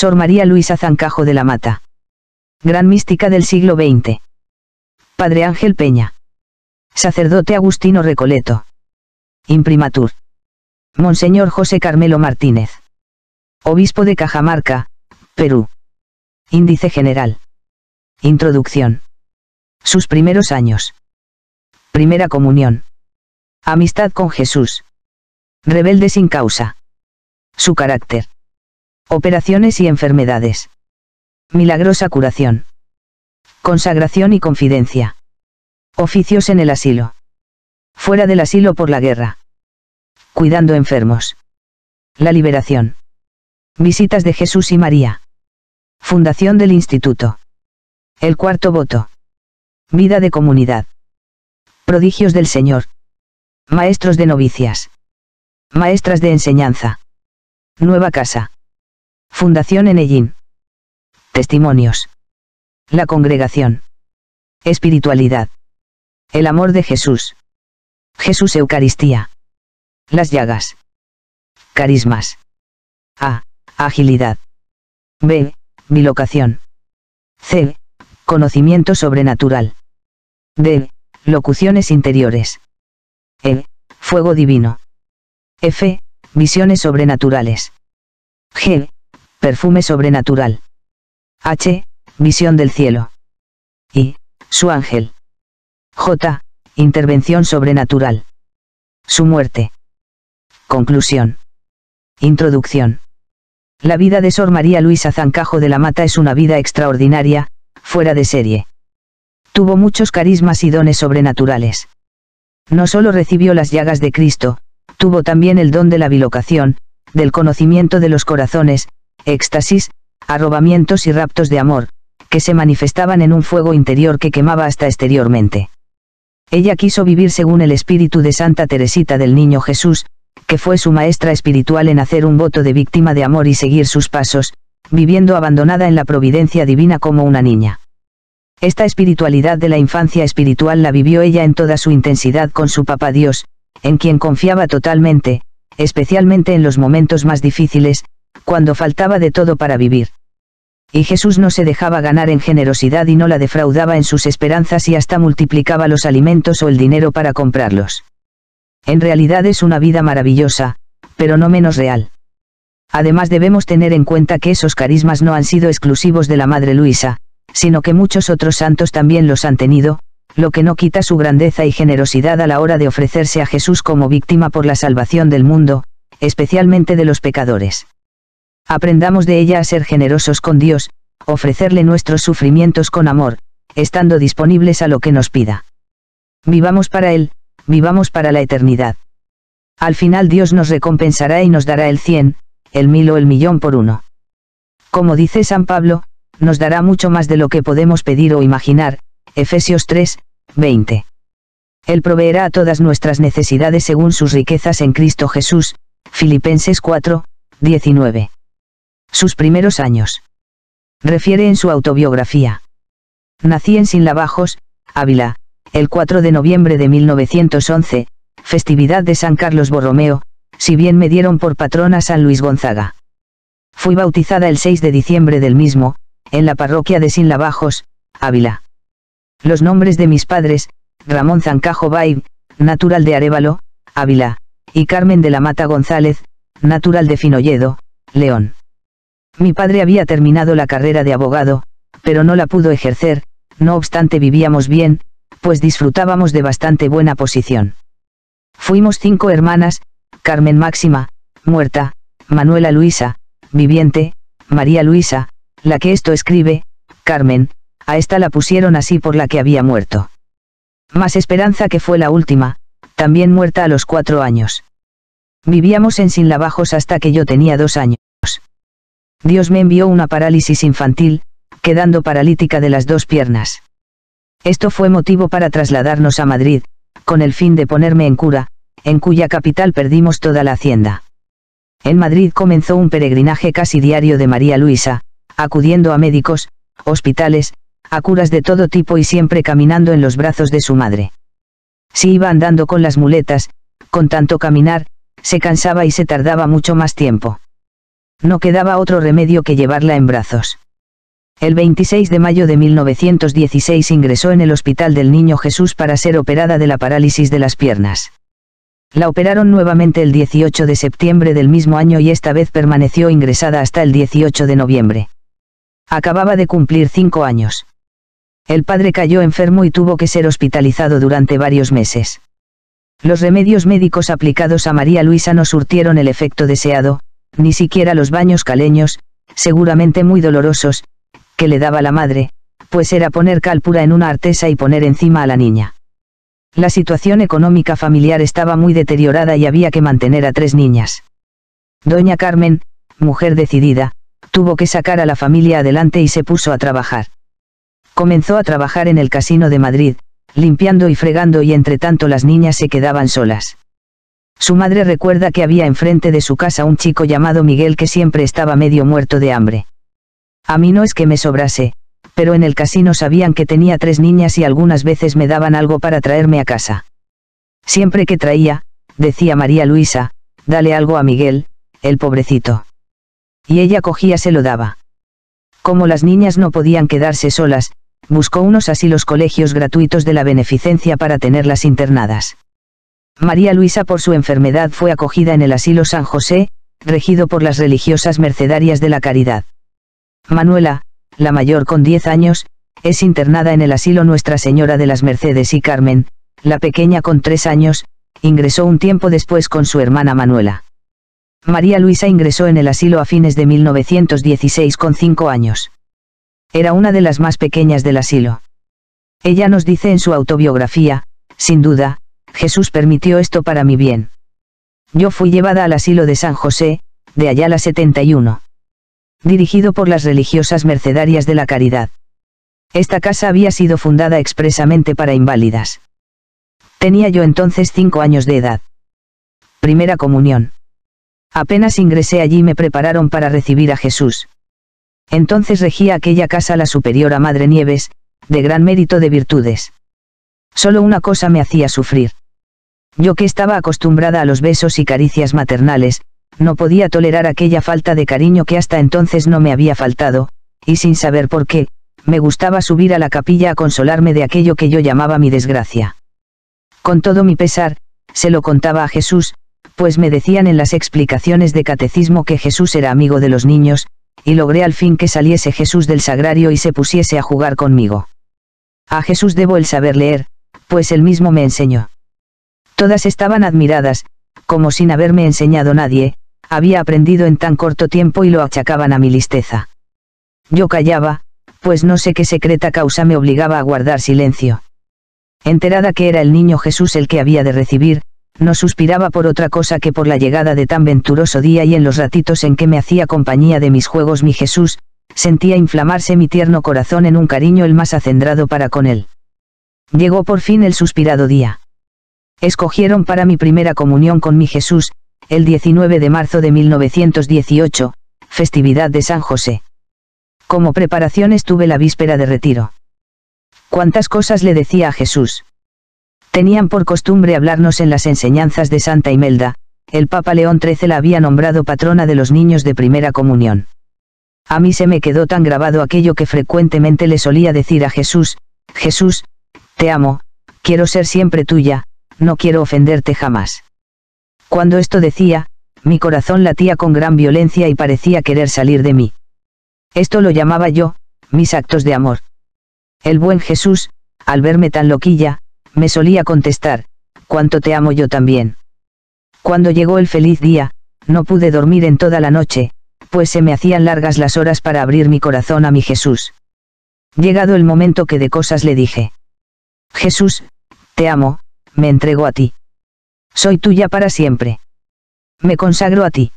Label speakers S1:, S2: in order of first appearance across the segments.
S1: Sor María Luisa Zancajo de la Mata. Gran mística del siglo XX. Padre Ángel Peña. Sacerdote Agustino Recoleto. Imprimatur. Monseñor José Carmelo Martínez. Obispo de Cajamarca, Perú. Índice General. Introducción. Sus primeros años. Primera comunión. Amistad con Jesús. Rebelde sin causa. Su carácter. Operaciones y enfermedades. Milagrosa curación. Consagración y confidencia. Oficios en el asilo. Fuera del asilo por la guerra. Cuidando enfermos. La liberación. Visitas de Jesús y María. Fundación del Instituto. El cuarto voto. Vida de comunidad. Prodigios del Señor. Maestros de novicias. Maestras de enseñanza. Nueva casa. Fundación Enellín. Testimonios. La congregación. Espiritualidad. El amor de Jesús. Jesús Eucaristía. Las llagas. Carismas. A. Agilidad. B. Bilocación. C. Conocimiento sobrenatural. D. Locuciones interiores. E. Fuego divino. F. Visiones sobrenaturales. G. Perfume sobrenatural. H. Visión del cielo. I. Su ángel. J. Intervención sobrenatural. Su muerte. Conclusión. Introducción. La vida de Sor María Luisa Zancajo de la Mata es una vida extraordinaria, fuera de serie. Tuvo muchos carismas y dones sobrenaturales. No solo recibió las llagas de Cristo, tuvo también el don de la bilocación, del conocimiento de los corazones, éxtasis, arrobamientos y raptos de amor, que se manifestaban en un fuego interior que quemaba hasta exteriormente. Ella quiso vivir según el espíritu de Santa Teresita del Niño Jesús, que fue su maestra espiritual en hacer un voto de víctima de amor y seguir sus pasos, viviendo abandonada en la providencia divina como una niña. Esta espiritualidad de la infancia espiritual la vivió ella en toda su intensidad con su papá Dios, en quien confiaba totalmente, especialmente en los momentos más difíciles, cuando faltaba de todo para vivir. Y Jesús no se dejaba ganar en generosidad y no la defraudaba en sus esperanzas y hasta multiplicaba los alimentos o el dinero para comprarlos. En realidad es una vida maravillosa, pero no menos real. Además debemos tener en cuenta que esos carismas no han sido exclusivos de la Madre Luisa, sino que muchos otros santos también los han tenido, lo que no quita su grandeza y generosidad a la hora de ofrecerse a Jesús como víctima por la salvación del mundo, especialmente de los pecadores. Aprendamos de ella a ser generosos con Dios, ofrecerle nuestros sufrimientos con amor, estando disponibles a lo que nos pida. Vivamos para Él, vivamos para la eternidad. Al final Dios nos recompensará y nos dará el cien, el mil o el millón por uno. Como dice San Pablo, nos dará mucho más de lo que podemos pedir o imaginar, Efesios 3, 20. Él proveerá a todas nuestras necesidades según sus riquezas en Cristo Jesús, Filipenses 4, 19. Sus primeros años. Refiere en su autobiografía. Nací en Sinlabajos, Ávila, el 4 de noviembre de 1911, festividad de San Carlos Borromeo, si bien me dieron por patrona San Luis Gonzaga. Fui bautizada el 6 de diciembre del mismo, en la parroquia de Sinlabajos, Ávila. Los nombres de mis padres, Ramón Zancajo Baib, natural de Arévalo, Ávila, y Carmen de la Mata González, natural de Finolledo, León. Mi padre había terminado la carrera de abogado, pero no la pudo ejercer, no obstante vivíamos bien, pues disfrutábamos de bastante buena posición. Fuimos cinco hermanas, Carmen Máxima, muerta, Manuela Luisa, viviente, María Luisa, la que esto escribe, Carmen, a esta la pusieron así por la que había muerto. Más Esperanza que fue la última, también muerta a los cuatro años. Vivíamos en Sinlabajos hasta que yo tenía dos años. Dios me envió una parálisis infantil, quedando paralítica de las dos piernas. Esto fue motivo para trasladarnos a Madrid, con el fin de ponerme en cura, en cuya capital perdimos toda la hacienda. En Madrid comenzó un peregrinaje casi diario de María Luisa, acudiendo a médicos, hospitales, a curas de todo tipo y siempre caminando en los brazos de su madre. Si iba andando con las muletas, con tanto caminar, se cansaba y se tardaba mucho más tiempo. No quedaba otro remedio que llevarla en brazos. El 26 de mayo de 1916 ingresó en el Hospital del Niño Jesús para ser operada de la parálisis de las piernas. La operaron nuevamente el 18 de septiembre del mismo año y esta vez permaneció ingresada hasta el 18 de noviembre. Acababa de cumplir cinco años. El padre cayó enfermo y tuvo que ser hospitalizado durante varios meses. Los remedios médicos aplicados a María Luisa no surtieron el efecto deseado, ni siquiera los baños caleños, seguramente muy dolorosos, que le daba la madre, pues era poner calpura en una artesa y poner encima a la niña. La situación económica familiar estaba muy deteriorada y había que mantener a tres niñas. Doña Carmen, mujer decidida, tuvo que sacar a la familia adelante y se puso a trabajar. Comenzó a trabajar en el Casino de Madrid, limpiando y fregando y entre tanto las niñas se quedaban solas. Su madre recuerda que había enfrente de su casa un chico llamado Miguel que siempre estaba medio muerto de hambre. A mí no es que me sobrase, pero en el casino sabían que tenía tres niñas y algunas veces me daban algo para traerme a casa. Siempre que traía, decía María Luisa, dale algo a Miguel, el pobrecito. Y ella cogía se lo daba. Como las niñas no podían quedarse solas, buscó unos así los colegios gratuitos de la beneficencia para tenerlas internadas. María Luisa por su enfermedad fue acogida en el asilo San José, regido por las religiosas mercedarias de la caridad. Manuela, la mayor con 10 años, es internada en el asilo Nuestra Señora de las Mercedes y Carmen, la pequeña con 3 años, ingresó un tiempo después con su hermana Manuela. María Luisa ingresó en el asilo a fines de 1916 con 5 años. Era una de las más pequeñas del asilo. Ella nos dice en su autobiografía, sin duda, Jesús permitió esto para mi bien. Yo fui llevada al asilo de San José, de allá la 71. Dirigido por las religiosas mercedarias de la caridad. Esta casa había sido fundada expresamente para inválidas. Tenía yo entonces cinco años de edad. Primera comunión. Apenas ingresé allí me prepararon para recibir a Jesús. Entonces regía aquella casa la superiora Madre Nieves, de gran mérito de virtudes. Solo una cosa me hacía sufrir. Yo que estaba acostumbrada a los besos y caricias maternales, no podía tolerar aquella falta de cariño que hasta entonces no me había faltado, y sin saber por qué, me gustaba subir a la capilla a consolarme de aquello que yo llamaba mi desgracia. Con todo mi pesar, se lo contaba a Jesús, pues me decían en las explicaciones de catecismo que Jesús era amigo de los niños, y logré al fin que saliese Jesús del sagrario y se pusiese a jugar conmigo. A Jesús debo el saber leer, pues él mismo me enseñó. Todas estaban admiradas, como sin haberme enseñado nadie, había aprendido en tan corto tiempo y lo achacaban a mi listeza. Yo callaba, pues no sé qué secreta causa me obligaba a guardar silencio. Enterada que era el niño Jesús el que había de recibir, no suspiraba por otra cosa que por la llegada de tan venturoso día y en los ratitos en que me hacía compañía de mis juegos mi Jesús, sentía inflamarse mi tierno corazón en un cariño el más acendrado para con él. Llegó por fin el suspirado día escogieron para mi primera comunión con mi Jesús, el 19 de marzo de 1918, festividad de San José. Como preparación estuve la víspera de retiro. Cuántas cosas le decía a Jesús. Tenían por costumbre hablarnos en las enseñanzas de Santa Imelda, el Papa León XIII la había nombrado patrona de los niños de primera comunión. A mí se me quedó tan grabado aquello que frecuentemente le solía decir a Jesús, Jesús, te amo, quiero ser siempre tuya, no quiero ofenderte jamás. Cuando esto decía, mi corazón latía con gran violencia y parecía querer salir de mí. Esto lo llamaba yo, mis actos de amor. El buen Jesús, al verme tan loquilla, me solía contestar, cuánto te amo yo también. Cuando llegó el feliz día, no pude dormir en toda la noche, pues se me hacían largas las horas para abrir mi corazón a mi Jesús. Llegado el momento que de cosas le dije. Jesús, te amo, me entrego a ti. Soy tuya para siempre. Me consagro a ti.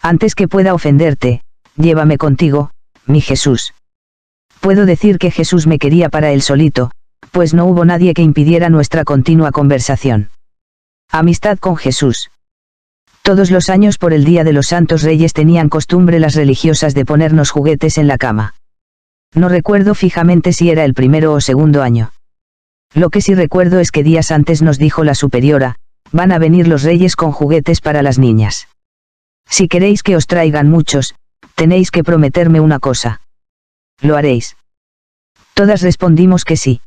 S1: Antes que pueda ofenderte, llévame contigo, mi Jesús. Puedo decir que Jesús me quería para él solito, pues no hubo nadie que impidiera nuestra continua conversación. Amistad con Jesús. Todos los años por el Día de los Santos Reyes tenían costumbre las religiosas de ponernos juguetes en la cama. No recuerdo fijamente si era el primero o segundo año. Lo que sí recuerdo es que días antes nos dijo la superiora, van a venir los reyes con juguetes para las niñas. Si queréis que os traigan muchos, tenéis que prometerme una cosa. ¿Lo haréis? Todas respondimos que sí.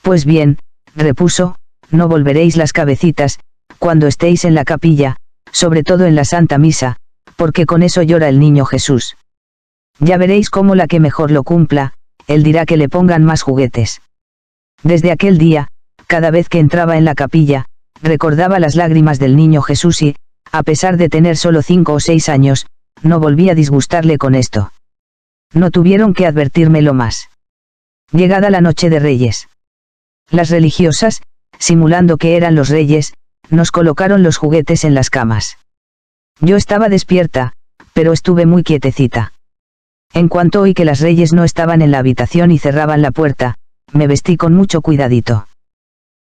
S1: Pues bien, repuso, no volveréis las cabecitas, cuando estéis en la capilla, sobre todo en la Santa Misa, porque con eso llora el niño Jesús. Ya veréis cómo la que mejor lo cumpla, él dirá que le pongan más juguetes. Desde aquel día, cada vez que entraba en la capilla, recordaba las lágrimas del niño Jesús y, a pesar de tener solo cinco o seis años, no volví a disgustarle con esto. No tuvieron que advertírmelo más. Llegada la noche de reyes. Las religiosas, simulando que eran los reyes, nos colocaron los juguetes en las camas. Yo estaba despierta, pero estuve muy quietecita. En cuanto oí que las reyes no estaban en la habitación y cerraban la puerta, me vestí con mucho cuidadito.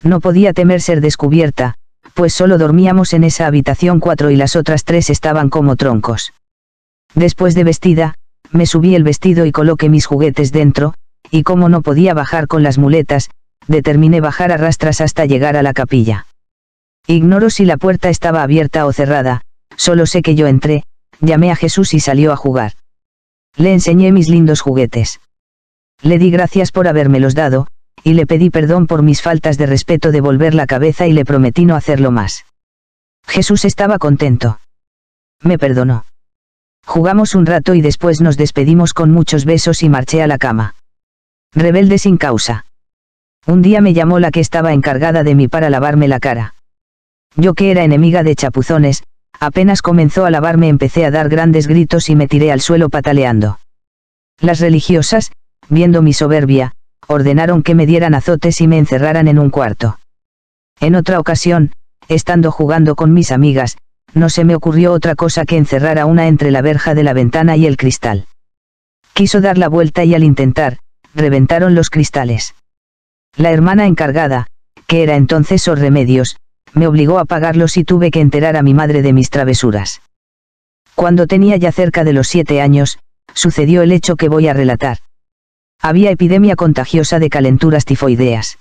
S1: No podía temer ser descubierta, pues solo dormíamos en esa habitación cuatro y las otras tres estaban como troncos. Después de vestida, me subí el vestido y coloqué mis juguetes dentro, y como no podía bajar con las muletas, determiné bajar a rastras hasta llegar a la capilla. Ignoro si la puerta estaba abierta o cerrada, solo sé que yo entré, llamé a Jesús y salió a jugar. Le enseñé mis lindos juguetes. Le di gracias por habérmelos dado, y le pedí perdón por mis faltas de respeto de volver la cabeza y le prometí no hacerlo más. Jesús estaba contento. Me perdonó. Jugamos un rato y después nos despedimos con muchos besos y marché a la cama. Rebelde sin causa. Un día me llamó la que estaba encargada de mí para lavarme la cara. Yo que era enemiga de chapuzones, apenas comenzó a lavarme empecé a dar grandes gritos y me tiré al suelo pataleando. Las religiosas, viendo mi soberbia, ordenaron que me dieran azotes y me encerraran en un cuarto. En otra ocasión, estando jugando con mis amigas, no se me ocurrió otra cosa que encerrar a una entre la verja de la ventana y el cristal. Quiso dar la vuelta y al intentar, reventaron los cristales. La hermana encargada, que era entonces Sor Remedios, me obligó a pagarlos y tuve que enterar a mi madre de mis travesuras. Cuando tenía ya cerca de los siete años, sucedió el hecho que voy a relatar había epidemia contagiosa de calenturas tifoideas.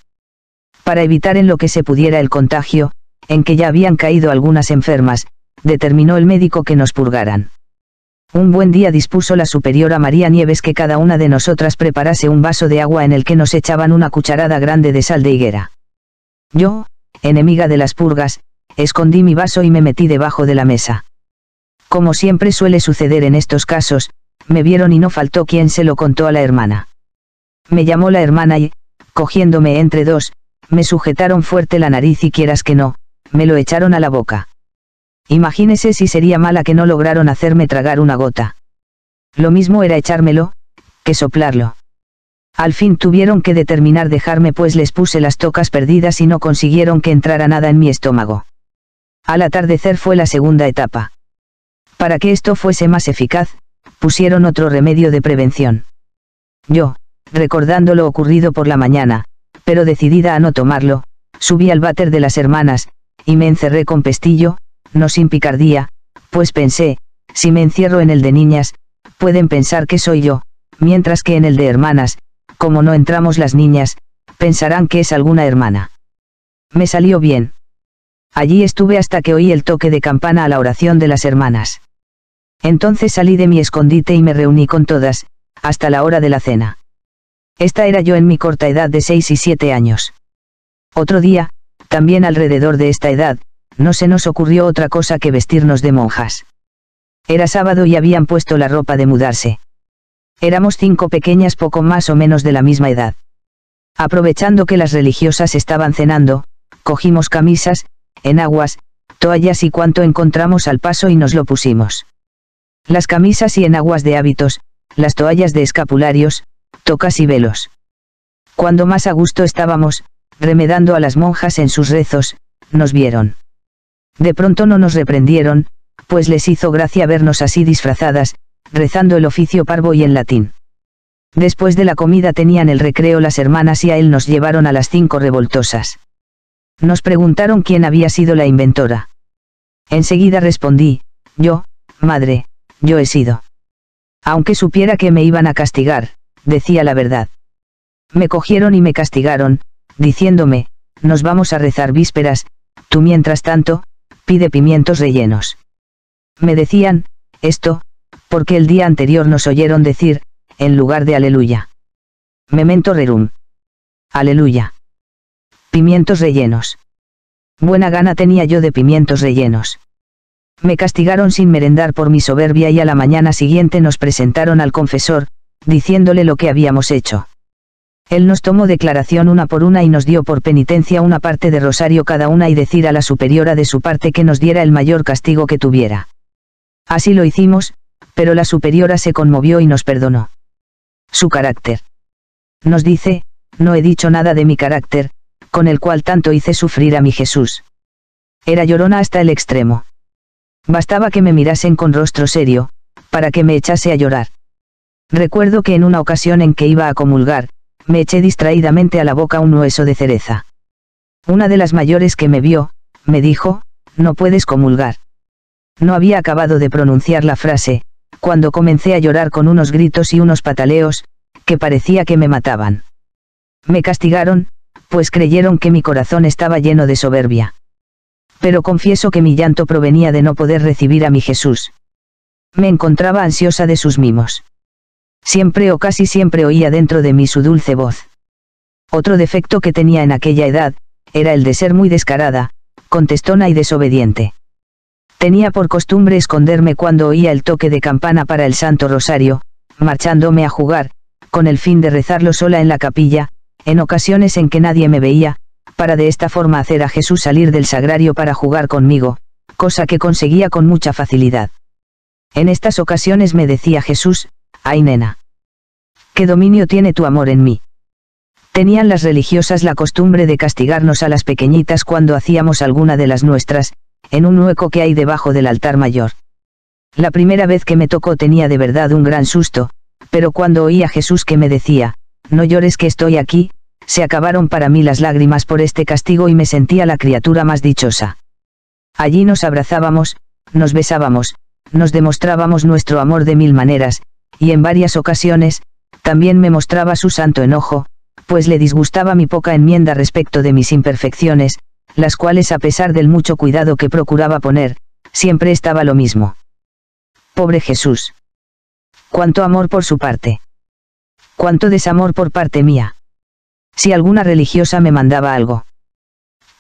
S1: Para evitar en lo que se pudiera el contagio, en que ya habían caído algunas enfermas, determinó el médico que nos purgaran. Un buen día dispuso la superiora María Nieves que cada una de nosotras preparase un vaso de agua en el que nos echaban una cucharada grande de sal de higuera. Yo, enemiga de las purgas, escondí mi vaso y me metí debajo de la mesa. Como siempre suele suceder en estos casos, me vieron y no faltó quien se lo contó a la hermana. Me llamó la hermana y, cogiéndome entre dos, me sujetaron fuerte la nariz y quieras que no, me lo echaron a la boca. Imagínese si sería mala que no lograron hacerme tragar una gota. Lo mismo era echármelo, que soplarlo. Al fin tuvieron que determinar dejarme pues les puse las tocas perdidas y no consiguieron que entrara nada en mi estómago. Al atardecer fue la segunda etapa. Para que esto fuese más eficaz, pusieron otro remedio de prevención. Yo, recordando lo ocurrido por la mañana, pero decidida a no tomarlo, subí al váter de las hermanas, y me encerré con pestillo, no sin picardía, pues pensé, si me encierro en el de niñas, pueden pensar que soy yo, mientras que en el de hermanas, como no entramos las niñas, pensarán que es alguna hermana. Me salió bien. Allí estuve hasta que oí el toque de campana a la oración de las hermanas. Entonces salí de mi escondite y me reuní con todas, hasta la hora de la cena. Esta era yo en mi corta edad de 6 y 7 años. Otro día, también alrededor de esta edad, no se nos ocurrió otra cosa que vestirnos de monjas. Era sábado y habían puesto la ropa de mudarse. Éramos cinco pequeñas poco más o menos de la misma edad. Aprovechando que las religiosas estaban cenando, cogimos camisas, enaguas, toallas y cuanto encontramos al paso y nos lo pusimos. Las camisas y enaguas de hábitos, las toallas de escapularios, tocas y velos. Cuando más a gusto estábamos, remedando a las monjas en sus rezos, nos vieron. De pronto no nos reprendieron, pues les hizo gracia vernos así disfrazadas, rezando el oficio parvo y en latín. Después de la comida tenían el recreo las hermanas y a él nos llevaron a las cinco revoltosas. Nos preguntaron quién había sido la inventora. Enseguida respondí, yo, madre, yo he sido. Aunque supiera que me iban a castigar, decía la verdad. Me cogieron y me castigaron, diciéndome, nos vamos a rezar vísperas, tú mientras tanto, pide pimientos rellenos. Me decían, esto, porque el día anterior nos oyeron decir, en lugar de aleluya. Memento rerum. Aleluya. Pimientos rellenos. Buena gana tenía yo de pimientos rellenos. Me castigaron sin merendar por mi soberbia y a la mañana siguiente nos presentaron al confesor, diciéndole lo que habíamos hecho. Él nos tomó declaración una por una y nos dio por penitencia una parte de rosario cada una y decir a la superiora de su parte que nos diera el mayor castigo que tuviera. Así lo hicimos, pero la superiora se conmovió y nos perdonó. Su carácter. Nos dice, no he dicho nada de mi carácter, con el cual tanto hice sufrir a mi Jesús. Era llorona hasta el extremo. Bastaba que me mirasen con rostro serio, para que me echase a llorar. Recuerdo que en una ocasión en que iba a comulgar, me eché distraídamente a la boca un hueso de cereza. Una de las mayores que me vio, me dijo, no puedes comulgar. No había acabado de pronunciar la frase, cuando comencé a llorar con unos gritos y unos pataleos, que parecía que me mataban. Me castigaron, pues creyeron que mi corazón estaba lleno de soberbia. Pero confieso que mi llanto provenía de no poder recibir a mi Jesús. Me encontraba ansiosa de sus mimos. Siempre o casi siempre oía dentro de mí su dulce voz. Otro defecto que tenía en aquella edad, era el de ser muy descarada, contestona y desobediente. Tenía por costumbre esconderme cuando oía el toque de campana para el Santo Rosario, marchándome a jugar, con el fin de rezarlo sola en la capilla, en ocasiones en que nadie me veía, para de esta forma hacer a Jesús salir del sagrario para jugar conmigo, cosa que conseguía con mucha facilidad. En estas ocasiones me decía Jesús, Ay nena. ¿Qué dominio tiene tu amor en mí? Tenían las religiosas la costumbre de castigarnos a las pequeñitas cuando hacíamos alguna de las nuestras, en un hueco que hay debajo del altar mayor. La primera vez que me tocó tenía de verdad un gran susto, pero cuando oí a Jesús que me decía, no llores que estoy aquí, se acabaron para mí las lágrimas por este castigo y me sentía la criatura más dichosa. Allí nos abrazábamos, nos besábamos, nos demostrábamos nuestro amor de mil maneras, y en varias ocasiones, también me mostraba su santo enojo, pues le disgustaba mi poca enmienda respecto de mis imperfecciones, las cuales a pesar del mucho cuidado que procuraba poner, siempre estaba lo mismo. Pobre Jesús. Cuánto amor por su parte. Cuánto desamor por parte mía. Si alguna religiosa me mandaba algo.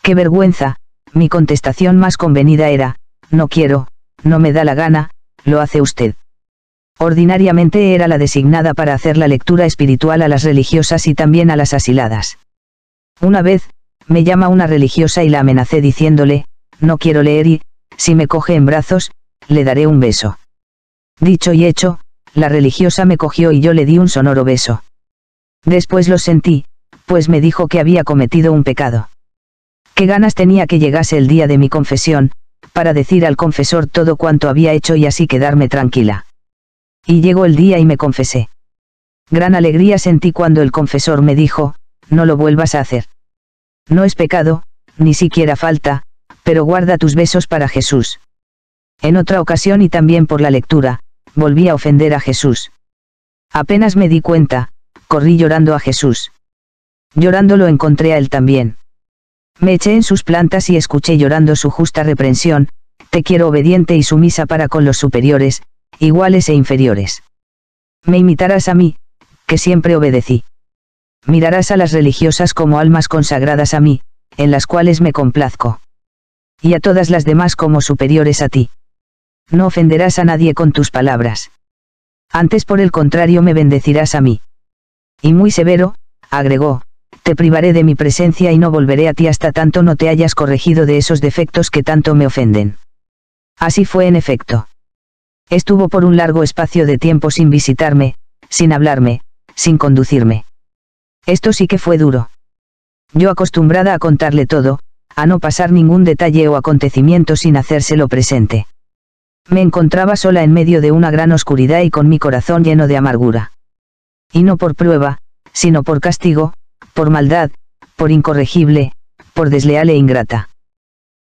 S1: Qué vergüenza, mi contestación más convenida era, no quiero, no me da la gana, lo hace usted ordinariamente era la designada para hacer la lectura espiritual a las religiosas y también a las asiladas. Una vez, me llama una religiosa y la amenacé diciéndole, no quiero leer y, si me coge en brazos, le daré un beso. Dicho y hecho, la religiosa me cogió y yo le di un sonoro beso. Después lo sentí, pues me dijo que había cometido un pecado. Qué ganas tenía que llegase el día de mi confesión, para decir al confesor todo cuanto había hecho y así quedarme tranquila. Y llegó el día y me confesé. Gran alegría sentí cuando el confesor me dijo, no lo vuelvas a hacer. No es pecado, ni siquiera falta, pero guarda tus besos para Jesús. En otra ocasión y también por la lectura, volví a ofender a Jesús. Apenas me di cuenta, corrí llorando a Jesús. Llorando lo encontré a él también. Me eché en sus plantas y escuché llorando su justa reprensión, te quiero obediente y sumisa para con los superiores, iguales e inferiores. Me imitarás a mí, que siempre obedecí. Mirarás a las religiosas como almas consagradas a mí, en las cuales me complazco. Y a todas las demás como superiores a ti. No ofenderás a nadie con tus palabras. Antes por el contrario me bendecirás a mí. Y muy severo, agregó, te privaré de mi presencia y no volveré a ti hasta tanto no te hayas corregido de esos defectos que tanto me ofenden. Así fue en efecto. Estuvo por un largo espacio de tiempo sin visitarme, sin hablarme, sin conducirme. Esto sí que fue duro. Yo acostumbrada a contarle todo, a no pasar ningún detalle o acontecimiento sin hacérselo presente. Me encontraba sola en medio de una gran oscuridad y con mi corazón lleno de amargura. Y no por prueba, sino por castigo, por maldad, por incorregible, por desleal e ingrata.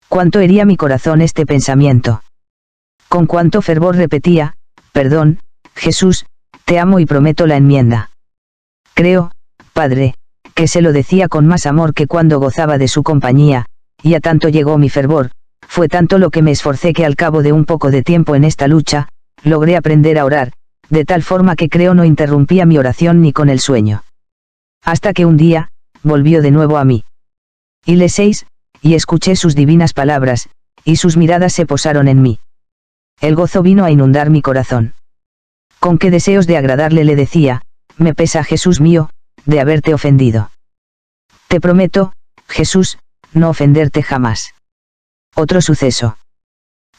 S1: Cuánto hería mi corazón este pensamiento. Con cuánto fervor repetía, perdón, Jesús, te amo y prometo la enmienda. Creo, Padre, que se lo decía con más amor que cuando gozaba de su compañía, y a tanto llegó mi fervor, fue tanto lo que me esforcé que al cabo de un poco de tiempo en esta lucha, logré aprender a orar, de tal forma que creo no interrumpía mi oración ni con el sueño. Hasta que un día, volvió de nuevo a mí. Y le seis, y escuché sus divinas palabras, y sus miradas se posaron en mí. El gozo vino a inundar mi corazón. Con qué deseos de agradarle le decía, me pesa Jesús mío, de haberte ofendido. Te prometo, Jesús, no ofenderte jamás. Otro suceso.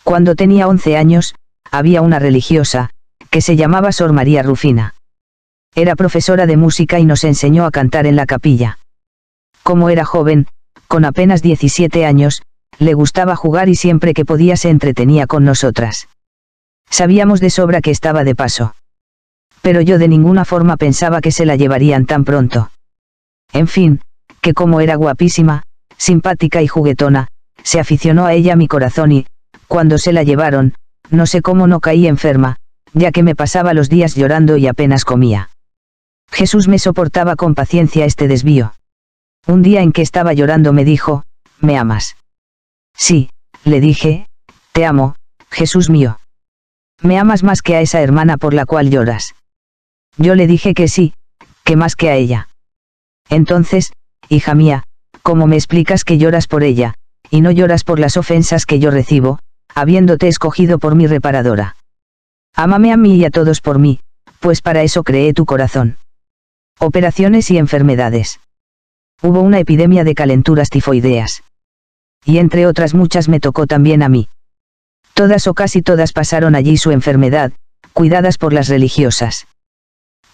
S1: Cuando tenía 11 años, había una religiosa, que se llamaba Sor María Rufina. Era profesora de música y nos enseñó a cantar en la capilla. Como era joven, con apenas 17 años, le gustaba jugar y siempre que podía se entretenía con nosotras. Sabíamos de sobra que estaba de paso. Pero yo de ninguna forma pensaba que se la llevarían tan pronto. En fin, que como era guapísima, simpática y juguetona, se aficionó a ella mi corazón y, cuando se la llevaron, no sé cómo no caí enferma, ya que me pasaba los días llorando y apenas comía. Jesús me soportaba con paciencia este desvío. Un día en que estaba llorando me dijo, me amas. Sí, le dije, te amo, Jesús mío. Me amas más que a esa hermana por la cual lloras. Yo le dije que sí, que más que a ella. Entonces, hija mía, ¿cómo me explicas que lloras por ella, y no lloras por las ofensas que yo recibo, habiéndote escogido por mi reparadora? Ámame a mí y a todos por mí, pues para eso creé tu corazón. Operaciones y enfermedades. Hubo una epidemia de calenturas tifoideas y entre otras muchas me tocó también a mí. Todas o casi todas pasaron allí su enfermedad, cuidadas por las religiosas.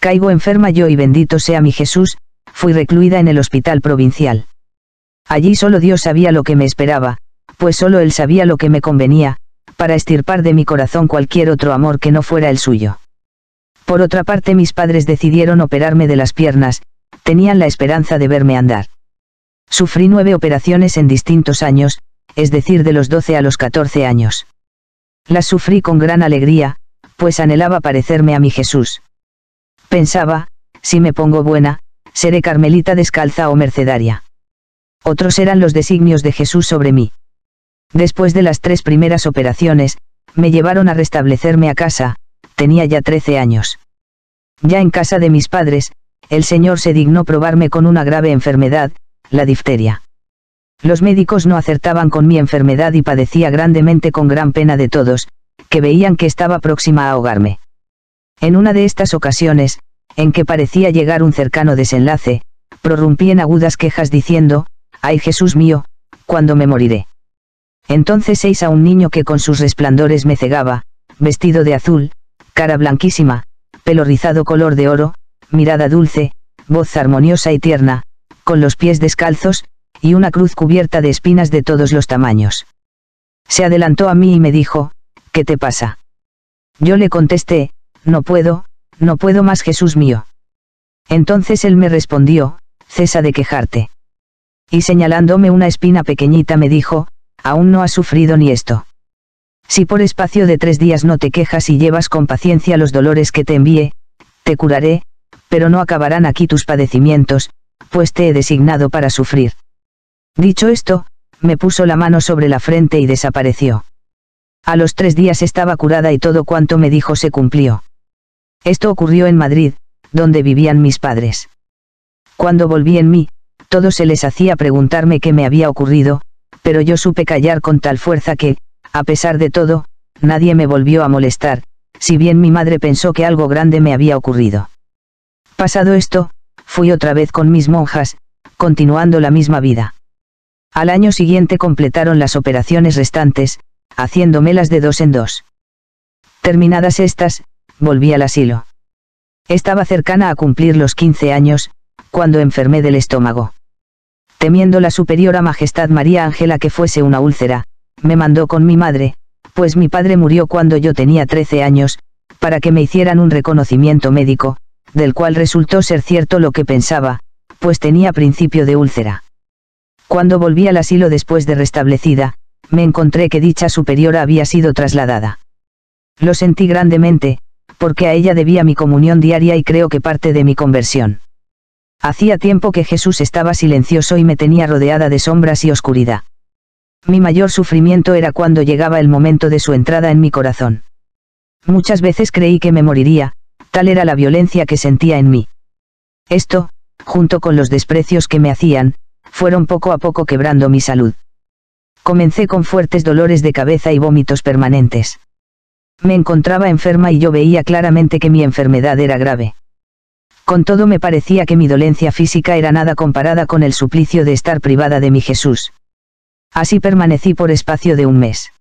S1: Caigo enferma yo y bendito sea mi Jesús, fui recluida en el hospital provincial. Allí solo Dios sabía lo que me esperaba, pues solo Él sabía lo que me convenía, para estirpar de mi corazón cualquier otro amor que no fuera el suyo. Por otra parte mis padres decidieron operarme de las piernas, tenían la esperanza de verme andar. Sufrí nueve operaciones en distintos años, es decir, de los 12 a los 14 años. Las sufrí con gran alegría, pues anhelaba parecerme a mi Jesús. Pensaba, si me pongo buena, seré carmelita descalza o mercedaria. Otros eran los designios de Jesús sobre mí. Después de las tres primeras operaciones, me llevaron a restablecerme a casa, tenía ya 13 años. Ya en casa de mis padres, el Señor se dignó probarme con una grave enfermedad, la difteria. Los médicos no acertaban con mi enfermedad y padecía grandemente con gran pena de todos, que veían que estaba próxima a ahogarme. En una de estas ocasiones, en que parecía llegar un cercano desenlace, prorrumpí en agudas quejas diciendo, ¡ay Jesús mío, cuándo me moriré! Entonces eis a un niño que con sus resplandores me cegaba, vestido de azul, cara blanquísima, pelo rizado color de oro, mirada dulce, voz armoniosa y tierna, con los pies descalzos, y una cruz cubierta de espinas de todos los tamaños. Se adelantó a mí y me dijo, ¿qué te pasa? Yo le contesté, no puedo, no puedo más Jesús mío. Entonces él me respondió, cesa de quejarte. Y señalándome una espina pequeñita me dijo, aún no has sufrido ni esto. Si por espacio de tres días no te quejas y llevas con paciencia los dolores que te envíe, te curaré, pero no acabarán aquí tus padecimientos, pues te he designado para sufrir. Dicho esto, me puso la mano sobre la frente y desapareció. A los tres días estaba curada y todo cuanto me dijo se cumplió. Esto ocurrió en Madrid, donde vivían mis padres. Cuando volví en mí, todo se les hacía preguntarme qué me había ocurrido, pero yo supe callar con tal fuerza que, a pesar de todo, nadie me volvió a molestar, si bien mi madre pensó que algo grande me había ocurrido. Pasado esto, fui otra vez con mis monjas, continuando la misma vida. Al año siguiente completaron las operaciones restantes, haciéndomelas de dos en dos. Terminadas estas, volví al asilo. Estaba cercana a cumplir los 15 años, cuando enfermé del estómago. Temiendo la superiora majestad María Ángela que fuese una úlcera, me mandó con mi madre, pues mi padre murió cuando yo tenía 13 años, para que me hicieran un reconocimiento médico, del cual resultó ser cierto lo que pensaba, pues tenía principio de úlcera. Cuando volví al asilo después de restablecida, me encontré que dicha superiora había sido trasladada. Lo sentí grandemente, porque a ella debía mi comunión diaria y creo que parte de mi conversión. Hacía tiempo que Jesús estaba silencioso y me tenía rodeada de sombras y oscuridad. Mi mayor sufrimiento era cuando llegaba el momento de su entrada en mi corazón. Muchas veces creí que me moriría, Tal era la violencia que sentía en mí. Esto, junto con los desprecios que me hacían, fueron poco a poco quebrando mi salud. Comencé con fuertes dolores de cabeza y vómitos permanentes. Me encontraba enferma y yo veía claramente que mi enfermedad era grave. Con todo me parecía que mi dolencia física era nada comparada con el suplicio de estar privada de mi Jesús. Así permanecí por espacio de un mes.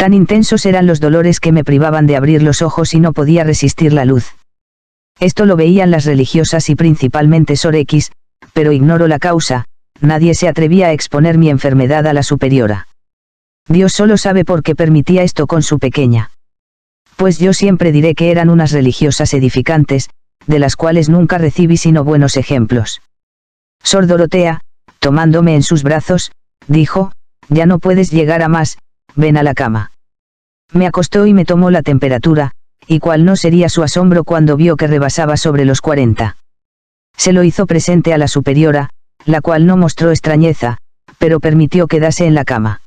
S1: Tan intensos eran los dolores que me privaban de abrir los ojos y no podía resistir la luz. Esto lo veían las religiosas y principalmente Sor X, pero ignoro la causa, nadie se atrevía a exponer mi enfermedad a la superiora. Dios solo sabe por qué permitía esto con su pequeña. Pues yo siempre diré que eran unas religiosas edificantes, de las cuales nunca recibí sino buenos ejemplos. Sor Dorotea, tomándome en sus brazos, dijo, ya no puedes llegar a más, ven a la cama. Me acostó y me tomó la temperatura, y cuál no sería su asombro cuando vio que rebasaba sobre los 40. Se lo hizo presente a la superiora, la cual no mostró extrañeza, pero permitió quedarse en la cama.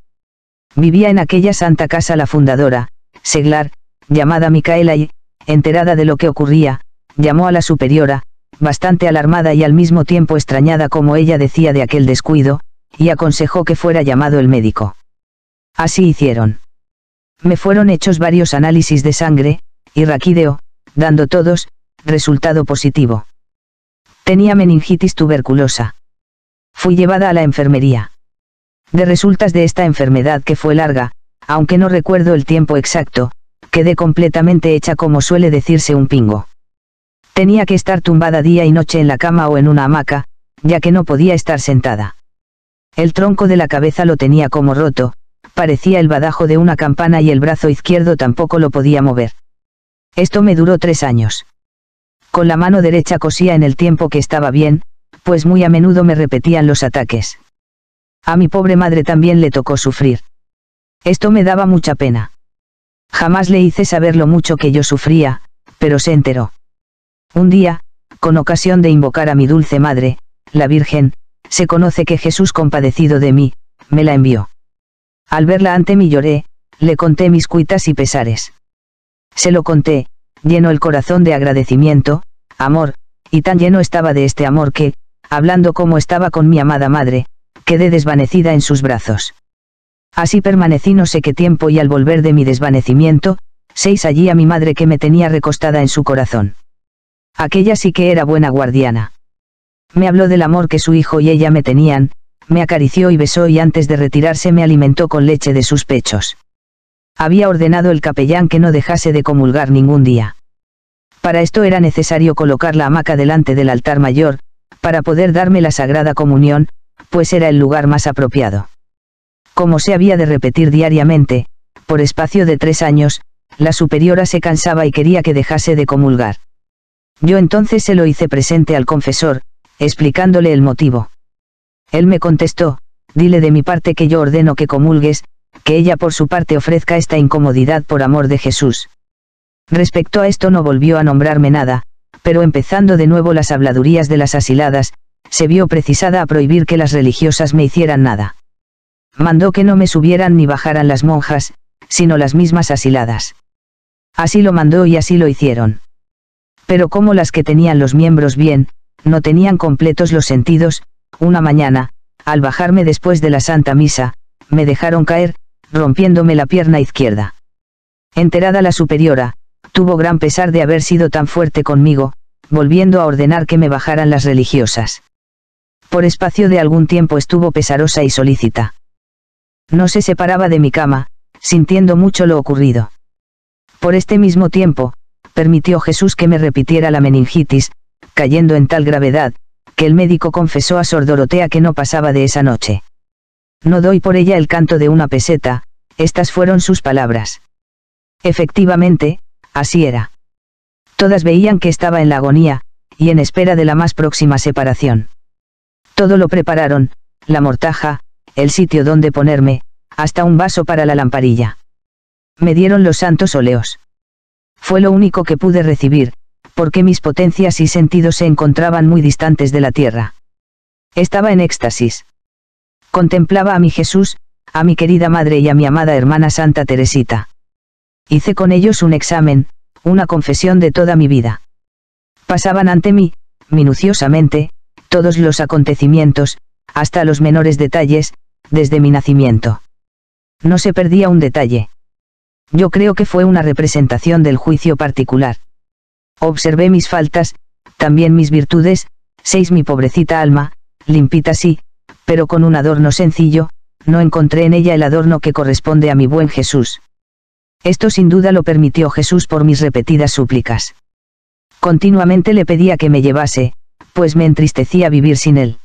S1: Vivía en aquella santa casa la fundadora, seglar, llamada Micaela y, enterada de lo que ocurría, llamó a la superiora, bastante alarmada y al mismo tiempo extrañada como ella decía de aquel descuido, y aconsejó que fuera llamado el médico. Así hicieron. Me fueron hechos varios análisis de sangre, y raquídeo, dando todos, resultado positivo. Tenía meningitis tuberculosa. Fui llevada a la enfermería. De resultas de esta enfermedad que fue larga, aunque no recuerdo el tiempo exacto, quedé completamente hecha como suele decirse un pingo. Tenía que estar tumbada día y noche en la cama o en una hamaca, ya que no podía estar sentada. El tronco de la cabeza lo tenía como roto, parecía el badajo de una campana y el brazo izquierdo tampoco lo podía mover. Esto me duró tres años. Con la mano derecha cosía en el tiempo que estaba bien, pues muy a menudo me repetían los ataques. A mi pobre madre también le tocó sufrir. Esto me daba mucha pena. Jamás le hice saber lo mucho que yo sufría, pero se enteró. Un día, con ocasión de invocar a mi dulce madre, la Virgen, se conoce que Jesús compadecido de mí, me la envió. Al verla ante mí lloré, le conté mis cuitas y pesares. Se lo conté, lleno el corazón de agradecimiento, amor, y tan lleno estaba de este amor que, hablando como estaba con mi amada madre, quedé desvanecida en sus brazos. Así permanecí no sé qué tiempo y al volver de mi desvanecimiento, seis allí a mi madre que me tenía recostada en su corazón. Aquella sí que era buena guardiana. Me habló del amor que su hijo y ella me tenían, me acarició y besó y antes de retirarse me alimentó con leche de sus pechos. Había ordenado el capellán que no dejase de comulgar ningún día. Para esto era necesario colocar la hamaca delante del altar mayor, para poder darme la sagrada comunión, pues era el lugar más apropiado. Como se había de repetir diariamente, por espacio de tres años, la superiora se cansaba y quería que dejase de comulgar. Yo entonces se lo hice presente al confesor, explicándole el motivo. Él me contestó, dile de mi parte que yo ordeno que comulgues, que ella por su parte ofrezca esta incomodidad por amor de Jesús. Respecto a esto no volvió a nombrarme nada, pero empezando de nuevo las habladurías de las asiladas, se vio precisada a prohibir que las religiosas me hicieran nada. Mandó que no me subieran ni bajaran las monjas, sino las mismas asiladas. Así lo mandó y así lo hicieron. Pero como las que tenían los miembros bien, no tenían completos los sentidos, una mañana, al bajarme después de la Santa Misa, me dejaron caer, rompiéndome la pierna izquierda. Enterada la superiora, tuvo gran pesar de haber sido tan fuerte conmigo, volviendo a ordenar que me bajaran las religiosas. Por espacio de algún tiempo estuvo pesarosa y solícita. No se separaba de mi cama, sintiendo mucho lo ocurrido. Por este mismo tiempo, permitió Jesús que me repitiera la meningitis, cayendo en tal gravedad, que el médico confesó a sordorotea que no pasaba de esa noche. No doy por ella el canto de una peseta, estas fueron sus palabras. Efectivamente, así era. Todas veían que estaba en la agonía, y en espera de la más próxima separación. Todo lo prepararon, la mortaja, el sitio donde ponerme, hasta un vaso para la lamparilla. Me dieron los santos óleos. Fue lo único que pude recibir, porque mis potencias y sentidos se encontraban muy distantes de la tierra. Estaba en éxtasis. Contemplaba a mi Jesús, a mi querida madre y a mi amada hermana Santa Teresita. Hice con ellos un examen, una confesión de toda mi vida. Pasaban ante mí, minuciosamente, todos los acontecimientos, hasta los menores detalles, desde mi nacimiento. No se perdía un detalle. Yo creo que fue una representación del juicio particular. Observé mis faltas, también mis virtudes, seis mi pobrecita alma, limpita sí, pero con un adorno sencillo, no encontré en ella el adorno que corresponde a mi buen Jesús. Esto sin duda lo permitió Jesús por mis repetidas súplicas. Continuamente le pedía que me llevase, pues me entristecía vivir sin él.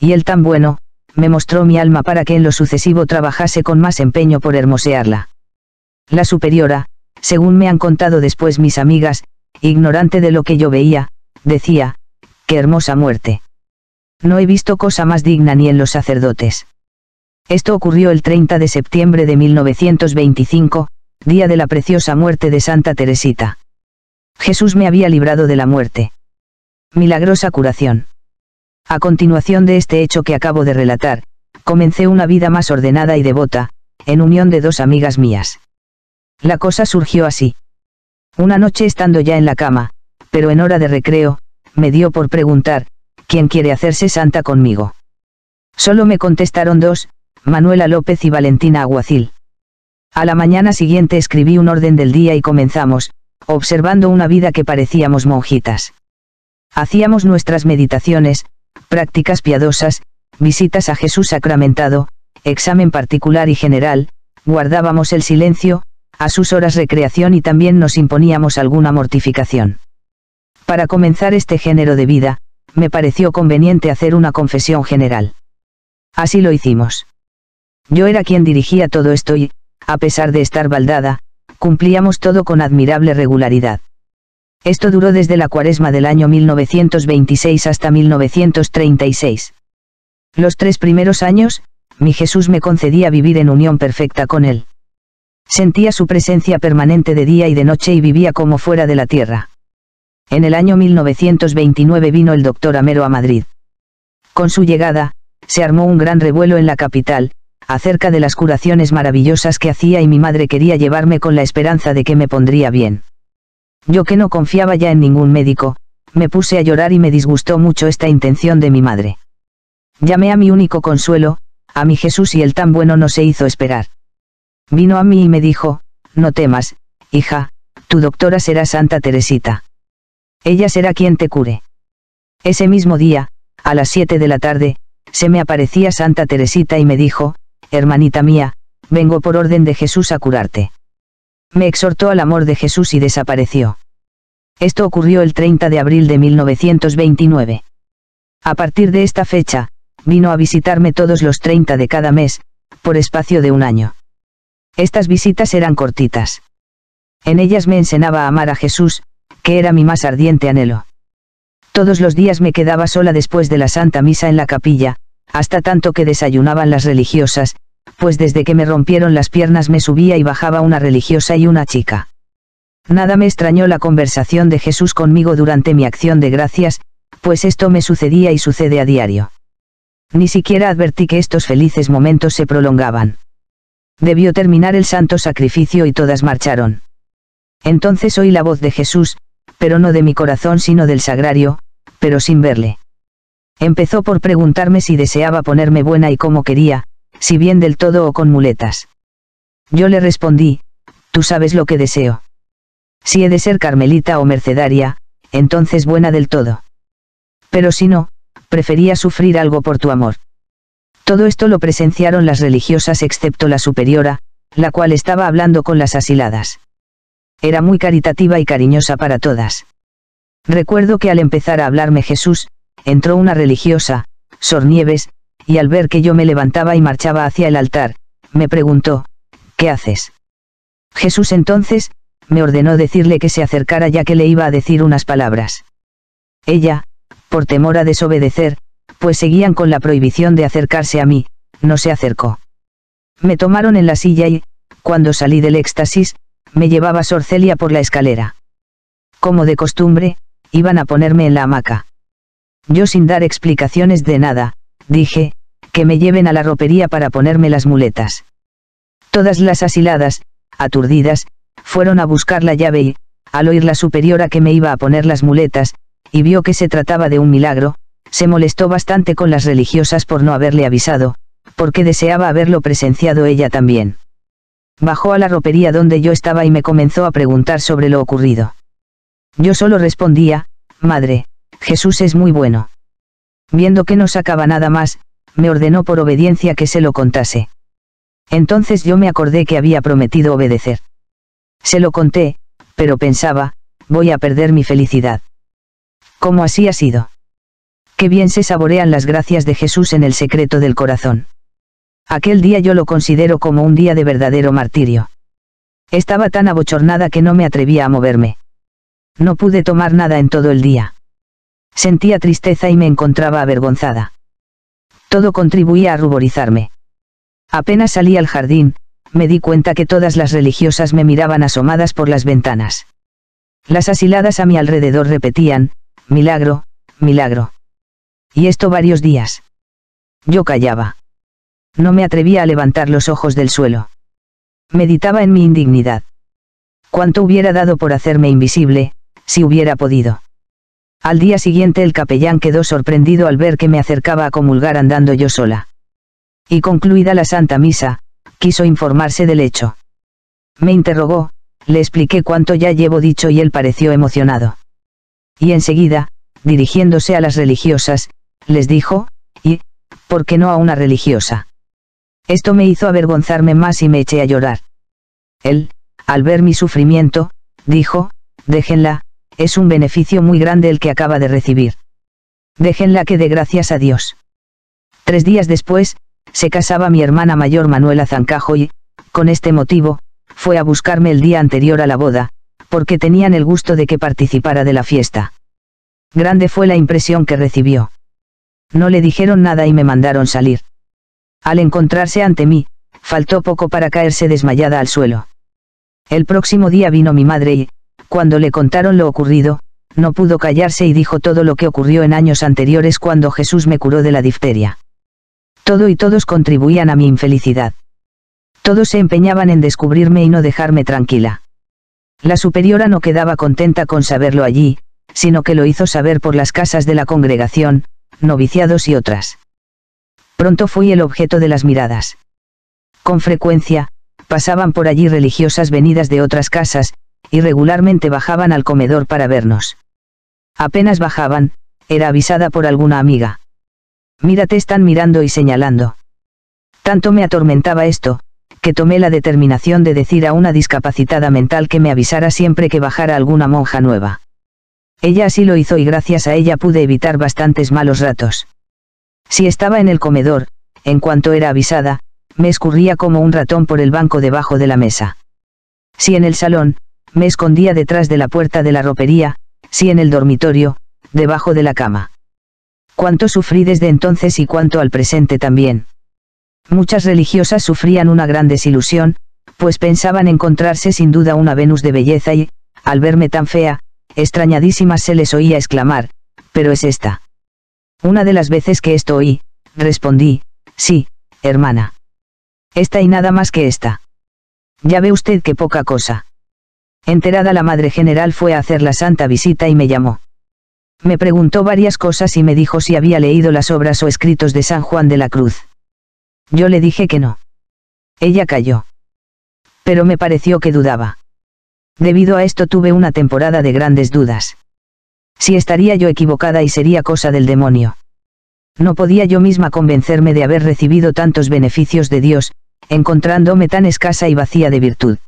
S1: Y él tan bueno, me mostró mi alma para que en lo sucesivo trabajase con más empeño por hermosearla. La superiora, según me han contado después mis amigas, ignorante de lo que yo veía, decía, qué hermosa muerte. No he visto cosa más digna ni en los sacerdotes. Esto ocurrió el 30 de septiembre de 1925, día de la preciosa muerte de Santa Teresita. Jesús me había librado de la muerte. Milagrosa curación. A continuación de este hecho que acabo de relatar, comencé una vida más ordenada y devota, en unión de dos amigas mías. La cosa surgió así. Una noche estando ya en la cama, pero en hora de recreo, me dio por preguntar, ¿quién quiere hacerse santa conmigo? Solo me contestaron dos, Manuela López y Valentina Aguacil. A la mañana siguiente escribí un orden del día y comenzamos, observando una vida que parecíamos monjitas. Hacíamos nuestras meditaciones, prácticas piadosas, visitas a Jesús sacramentado, examen particular y general, guardábamos el silencio, a sus horas recreación y también nos imponíamos alguna mortificación. Para comenzar este género de vida, me pareció conveniente hacer una confesión general. Así lo hicimos. Yo era quien dirigía todo esto y, a pesar de estar baldada, cumplíamos todo con admirable regularidad. Esto duró desde la cuaresma del año 1926 hasta 1936. Los tres primeros años, mi Jesús me concedía vivir en unión perfecta con él sentía su presencia permanente de día y de noche y vivía como fuera de la tierra. En el año 1929 vino el doctor Amero a Madrid. Con su llegada, se armó un gran revuelo en la capital, acerca de las curaciones maravillosas que hacía y mi madre quería llevarme con la esperanza de que me pondría bien. Yo que no confiaba ya en ningún médico, me puse a llorar y me disgustó mucho esta intención de mi madre. Llamé a mi único consuelo, a mi Jesús y el tan bueno no se hizo esperar. Vino a mí y me dijo, no temas, hija, tu doctora será Santa Teresita. Ella será quien te cure. Ese mismo día, a las 7 de la tarde, se me aparecía Santa Teresita y me dijo, hermanita mía, vengo por orden de Jesús a curarte. Me exhortó al amor de Jesús y desapareció. Esto ocurrió el 30 de abril de 1929. A partir de esta fecha, vino a visitarme todos los 30 de cada mes, por espacio de un año. Estas visitas eran cortitas. En ellas me enseñaba a amar a Jesús, que era mi más ardiente anhelo. Todos los días me quedaba sola después de la Santa Misa en la capilla, hasta tanto que desayunaban las religiosas, pues desde que me rompieron las piernas me subía y bajaba una religiosa y una chica. Nada me extrañó la conversación de Jesús conmigo durante mi acción de gracias, pues esto me sucedía y sucede a diario. Ni siquiera advertí que estos felices momentos se prolongaban. Debió terminar el santo sacrificio y todas marcharon. Entonces oí la voz de Jesús, pero no de mi corazón sino del sagrario, pero sin verle. Empezó por preguntarme si deseaba ponerme buena y cómo quería, si bien del todo o con muletas. Yo le respondí, tú sabes lo que deseo. Si he de ser carmelita o mercedaria, entonces buena del todo. Pero si no, prefería sufrir algo por tu amor. Todo esto lo presenciaron las religiosas excepto la superiora, la cual estaba hablando con las asiladas. Era muy caritativa y cariñosa para todas. Recuerdo que al empezar a hablarme Jesús, entró una religiosa, Sornieves, y al ver que yo me levantaba y marchaba hacia el altar, me preguntó, ¿qué haces? Jesús entonces, me ordenó decirle que se acercara ya que le iba a decir unas palabras. Ella, por temor a desobedecer, pues seguían con la prohibición de acercarse a mí, no se acercó. Me tomaron en la silla y, cuando salí del éxtasis, me llevaba Sorcelia por la escalera. Como de costumbre, iban a ponerme en la hamaca. Yo sin dar explicaciones de nada, dije, que me lleven a la ropería para ponerme las muletas. Todas las asiladas, aturdidas, fueron a buscar la llave y, al oír la superiora que me iba a poner las muletas, y vio que se trataba de un milagro, se molestó bastante con las religiosas por no haberle avisado, porque deseaba haberlo presenciado ella también. Bajó a la ropería donde yo estaba y me comenzó a preguntar sobre lo ocurrido. Yo solo respondía, Madre, Jesús es muy bueno. Viendo que no sacaba nada más, me ordenó por obediencia que se lo contase. Entonces yo me acordé que había prometido obedecer. Se lo conté, pero pensaba, voy a perder mi felicidad. ¿Cómo así ha sido? bien se saborean las gracias de Jesús en el secreto del corazón. Aquel día yo lo considero como un día de verdadero martirio. Estaba tan abochornada que no me atrevía a moverme. No pude tomar nada en todo el día. Sentía tristeza y me encontraba avergonzada. Todo contribuía a ruborizarme. Apenas salí al jardín, me di cuenta que todas las religiosas me miraban asomadas por las ventanas. Las asiladas a mi alrededor repetían, milagro, milagro. Y esto varios días. Yo callaba. No me atrevía a levantar los ojos del suelo. Meditaba en mi indignidad. Cuánto hubiera dado por hacerme invisible, si hubiera podido. Al día siguiente el capellán quedó sorprendido al ver que me acercaba a comulgar andando yo sola. Y concluida la Santa Misa, quiso informarse del hecho. Me interrogó, le expliqué cuánto ya llevo dicho y él pareció emocionado. Y enseguida, dirigiéndose a las religiosas, les dijo, y, ¿por qué no a una religiosa? Esto me hizo avergonzarme más y me eché a llorar. Él, al ver mi sufrimiento, dijo, déjenla, es un beneficio muy grande el que acaba de recibir. Déjenla que dé gracias a Dios. Tres días después, se casaba mi hermana mayor Manuela Zancajo y, con este motivo, fue a buscarme el día anterior a la boda, porque tenían el gusto de que participara de la fiesta. Grande fue la impresión que recibió. No le dijeron nada y me mandaron salir. Al encontrarse ante mí, faltó poco para caerse desmayada al suelo. El próximo día vino mi madre y, cuando le contaron lo ocurrido, no pudo callarse y dijo todo lo que ocurrió en años anteriores cuando Jesús me curó de la difteria. Todo y todos contribuían a mi infelicidad. Todos se empeñaban en descubrirme y no dejarme tranquila. La superiora no quedaba contenta con saberlo allí, sino que lo hizo saber por las casas de la congregación, noviciados y otras. Pronto fui el objeto de las miradas. Con frecuencia, pasaban por allí religiosas venidas de otras casas, y regularmente bajaban al comedor para vernos. Apenas bajaban, era avisada por alguna amiga. Mírate están mirando y señalando. Tanto me atormentaba esto, que tomé la determinación de decir a una discapacitada mental que me avisara siempre que bajara alguna monja nueva. Ella así lo hizo y gracias a ella pude evitar bastantes malos ratos. Si estaba en el comedor, en cuanto era avisada, me escurría como un ratón por el banco debajo de la mesa. Si en el salón, me escondía detrás de la puerta de la ropería, si en el dormitorio, debajo de la cama. Cuánto sufrí desde entonces y cuánto al presente también. Muchas religiosas sufrían una gran desilusión, pues pensaban encontrarse sin duda una Venus de belleza y, al verme tan fea, extrañadísimas se les oía exclamar, pero es esta. Una de las veces que esto oí, respondí, sí, hermana. Esta y nada más que esta. Ya ve usted qué poca cosa. Enterada la madre general fue a hacer la santa visita y me llamó. Me preguntó varias cosas y me dijo si había leído las obras o escritos de San Juan de la Cruz. Yo le dije que no. Ella calló. Pero me pareció que dudaba. Debido a esto tuve una temporada de grandes dudas. Si estaría yo equivocada y sería cosa del demonio. No podía yo misma convencerme de haber recibido tantos beneficios de Dios, encontrándome tan escasa y vacía de virtud.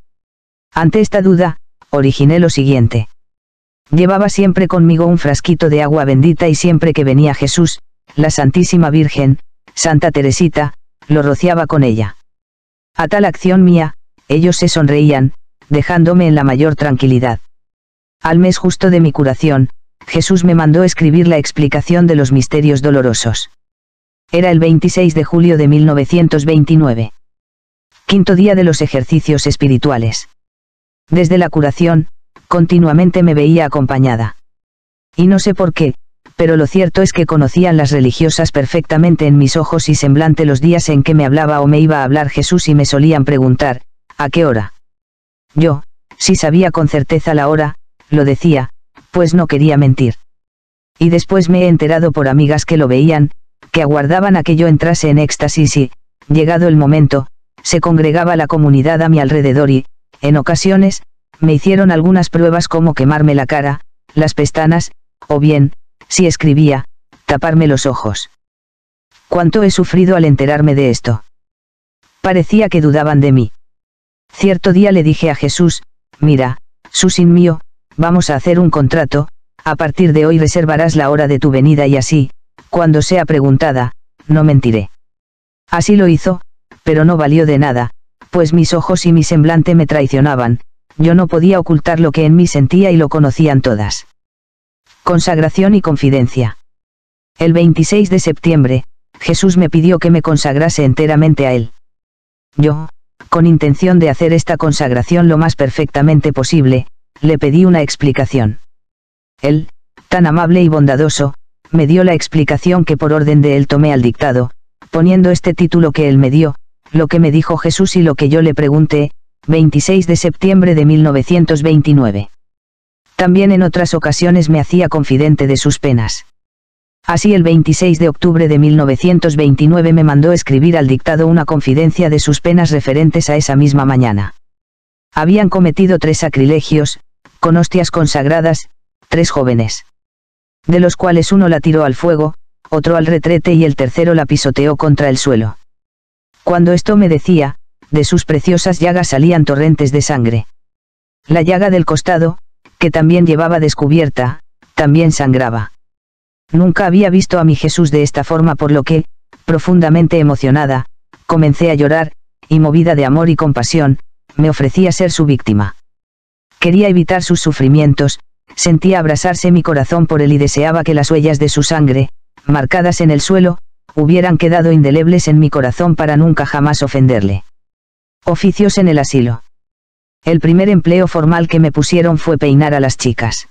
S1: Ante esta duda, originé lo siguiente. Llevaba siempre conmigo un frasquito de agua bendita y siempre que venía Jesús, la Santísima Virgen, Santa Teresita, lo rociaba con ella. A tal acción mía, ellos se sonreían, dejándome en la mayor tranquilidad. Al mes justo de mi curación, Jesús me mandó escribir la explicación de los misterios dolorosos. Era el 26 de julio de 1929. Quinto día de los ejercicios espirituales. Desde la curación, continuamente me veía acompañada. Y no sé por qué, pero lo cierto es que conocían las religiosas perfectamente en mis ojos y semblante los días en que me hablaba o me iba a hablar Jesús y me solían preguntar, ¿a qué hora? Yo, si sabía con certeza la hora, lo decía, pues no quería mentir. Y después me he enterado por amigas que lo veían, que aguardaban a que yo entrase en éxtasis y, llegado el momento, se congregaba la comunidad a mi alrededor y, en ocasiones, me hicieron algunas pruebas como quemarme la cara, las pestanas, o bien, si escribía, taparme los ojos. Cuánto he sufrido al enterarme de esto. Parecía que dudaban de mí. Cierto día le dije a Jesús, mira, Susin mío, vamos a hacer un contrato, a partir de hoy reservarás la hora de tu venida y así, cuando sea preguntada, no mentiré. Así lo hizo, pero no valió de nada, pues mis ojos y mi semblante me traicionaban, yo no podía ocultar lo que en mí sentía y lo conocían todas. Consagración y confidencia. El 26 de septiembre, Jesús me pidió que me consagrase enteramente a Él. Yo, con intención de hacer esta consagración lo más perfectamente posible, le pedí una explicación. Él, tan amable y bondadoso, me dio la explicación que por orden de él tomé al dictado, poniendo este título que él me dio, lo que me dijo Jesús y lo que yo le pregunté, 26 de septiembre de 1929. También en otras ocasiones me hacía confidente de sus penas. Así el 26 de octubre de 1929 me mandó escribir al dictado una confidencia de sus penas referentes a esa misma mañana. Habían cometido tres sacrilegios, con hostias consagradas, tres jóvenes. De los cuales uno la tiró al fuego, otro al retrete y el tercero la pisoteó contra el suelo. Cuando esto me decía, de sus preciosas llagas salían torrentes de sangre. La llaga del costado, que también llevaba descubierta, también sangraba. Nunca había visto a mi Jesús de esta forma por lo que, profundamente emocionada, comencé a llorar, y movida de amor y compasión, me ofrecí a ser su víctima. Quería evitar sus sufrimientos, sentía abrasarse mi corazón por él y deseaba que las huellas de su sangre, marcadas en el suelo, hubieran quedado indelebles en mi corazón para nunca jamás ofenderle. Oficios en el asilo. El primer empleo formal que me pusieron fue peinar a las chicas.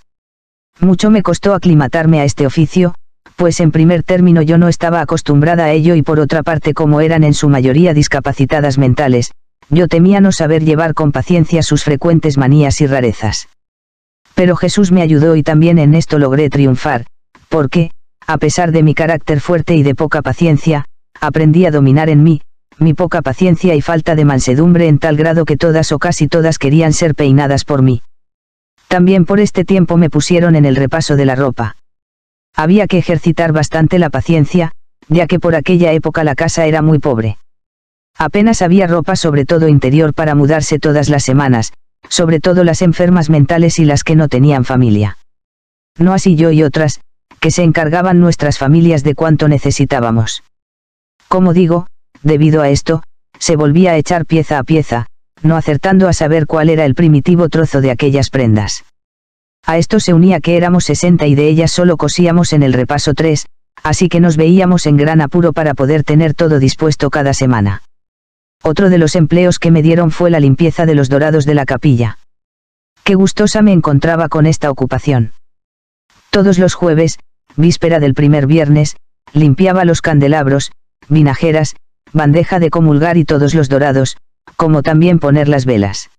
S1: Mucho me costó aclimatarme a este oficio, pues en primer término yo no estaba acostumbrada a ello y por otra parte como eran en su mayoría discapacitadas mentales, yo temía no saber llevar con paciencia sus frecuentes manías y rarezas. Pero Jesús me ayudó y también en esto logré triunfar, porque, a pesar de mi carácter fuerte y de poca paciencia, aprendí a dominar en mí, mi poca paciencia y falta de mansedumbre en tal grado que todas o casi todas querían ser peinadas por mí. También por este tiempo me pusieron en el repaso de la ropa. Había que ejercitar bastante la paciencia, ya que por aquella época la casa era muy pobre. Apenas había ropa sobre todo interior para mudarse todas las semanas, sobre todo las enfermas mentales y las que no tenían familia. No así yo y otras, que se encargaban nuestras familias de cuanto necesitábamos. Como digo, debido a esto, se volvía a echar pieza a pieza, no acertando a saber cuál era el primitivo trozo de aquellas prendas. A esto se unía que éramos 60 y de ellas solo cosíamos en el repaso 3, así que nos veíamos en gran apuro para poder tener todo dispuesto cada semana. Otro de los empleos que me dieron fue la limpieza de los dorados de la capilla. Qué gustosa me encontraba con esta ocupación. Todos los jueves, víspera del primer viernes, limpiaba los candelabros, vinajeras, bandeja de comulgar y todos los dorados, como también poner las velas.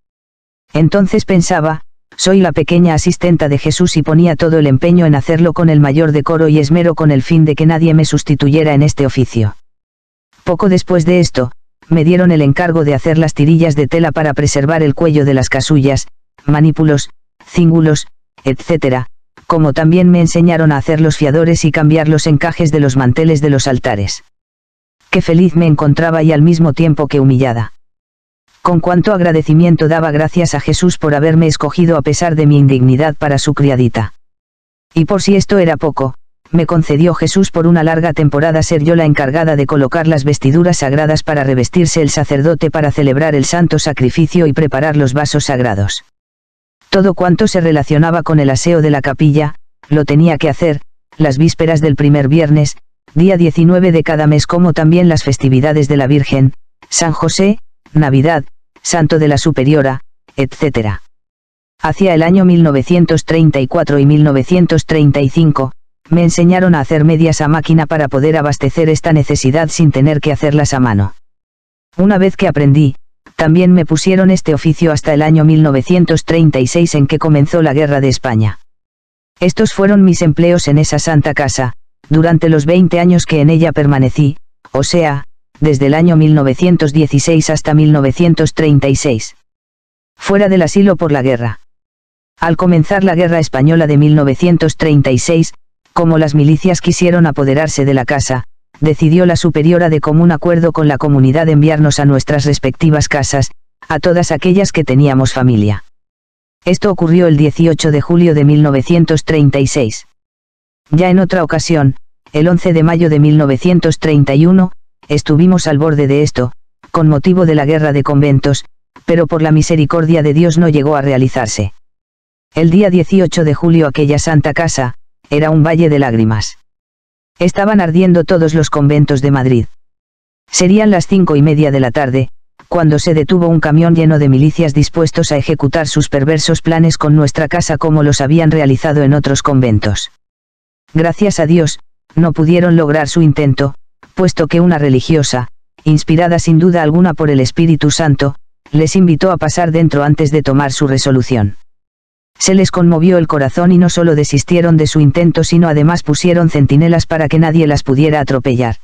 S1: Entonces pensaba, soy la pequeña asistenta de Jesús y ponía todo el empeño en hacerlo con el mayor decoro y esmero con el fin de que nadie me sustituyera en este oficio. Poco después de esto, me dieron el encargo de hacer las tirillas de tela para preservar el cuello de las casullas, manípulos, cíngulos, etc., como también me enseñaron a hacer los fiadores y cambiar los encajes de los manteles de los altares. Qué feliz me encontraba y al mismo tiempo que humillada con cuánto agradecimiento daba gracias a Jesús por haberme escogido a pesar de mi indignidad para su criadita. Y por si esto era poco, me concedió Jesús por una larga temporada ser yo la encargada de colocar las vestiduras sagradas para revestirse el sacerdote para celebrar el santo sacrificio y preparar los vasos sagrados. Todo cuanto se relacionaba con el aseo de la capilla, lo tenía que hacer, las vísperas del primer viernes, día 19 de cada mes como también las festividades de la Virgen, San José, Navidad, santo de la superiora, etc. Hacia el año 1934 y 1935, me enseñaron a hacer medias a máquina para poder abastecer esta necesidad sin tener que hacerlas a mano. Una vez que aprendí, también me pusieron este oficio hasta el año 1936 en que comenzó la Guerra de España. Estos fueron mis empleos en esa santa casa, durante los 20 años que en ella permanecí, o sea, desde el año 1916 hasta 1936. Fuera del asilo por la guerra. Al comenzar la Guerra Española de 1936, como las milicias quisieron apoderarse de la casa, decidió la superiora de común acuerdo con la comunidad enviarnos a nuestras respectivas casas, a todas aquellas que teníamos familia. Esto ocurrió el 18 de julio de 1936. Ya en otra ocasión, el 11 de mayo de 1931, estuvimos al borde de esto, con motivo de la guerra de conventos, pero por la misericordia de Dios no llegó a realizarse. El día 18 de julio aquella santa casa, era un valle de lágrimas. Estaban ardiendo todos los conventos de Madrid. Serían las cinco y media de la tarde, cuando se detuvo un camión lleno de milicias dispuestos a ejecutar sus perversos planes con nuestra casa como los habían realizado en otros conventos. Gracias a Dios, no pudieron lograr su intento, puesto que una religiosa, inspirada sin duda alguna por el Espíritu Santo, les invitó a pasar dentro antes de tomar su resolución. Se les conmovió el corazón y no solo desistieron de su intento, sino además pusieron centinelas para que nadie las pudiera atropellar.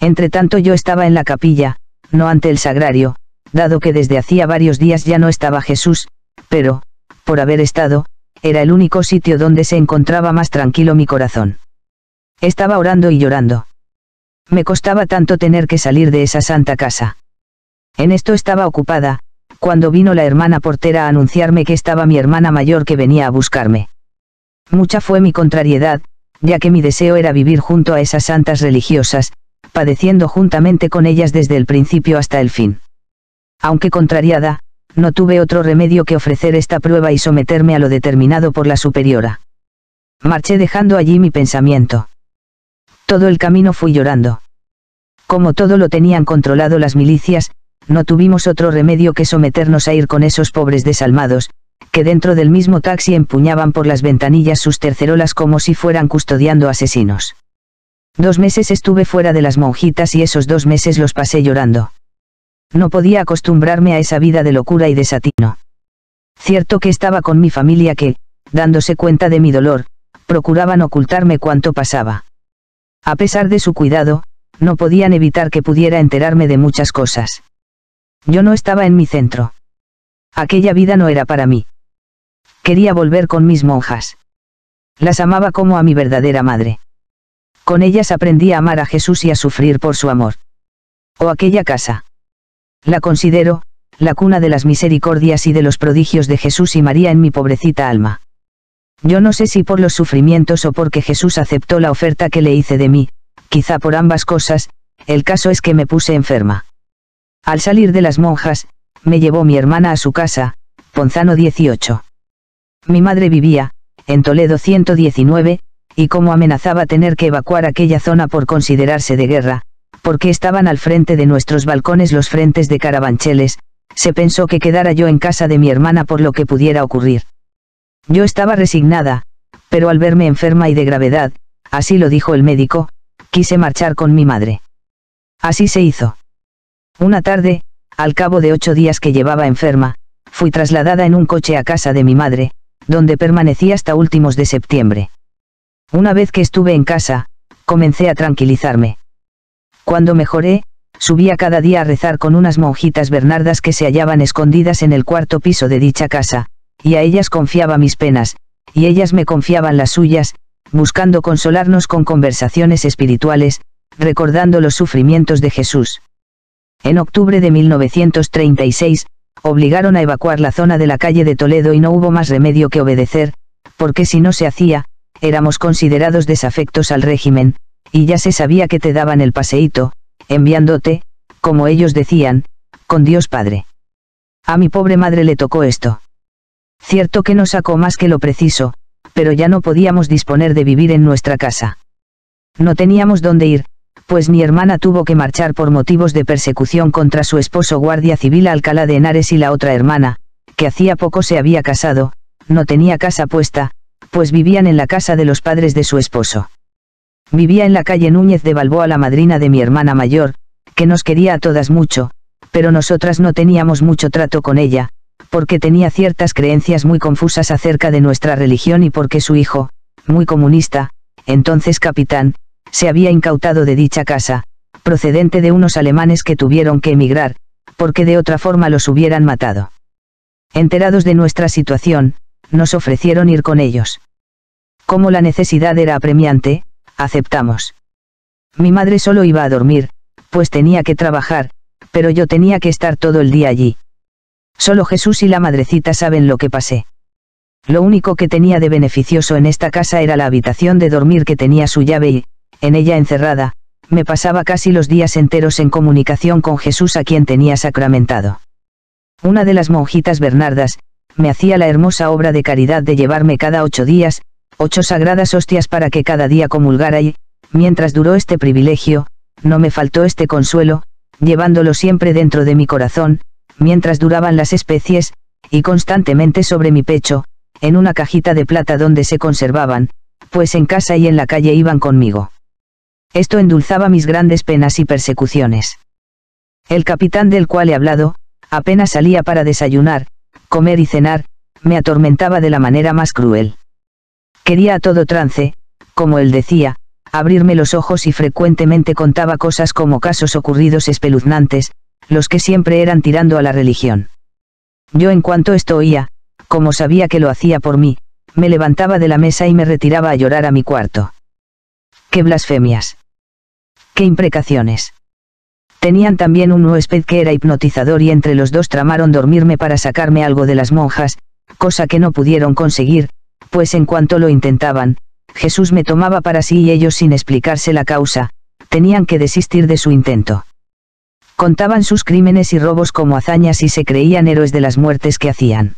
S1: Entretanto yo estaba en la capilla, no ante el sagrario, dado que desde hacía varios días ya no estaba Jesús, pero, por haber estado, era el único sitio donde se encontraba más tranquilo mi corazón. Estaba orando y llorando. Me costaba tanto tener que salir de esa santa casa. En esto estaba ocupada, cuando vino la hermana portera a anunciarme que estaba mi hermana mayor que venía a buscarme. Mucha fue mi contrariedad, ya que mi deseo era vivir junto a esas santas religiosas, padeciendo juntamente con ellas desde el principio hasta el fin. Aunque contrariada, no tuve otro remedio que ofrecer esta prueba y someterme a lo determinado por la superiora. Marché dejando allí mi pensamiento. Todo el camino fui llorando. Como todo lo tenían controlado las milicias, no tuvimos otro remedio que someternos a ir con esos pobres desalmados, que dentro del mismo taxi empuñaban por las ventanillas sus tercerolas como si fueran custodiando asesinos. Dos meses estuve fuera de las monjitas y esos dos meses los pasé llorando. No podía acostumbrarme a esa vida de locura y desatino. Cierto que estaba con mi familia que, dándose cuenta de mi dolor, procuraban ocultarme cuanto pasaba. A pesar de su cuidado, no podían evitar que pudiera enterarme de muchas cosas. Yo no estaba en mi centro. Aquella vida no era para mí. Quería volver con mis monjas. Las amaba como a mi verdadera madre. Con ellas aprendí a amar a Jesús y a sufrir por su amor. O aquella casa. La considero, la cuna de las misericordias y de los prodigios de Jesús y María en mi pobrecita alma. Yo no sé si por los sufrimientos o porque Jesús aceptó la oferta que le hice de mí, quizá por ambas cosas, el caso es que me puse enferma. Al salir de las monjas, me llevó mi hermana a su casa, Ponzano 18. Mi madre vivía, en Toledo 119, y como amenazaba tener que evacuar aquella zona por considerarse de guerra, porque estaban al frente de nuestros balcones los frentes de carabancheles, se pensó que quedara yo en casa de mi hermana por lo que pudiera ocurrir. Yo estaba resignada, pero al verme enferma y de gravedad, así lo dijo el médico, quise marchar con mi madre. Así se hizo. Una tarde, al cabo de ocho días que llevaba enferma, fui trasladada en un coche a casa de mi madre, donde permanecí hasta últimos de septiembre. Una vez que estuve en casa, comencé a tranquilizarme. Cuando mejoré, subía cada día a rezar con unas monjitas bernardas que se hallaban escondidas en el cuarto piso de dicha casa, y a ellas confiaba mis penas, y ellas me confiaban las suyas, buscando consolarnos con conversaciones espirituales, recordando los sufrimientos de Jesús. En octubre de 1936, obligaron a evacuar la zona de la calle de Toledo y no hubo más remedio que obedecer, porque si no se hacía, éramos considerados desafectos al régimen, y ya se sabía que te daban el paseíto, enviándote, como ellos decían, con Dios Padre. A mi pobre madre le tocó esto. Cierto que no sacó más que lo preciso, pero ya no podíamos disponer de vivir en nuestra casa. No teníamos dónde ir, pues mi hermana tuvo que marchar por motivos de persecución contra su esposo guardia civil Alcalá de Henares y la otra hermana, que hacía poco se había casado, no tenía casa puesta, pues vivían en la casa de los padres de su esposo. Vivía en la calle Núñez de Balboa la madrina de mi hermana mayor, que nos quería a todas mucho, pero nosotras no teníamos mucho trato con ella, porque tenía ciertas creencias muy confusas acerca de nuestra religión y porque su hijo, muy comunista, entonces capitán, se había incautado de dicha casa, procedente de unos alemanes que tuvieron que emigrar, porque de otra forma los hubieran matado. Enterados de nuestra situación, nos ofrecieron ir con ellos. Como la necesidad era apremiante, aceptamos. Mi madre solo iba a dormir, pues tenía que trabajar, pero yo tenía que estar todo el día allí. Solo Jesús y la madrecita saben lo que pasé. Lo único que tenía de beneficioso en esta casa era la habitación de dormir que tenía su llave y, en ella encerrada, me pasaba casi los días enteros en comunicación con Jesús a quien tenía sacramentado. Una de las monjitas Bernardas, me hacía la hermosa obra de caridad de llevarme cada ocho días, ocho sagradas hostias para que cada día comulgara y, mientras duró este privilegio, no me faltó este consuelo, llevándolo siempre dentro de mi corazón, mientras duraban las especies, y constantemente sobre mi pecho, en una cajita de plata donde se conservaban, pues en casa y en la calle iban conmigo. Esto endulzaba mis grandes penas y persecuciones. El capitán del cual he hablado, apenas salía para desayunar, comer y cenar, me atormentaba de la manera más cruel. Quería a todo trance, como él decía, abrirme los ojos y frecuentemente contaba cosas como casos ocurridos espeluznantes, los que siempre eran tirando a la religión. Yo en cuanto esto oía, como sabía que lo hacía por mí, me levantaba de la mesa y me retiraba a llorar a mi cuarto. ¡Qué blasfemias! ¡Qué imprecaciones! Tenían también un huésped que era hipnotizador y entre los dos tramaron dormirme para sacarme algo de las monjas, cosa que no pudieron conseguir, pues en cuanto lo intentaban, Jesús me tomaba para sí y ellos sin explicarse la causa, tenían que desistir de su intento. Contaban sus crímenes y robos como hazañas y se creían héroes de las muertes que hacían.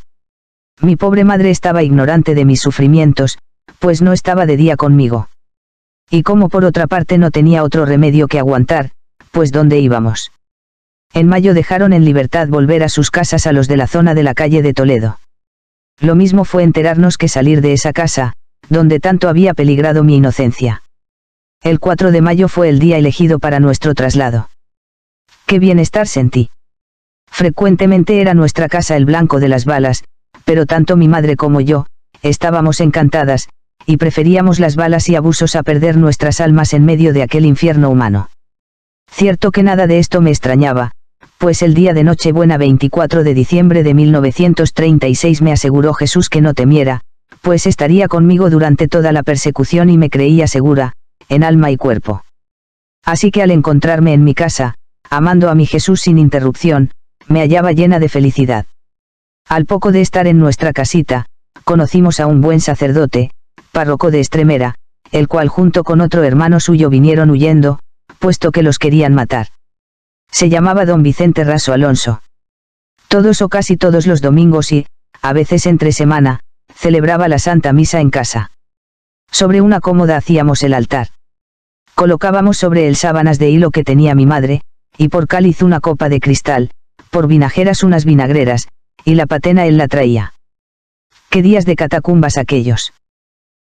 S1: Mi pobre madre estaba ignorante de mis sufrimientos, pues no estaba de día conmigo. Y como por otra parte no tenía otro remedio que aguantar, pues ¿dónde íbamos? En mayo dejaron en libertad volver a sus casas a los de la zona de la calle de Toledo. Lo mismo fue enterarnos que salir de esa casa, donde tanto había peligrado mi inocencia. El 4 de mayo fue el día elegido para nuestro traslado qué bienestar sentí. Frecuentemente era nuestra casa el blanco de las balas, pero tanto mi madre como yo, estábamos encantadas, y preferíamos las balas y abusos a perder nuestras almas en medio de aquel infierno humano. Cierto que nada de esto me extrañaba, pues el día de Nochebuena 24 de diciembre de 1936 me aseguró Jesús que no temiera, pues estaría conmigo durante toda la persecución y me creía segura, en alma y cuerpo. Así que al encontrarme en mi casa, amando a mi Jesús sin interrupción, me hallaba llena de felicidad. Al poco de estar en nuestra casita, conocimos a un buen sacerdote, párroco de Estremera, el cual junto con otro hermano suyo vinieron huyendo, puesto que los querían matar. Se llamaba don Vicente Raso Alonso. Todos o casi todos los domingos y, a veces entre semana, celebraba la Santa Misa en casa. Sobre una cómoda hacíamos el altar. Colocábamos sobre él sábanas de hilo que tenía mi madre, y por cáliz una copa de cristal, por vinajeras unas vinagreras, y la patena él la traía. ¡Qué días de catacumbas aquellos!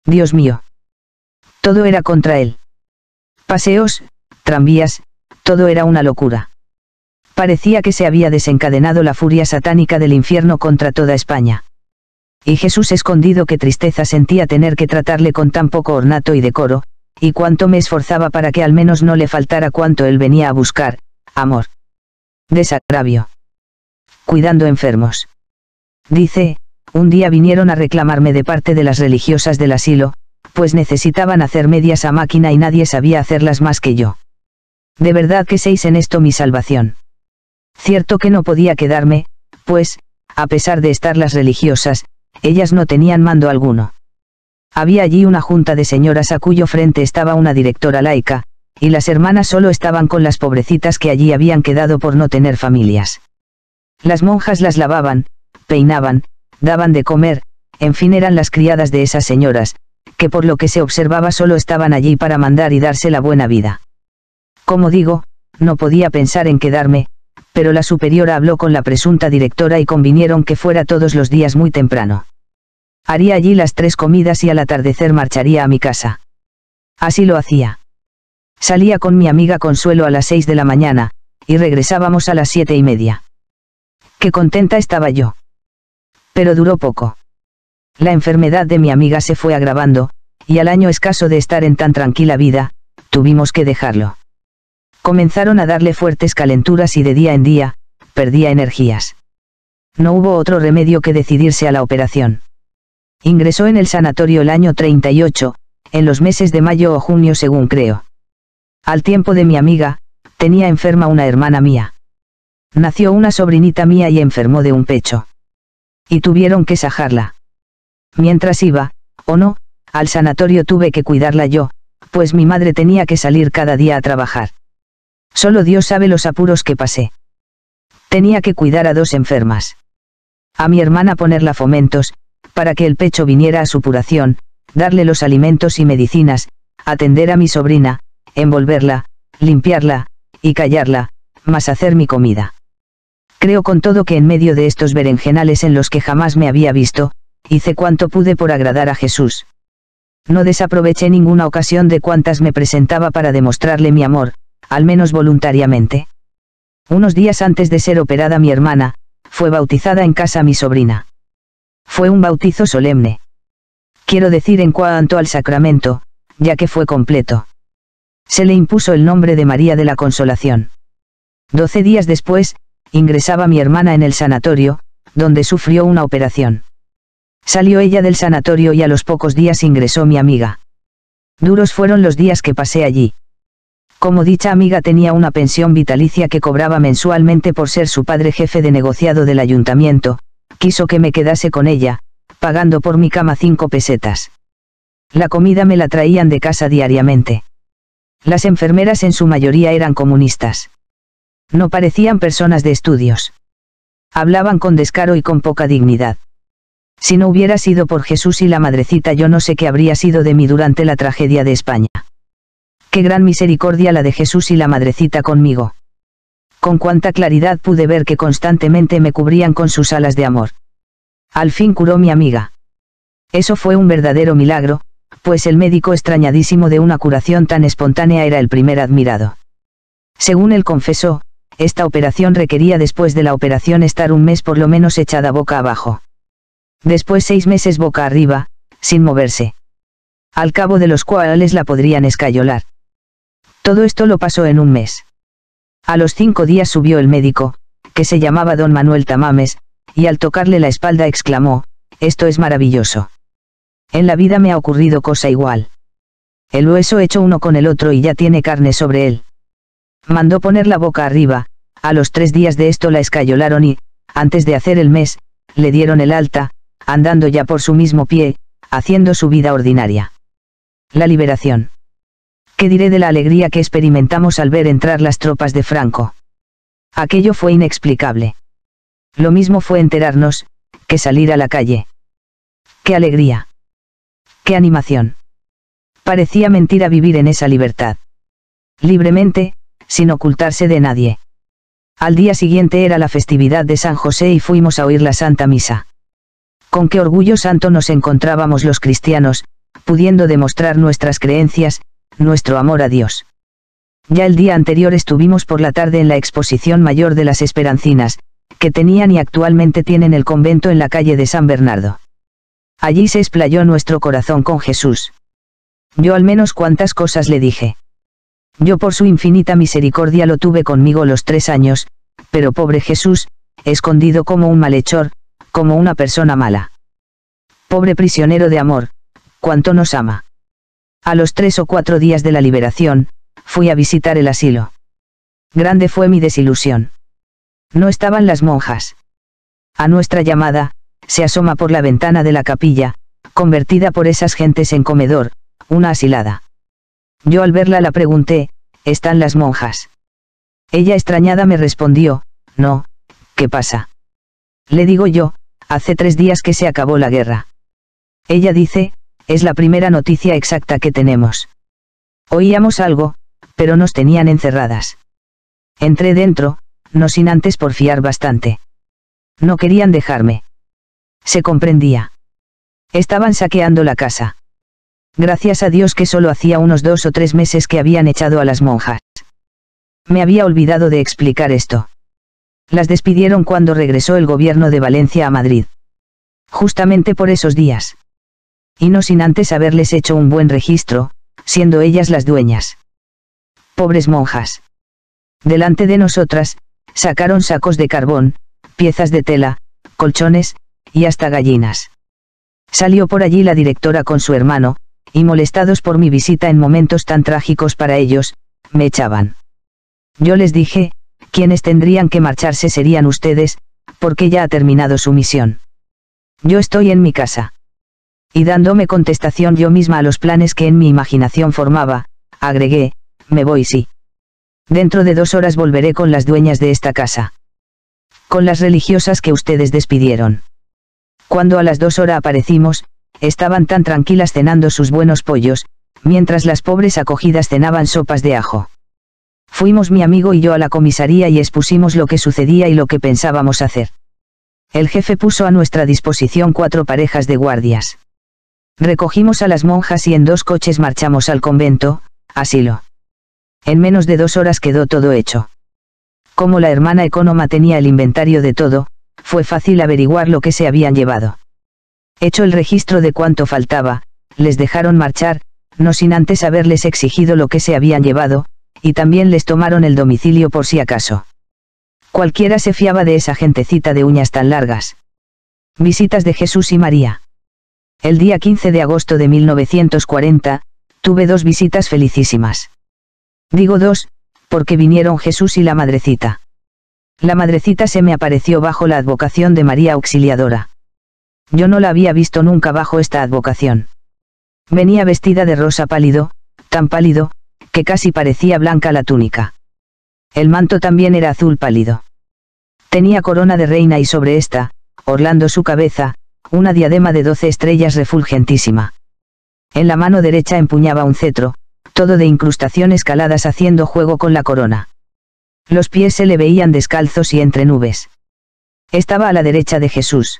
S1: Dios mío. Todo era contra él. Paseos, tranvías, todo era una locura. Parecía que se había desencadenado la furia satánica del infierno contra toda España. Y Jesús escondido qué tristeza sentía tener que tratarle con tan poco ornato y decoro, y cuánto me esforzaba para que al menos no le faltara cuanto él venía a buscar, amor. Desagravio. Cuidando enfermos. Dice, un día vinieron a reclamarme de parte de las religiosas del asilo, pues necesitaban hacer medias a máquina y nadie sabía hacerlas más que yo. De verdad que seis en esto mi salvación. Cierto que no podía quedarme, pues, a pesar de estar las religiosas, ellas no tenían mando alguno. Había allí una junta de señoras a cuyo frente estaba una directora laica, y las hermanas solo estaban con las pobrecitas que allí habían quedado por no tener familias. Las monjas las lavaban, peinaban, daban de comer, en fin eran las criadas de esas señoras, que por lo que se observaba solo estaban allí para mandar y darse la buena vida. Como digo, no podía pensar en quedarme, pero la superiora habló con la presunta directora y convinieron que fuera todos los días muy temprano. Haría allí las tres comidas y al atardecer marcharía a mi casa. Así lo hacía. Salía con mi amiga Consuelo a las 6 de la mañana, y regresábamos a las siete y media. Qué contenta estaba yo. Pero duró poco. La enfermedad de mi amiga se fue agravando, y al año escaso de estar en tan tranquila vida, tuvimos que dejarlo. Comenzaron a darle fuertes calenturas y de día en día, perdía energías. No hubo otro remedio que decidirse a la operación. Ingresó en el sanatorio el año 38, en los meses de mayo o junio según creo. Al tiempo de mi amiga, tenía enferma una hermana mía. Nació una sobrinita mía y enfermó de un pecho. Y tuvieron que sajarla. Mientras iba, o no, al sanatorio tuve que cuidarla yo, pues mi madre tenía que salir cada día a trabajar. Solo Dios sabe los apuros que pasé. Tenía que cuidar a dos enfermas. A mi hermana ponerla fomentos, para que el pecho viniera a su puración, darle los alimentos y medicinas, atender a mi sobrina, envolverla, limpiarla, y callarla, más hacer mi comida. Creo con todo que en medio de estos berenjenales en los que jamás me había visto, hice cuanto pude por agradar a Jesús. No desaproveché ninguna ocasión de cuantas me presentaba para demostrarle mi amor, al menos voluntariamente. Unos días antes de ser operada mi hermana, fue bautizada en casa mi sobrina. Fue un bautizo solemne. Quiero decir en cuanto al sacramento, ya que fue completo se le impuso el nombre de María de la Consolación. Doce días después, ingresaba mi hermana en el sanatorio, donde sufrió una operación. Salió ella del sanatorio y a los pocos días ingresó mi amiga. Duros fueron los días que pasé allí. Como dicha amiga tenía una pensión vitalicia que cobraba mensualmente por ser su padre jefe de negociado del ayuntamiento, quiso que me quedase con ella, pagando por mi cama cinco pesetas. La comida me la traían de casa diariamente. Las enfermeras en su mayoría eran comunistas. No parecían personas de estudios. Hablaban con descaro y con poca dignidad. Si no hubiera sido por Jesús y la madrecita yo no sé qué habría sido de mí durante la tragedia de España. Qué gran misericordia la de Jesús y la madrecita conmigo. Con cuánta claridad pude ver que constantemente me cubrían con sus alas de amor. Al fin curó mi amiga. Eso fue un verdadero milagro, pues el médico extrañadísimo de una curación tan espontánea era el primer admirado. Según él confesó, esta operación requería después de la operación estar un mes por lo menos echada boca abajo. Después seis meses boca arriba, sin moverse. Al cabo de los cuales la podrían escayolar. Todo esto lo pasó en un mes. A los cinco días subió el médico, que se llamaba don Manuel Tamames, y al tocarle la espalda exclamó, Esto es maravilloso. En la vida me ha ocurrido cosa igual. El hueso hecho uno con el otro y ya tiene carne sobre él. Mandó poner la boca arriba, a los tres días de esto la escayolaron y, antes de hacer el mes, le dieron el alta, andando ya por su mismo pie, haciendo su vida ordinaria. La liberación. ¿Qué diré de la alegría que experimentamos al ver entrar las tropas de Franco? Aquello fue inexplicable. Lo mismo fue enterarnos, que salir a la calle. ¡Qué alegría! ¡Qué animación! Parecía mentira vivir en esa libertad. Libremente, sin ocultarse de nadie. Al día siguiente era la festividad de San José y fuimos a oír la Santa Misa. Con qué orgullo santo nos encontrábamos los cristianos, pudiendo demostrar nuestras creencias, nuestro amor a Dios. Ya el día anterior estuvimos por la tarde en la exposición mayor de las Esperancinas, que tenían y actualmente tienen el convento en la calle de San Bernardo. Allí se explayó nuestro corazón con Jesús. Yo al menos cuántas cosas le dije. Yo por su infinita misericordia lo tuve conmigo los tres años, pero pobre Jesús, escondido como un malhechor, como una persona mala. Pobre prisionero de amor, cuánto nos ama. A los tres o cuatro días de la liberación, fui a visitar el asilo. Grande fue mi desilusión. No estaban las monjas. A nuestra llamada, se asoma por la ventana de la capilla, convertida por esas gentes en comedor, una asilada. Yo al verla la pregunté, ¿están las monjas? Ella extrañada me respondió, no, ¿qué pasa? Le digo yo, hace tres días que se acabó la guerra. Ella dice, es la primera noticia exacta que tenemos. Oíamos algo, pero nos tenían encerradas. Entré dentro, no sin antes porfiar bastante. No querían dejarme. Se comprendía. Estaban saqueando la casa. Gracias a Dios que solo hacía unos dos o tres meses que habían echado a las monjas. Me había olvidado de explicar esto. Las despidieron cuando regresó el gobierno de Valencia a Madrid. Justamente por esos días. Y no sin antes haberles hecho un buen registro, siendo ellas las dueñas. Pobres monjas. Delante de nosotras, sacaron sacos de carbón, piezas de tela, colchones, y hasta gallinas. Salió por allí la directora con su hermano, y molestados por mi visita en momentos tan trágicos para ellos, me echaban. Yo les dije, quienes tendrían que marcharse serían ustedes, porque ya ha terminado su misión. Yo estoy en mi casa. Y dándome contestación yo misma a los planes que en mi imaginación formaba, agregué, me voy sí. Dentro de dos horas volveré con las dueñas de esta casa. Con las religiosas que ustedes despidieron. Cuando a las dos horas aparecimos, estaban tan tranquilas cenando sus buenos pollos, mientras las pobres acogidas cenaban sopas de ajo. Fuimos mi amigo y yo a la comisaría y expusimos lo que sucedía y lo que pensábamos hacer. El jefe puso a nuestra disposición cuatro parejas de guardias. Recogimos a las monjas y en dos coches marchamos al convento, asilo. En menos de dos horas quedó todo hecho. Como la hermana economa tenía el inventario de todo, fue fácil averiguar lo que se habían llevado. Hecho el registro de cuánto faltaba, les dejaron marchar, no sin antes haberles exigido lo que se habían llevado, y también les tomaron el domicilio por si acaso. Cualquiera se fiaba de esa gentecita de uñas tan largas. Visitas de Jesús y María. El día 15 de agosto de 1940, tuve dos visitas felicísimas. Digo dos, porque vinieron Jesús y la madrecita. La madrecita se me apareció bajo la advocación de María Auxiliadora. Yo no la había visto nunca bajo esta advocación. Venía vestida de rosa pálido, tan pálido, que casi parecía blanca la túnica. El manto también era azul pálido. Tenía corona de reina y sobre esta, orlando su cabeza, una diadema de doce estrellas refulgentísima. En la mano derecha empuñaba un cetro, todo de incrustaciones caladas haciendo juego con la corona. Los pies se le veían descalzos y entre nubes. Estaba a la derecha de Jesús.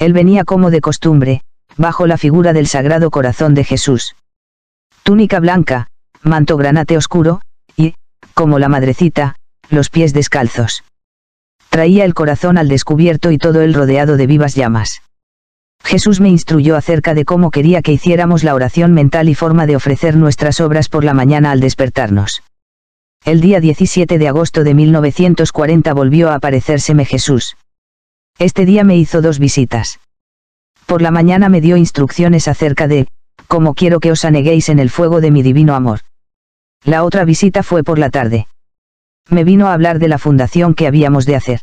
S1: Él venía como de costumbre, bajo la figura del Sagrado Corazón de Jesús. Túnica blanca, manto granate oscuro, y, como la madrecita, los pies descalzos. Traía el corazón al descubierto y todo él rodeado de vivas llamas. Jesús me instruyó acerca de cómo quería que hiciéramos la oración mental y forma de ofrecer nuestras obras por la mañana al despertarnos. El día 17 de agosto de 1940 volvió a aparecérseme Jesús. Este día me hizo dos visitas. Por la mañana me dio instrucciones acerca de, cómo quiero que os aneguéis en el fuego de mi divino amor. La otra visita fue por la tarde. Me vino a hablar de la fundación que habíamos de hacer.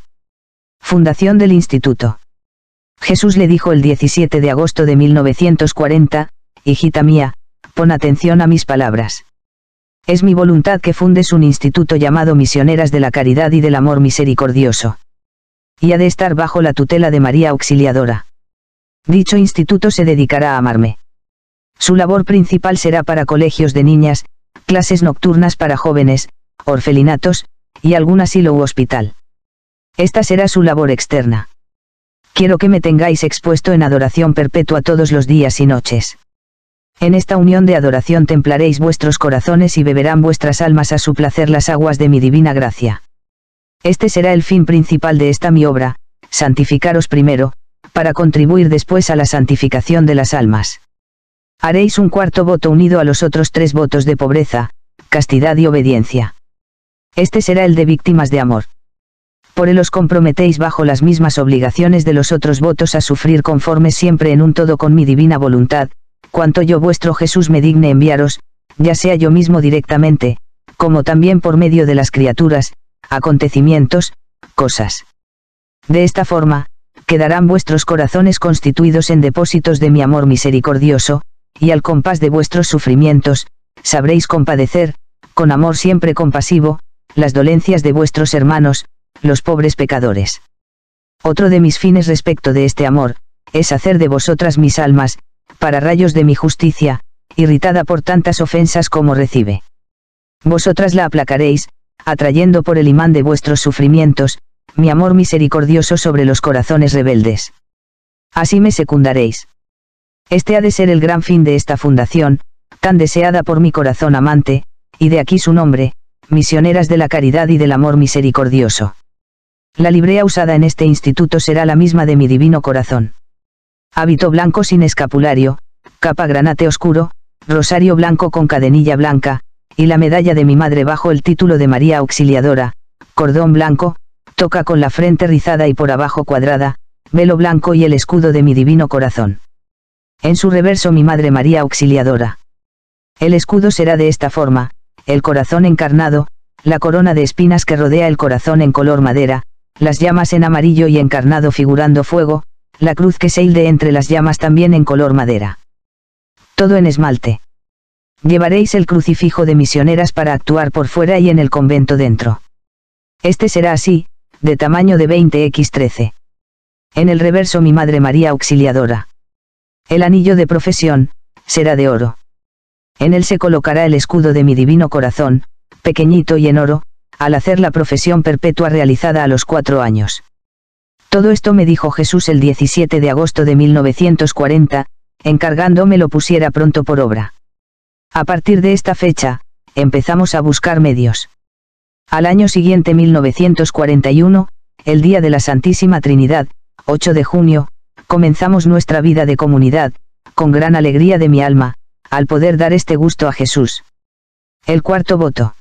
S1: Fundación del Instituto. Jesús le dijo el 17 de agosto de 1940, hijita mía, pon atención a mis palabras. Es mi voluntad que fundes un instituto llamado Misioneras de la Caridad y del Amor Misericordioso. Y ha de estar bajo la tutela de María Auxiliadora. Dicho instituto se dedicará a amarme. Su labor principal será para colegios de niñas, clases nocturnas para jóvenes, orfelinatos, y algún asilo u hospital. Esta será su labor externa. Quiero que me tengáis expuesto en adoración perpetua todos los días y noches. En esta unión de adoración templaréis vuestros corazones y beberán vuestras almas a su placer las aguas de mi divina gracia. Este será el fin principal de esta mi obra, santificaros primero, para contribuir después a la santificación de las almas. Haréis un cuarto voto unido a los otros tres votos de pobreza, castidad y obediencia. Este será el de víctimas de amor. Por él os comprometéis bajo las mismas obligaciones de los otros votos a sufrir conforme siempre en un todo con mi divina voluntad, cuanto yo vuestro Jesús me digne enviaros, ya sea yo mismo directamente, como también por medio de las criaturas, acontecimientos, cosas. De esta forma, quedarán vuestros corazones constituidos en depósitos de mi amor misericordioso, y al compás de vuestros sufrimientos, sabréis compadecer, con amor siempre compasivo, las dolencias de vuestros hermanos, los pobres pecadores. Otro de mis fines respecto de este amor, es hacer de vosotras mis almas, para rayos de mi justicia, irritada por tantas ofensas como recibe. Vosotras la aplacaréis, atrayendo por el imán de vuestros sufrimientos, mi amor misericordioso sobre los corazones rebeldes. Así me secundaréis. Este ha de ser el gran fin de esta fundación, tan deseada por mi corazón amante, y de aquí su nombre, misioneras de la caridad y del amor misericordioso. La librea usada en este instituto será la misma de mi divino corazón hábito blanco sin escapulario, capa granate oscuro, rosario blanco con cadenilla blanca, y la medalla de mi madre bajo el título de María Auxiliadora, cordón blanco, toca con la frente rizada y por abajo cuadrada, velo blanco y el escudo de mi divino corazón. En su reverso mi madre María Auxiliadora. El escudo será de esta forma, el corazón encarnado, la corona de espinas que rodea el corazón en color madera, las llamas en amarillo y encarnado figurando fuego, la cruz que se hilde entre las llamas también en color madera. Todo en esmalte. Llevaréis el crucifijo de misioneras para actuar por fuera y en el convento dentro. Este será así, de tamaño de 20x13. En el reverso mi Madre María Auxiliadora. El anillo de profesión, será de oro. En él se colocará el escudo de mi divino corazón, pequeñito y en oro, al hacer la profesión perpetua realizada a los cuatro años. Todo esto me dijo Jesús el 17 de agosto de 1940, encargándome lo pusiera pronto por obra. A partir de esta fecha, empezamos a buscar medios. Al año siguiente 1941, el día de la Santísima Trinidad, 8 de junio, comenzamos nuestra vida de comunidad, con gran alegría de mi alma, al poder dar este gusto a Jesús. El cuarto voto.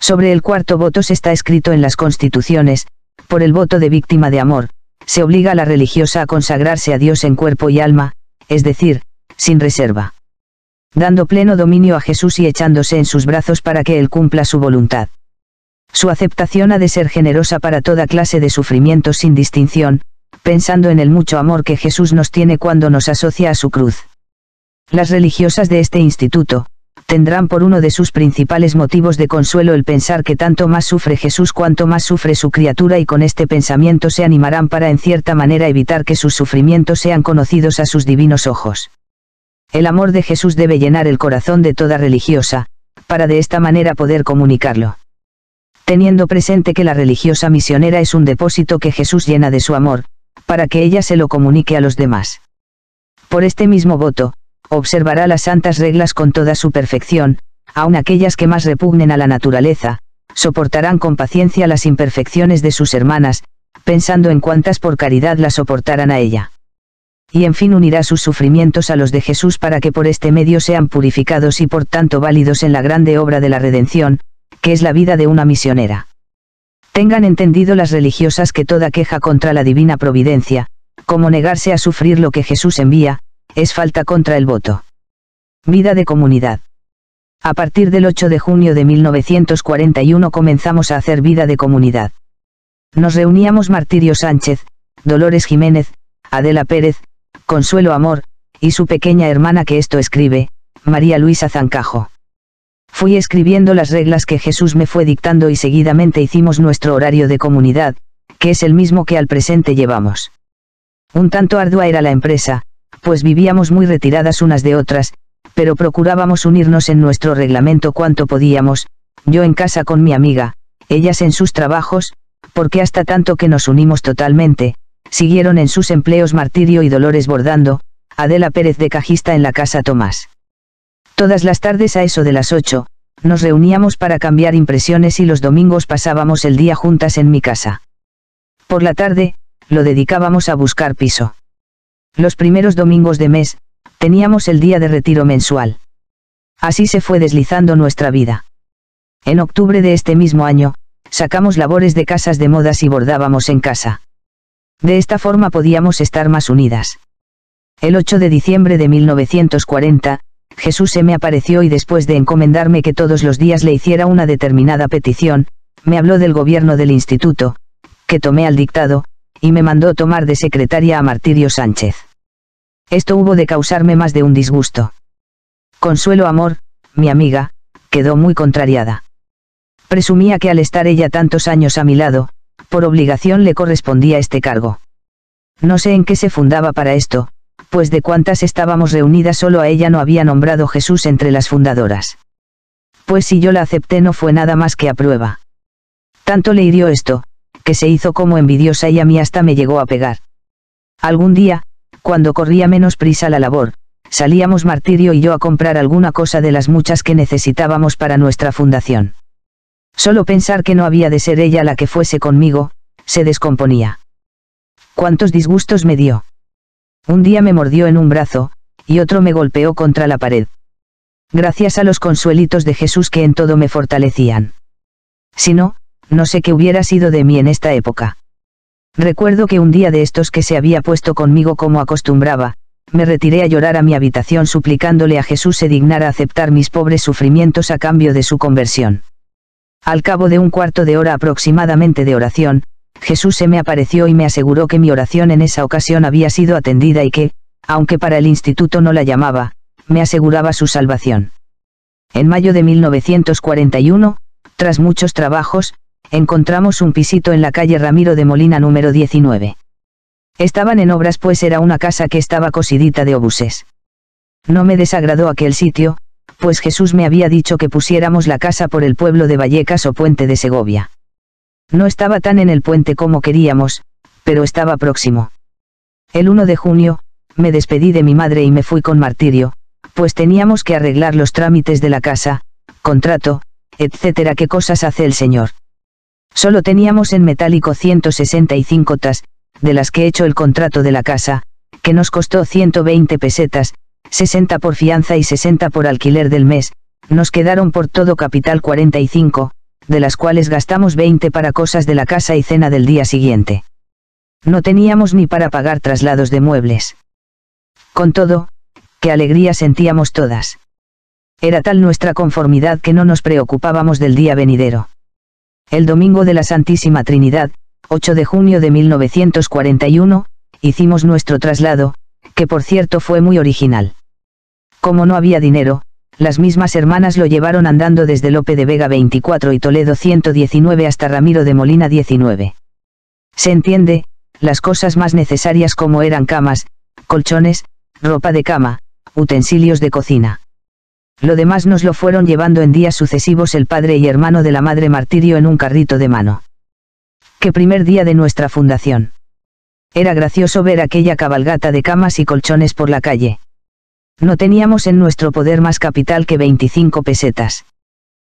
S1: Sobre el cuarto voto se está escrito en las constituciones, por el voto de víctima de amor, se obliga a la religiosa a consagrarse a Dios en cuerpo y alma, es decir, sin reserva. Dando pleno dominio a Jesús y echándose en sus brazos para que Él cumpla su voluntad. Su aceptación ha de ser generosa para toda clase de sufrimientos sin distinción, pensando en el mucho amor que Jesús nos tiene cuando nos asocia a su cruz. Las religiosas de este instituto, tendrán por uno de sus principales motivos de consuelo el pensar que tanto más sufre Jesús cuanto más sufre su criatura y con este pensamiento se animarán para en cierta manera evitar que sus sufrimientos sean conocidos a sus divinos ojos. El amor de Jesús debe llenar el corazón de toda religiosa, para de esta manera poder comunicarlo. Teniendo presente que la religiosa misionera es un depósito que Jesús llena de su amor, para que ella se lo comunique a los demás. Por este mismo voto, observará las santas reglas con toda su perfección, aun aquellas que más repugnen a la naturaleza, soportarán con paciencia las imperfecciones de sus hermanas, pensando en cuántas por caridad la soportarán a ella. Y en fin unirá sus sufrimientos a los de Jesús para que por este medio sean purificados y por tanto válidos en la grande obra de la redención, que es la vida de una misionera. Tengan entendido las religiosas que toda queja contra la divina providencia, como negarse a sufrir lo que Jesús envía, es falta contra el voto. Vida de comunidad. A partir del 8 de junio de 1941 comenzamos a hacer vida de comunidad. Nos reuníamos Martirio Sánchez, Dolores Jiménez, Adela Pérez, Consuelo Amor, y su pequeña hermana que esto escribe, María Luisa Zancajo. Fui escribiendo las reglas que Jesús me fue dictando y seguidamente hicimos nuestro horario de comunidad, que es el mismo que al presente llevamos. Un tanto ardua era la empresa, pues vivíamos muy retiradas unas de otras, pero procurábamos unirnos en nuestro reglamento cuanto podíamos, yo en casa con mi amiga, ellas en sus trabajos, porque hasta tanto que nos unimos totalmente, siguieron en sus empleos Martirio y Dolores bordando, Adela Pérez de cajista en la casa Tomás. Todas las tardes a eso de las ocho, nos reuníamos para cambiar impresiones y los domingos pasábamos el día juntas en mi casa. Por la tarde, lo dedicábamos a buscar piso. Los primeros domingos de mes, teníamos el día de retiro mensual. Así se fue deslizando nuestra vida. En octubre de este mismo año, sacamos labores de casas de modas y bordábamos en casa. De esta forma podíamos estar más unidas. El 8 de diciembre de 1940, Jesús se me apareció y después de encomendarme que todos los días le hiciera una determinada petición, me habló del gobierno del instituto, que tomé al dictado, y me mandó tomar de secretaria a Martirio Sánchez. Esto hubo de causarme más de un disgusto. Consuelo Amor, mi amiga, quedó muy contrariada. Presumía que al estar ella tantos años a mi lado, por obligación le correspondía este cargo. No sé en qué se fundaba para esto, pues de cuantas estábamos reunidas solo a ella no había nombrado Jesús entre las fundadoras. Pues si yo la acepté no fue nada más que a prueba. Tanto le hirió esto, que se hizo como envidiosa y a mí hasta me llegó a pegar. Algún día, cuando corría menos prisa la labor, salíamos Martirio y yo a comprar alguna cosa de las muchas que necesitábamos para nuestra fundación. Solo pensar que no había de ser ella la que fuese conmigo, se descomponía. Cuántos disgustos me dio. Un día me mordió en un brazo, y otro me golpeó contra la pared. Gracias a los consuelitos de Jesús que en todo me fortalecían. Si no, no sé qué hubiera sido de mí en esta época. Recuerdo que un día de estos que se había puesto conmigo como acostumbraba, me retiré a llorar a mi habitación suplicándole a Jesús se dignara aceptar mis pobres sufrimientos a cambio de su conversión. Al cabo de un cuarto de hora aproximadamente de oración, Jesús se me apareció y me aseguró que mi oración en esa ocasión había sido atendida y que, aunque para el instituto no la llamaba, me aseguraba su salvación. En mayo de 1941, tras muchos trabajos, encontramos un pisito en la calle Ramiro de Molina número 19. Estaban en obras pues era una casa que estaba cosidita de obuses. No me desagradó aquel sitio, pues Jesús me había dicho que pusiéramos la casa por el pueblo de Vallecas o puente de Segovia. No estaba tan en el puente como queríamos, pero estaba próximo. El 1 de junio, me despedí de mi madre y me fui con martirio, pues teníamos que arreglar los trámites de la casa, contrato, etcétera, qué cosas hace el Señor. Solo teníamos en metálico 165 tas, de las que he hecho el contrato de la casa, que nos costó 120 pesetas, 60 por fianza y 60 por alquiler del mes, nos quedaron por todo capital 45, de las cuales gastamos 20 para cosas de la casa y cena del día siguiente. No teníamos ni para pagar traslados de muebles. Con todo, qué alegría sentíamos todas. Era tal nuestra conformidad que no nos preocupábamos del día venidero el domingo de la Santísima Trinidad, 8 de junio de 1941, hicimos nuestro traslado, que por cierto fue muy original. Como no había dinero, las mismas hermanas lo llevaron andando desde Lope de Vega 24 y Toledo 119 hasta Ramiro de Molina 19. Se entiende, las cosas más necesarias como eran camas, colchones, ropa de cama, utensilios de cocina. Lo demás nos lo fueron llevando en días sucesivos el padre y hermano de la madre martirio en un carrito de mano. Qué primer día de nuestra fundación. Era gracioso ver aquella cabalgata de camas y colchones por la calle. No teníamos en nuestro poder más capital que 25 pesetas.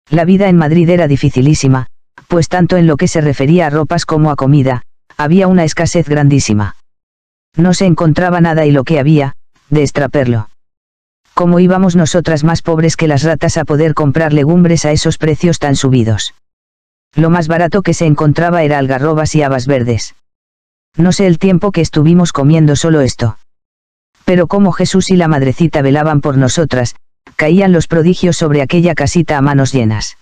S1: La vida en Madrid era dificilísima, pues tanto en lo que se refería a ropas como a comida, había una escasez grandísima. No se encontraba nada y lo que había, de extraperlo. ¿Cómo íbamos nosotras más pobres que las ratas a poder comprar legumbres a esos precios tan subidos. Lo más barato que se encontraba era algarrobas y habas verdes. No sé el tiempo que estuvimos comiendo solo esto. Pero como Jesús y la madrecita velaban por nosotras, caían los prodigios sobre aquella casita a manos llenas.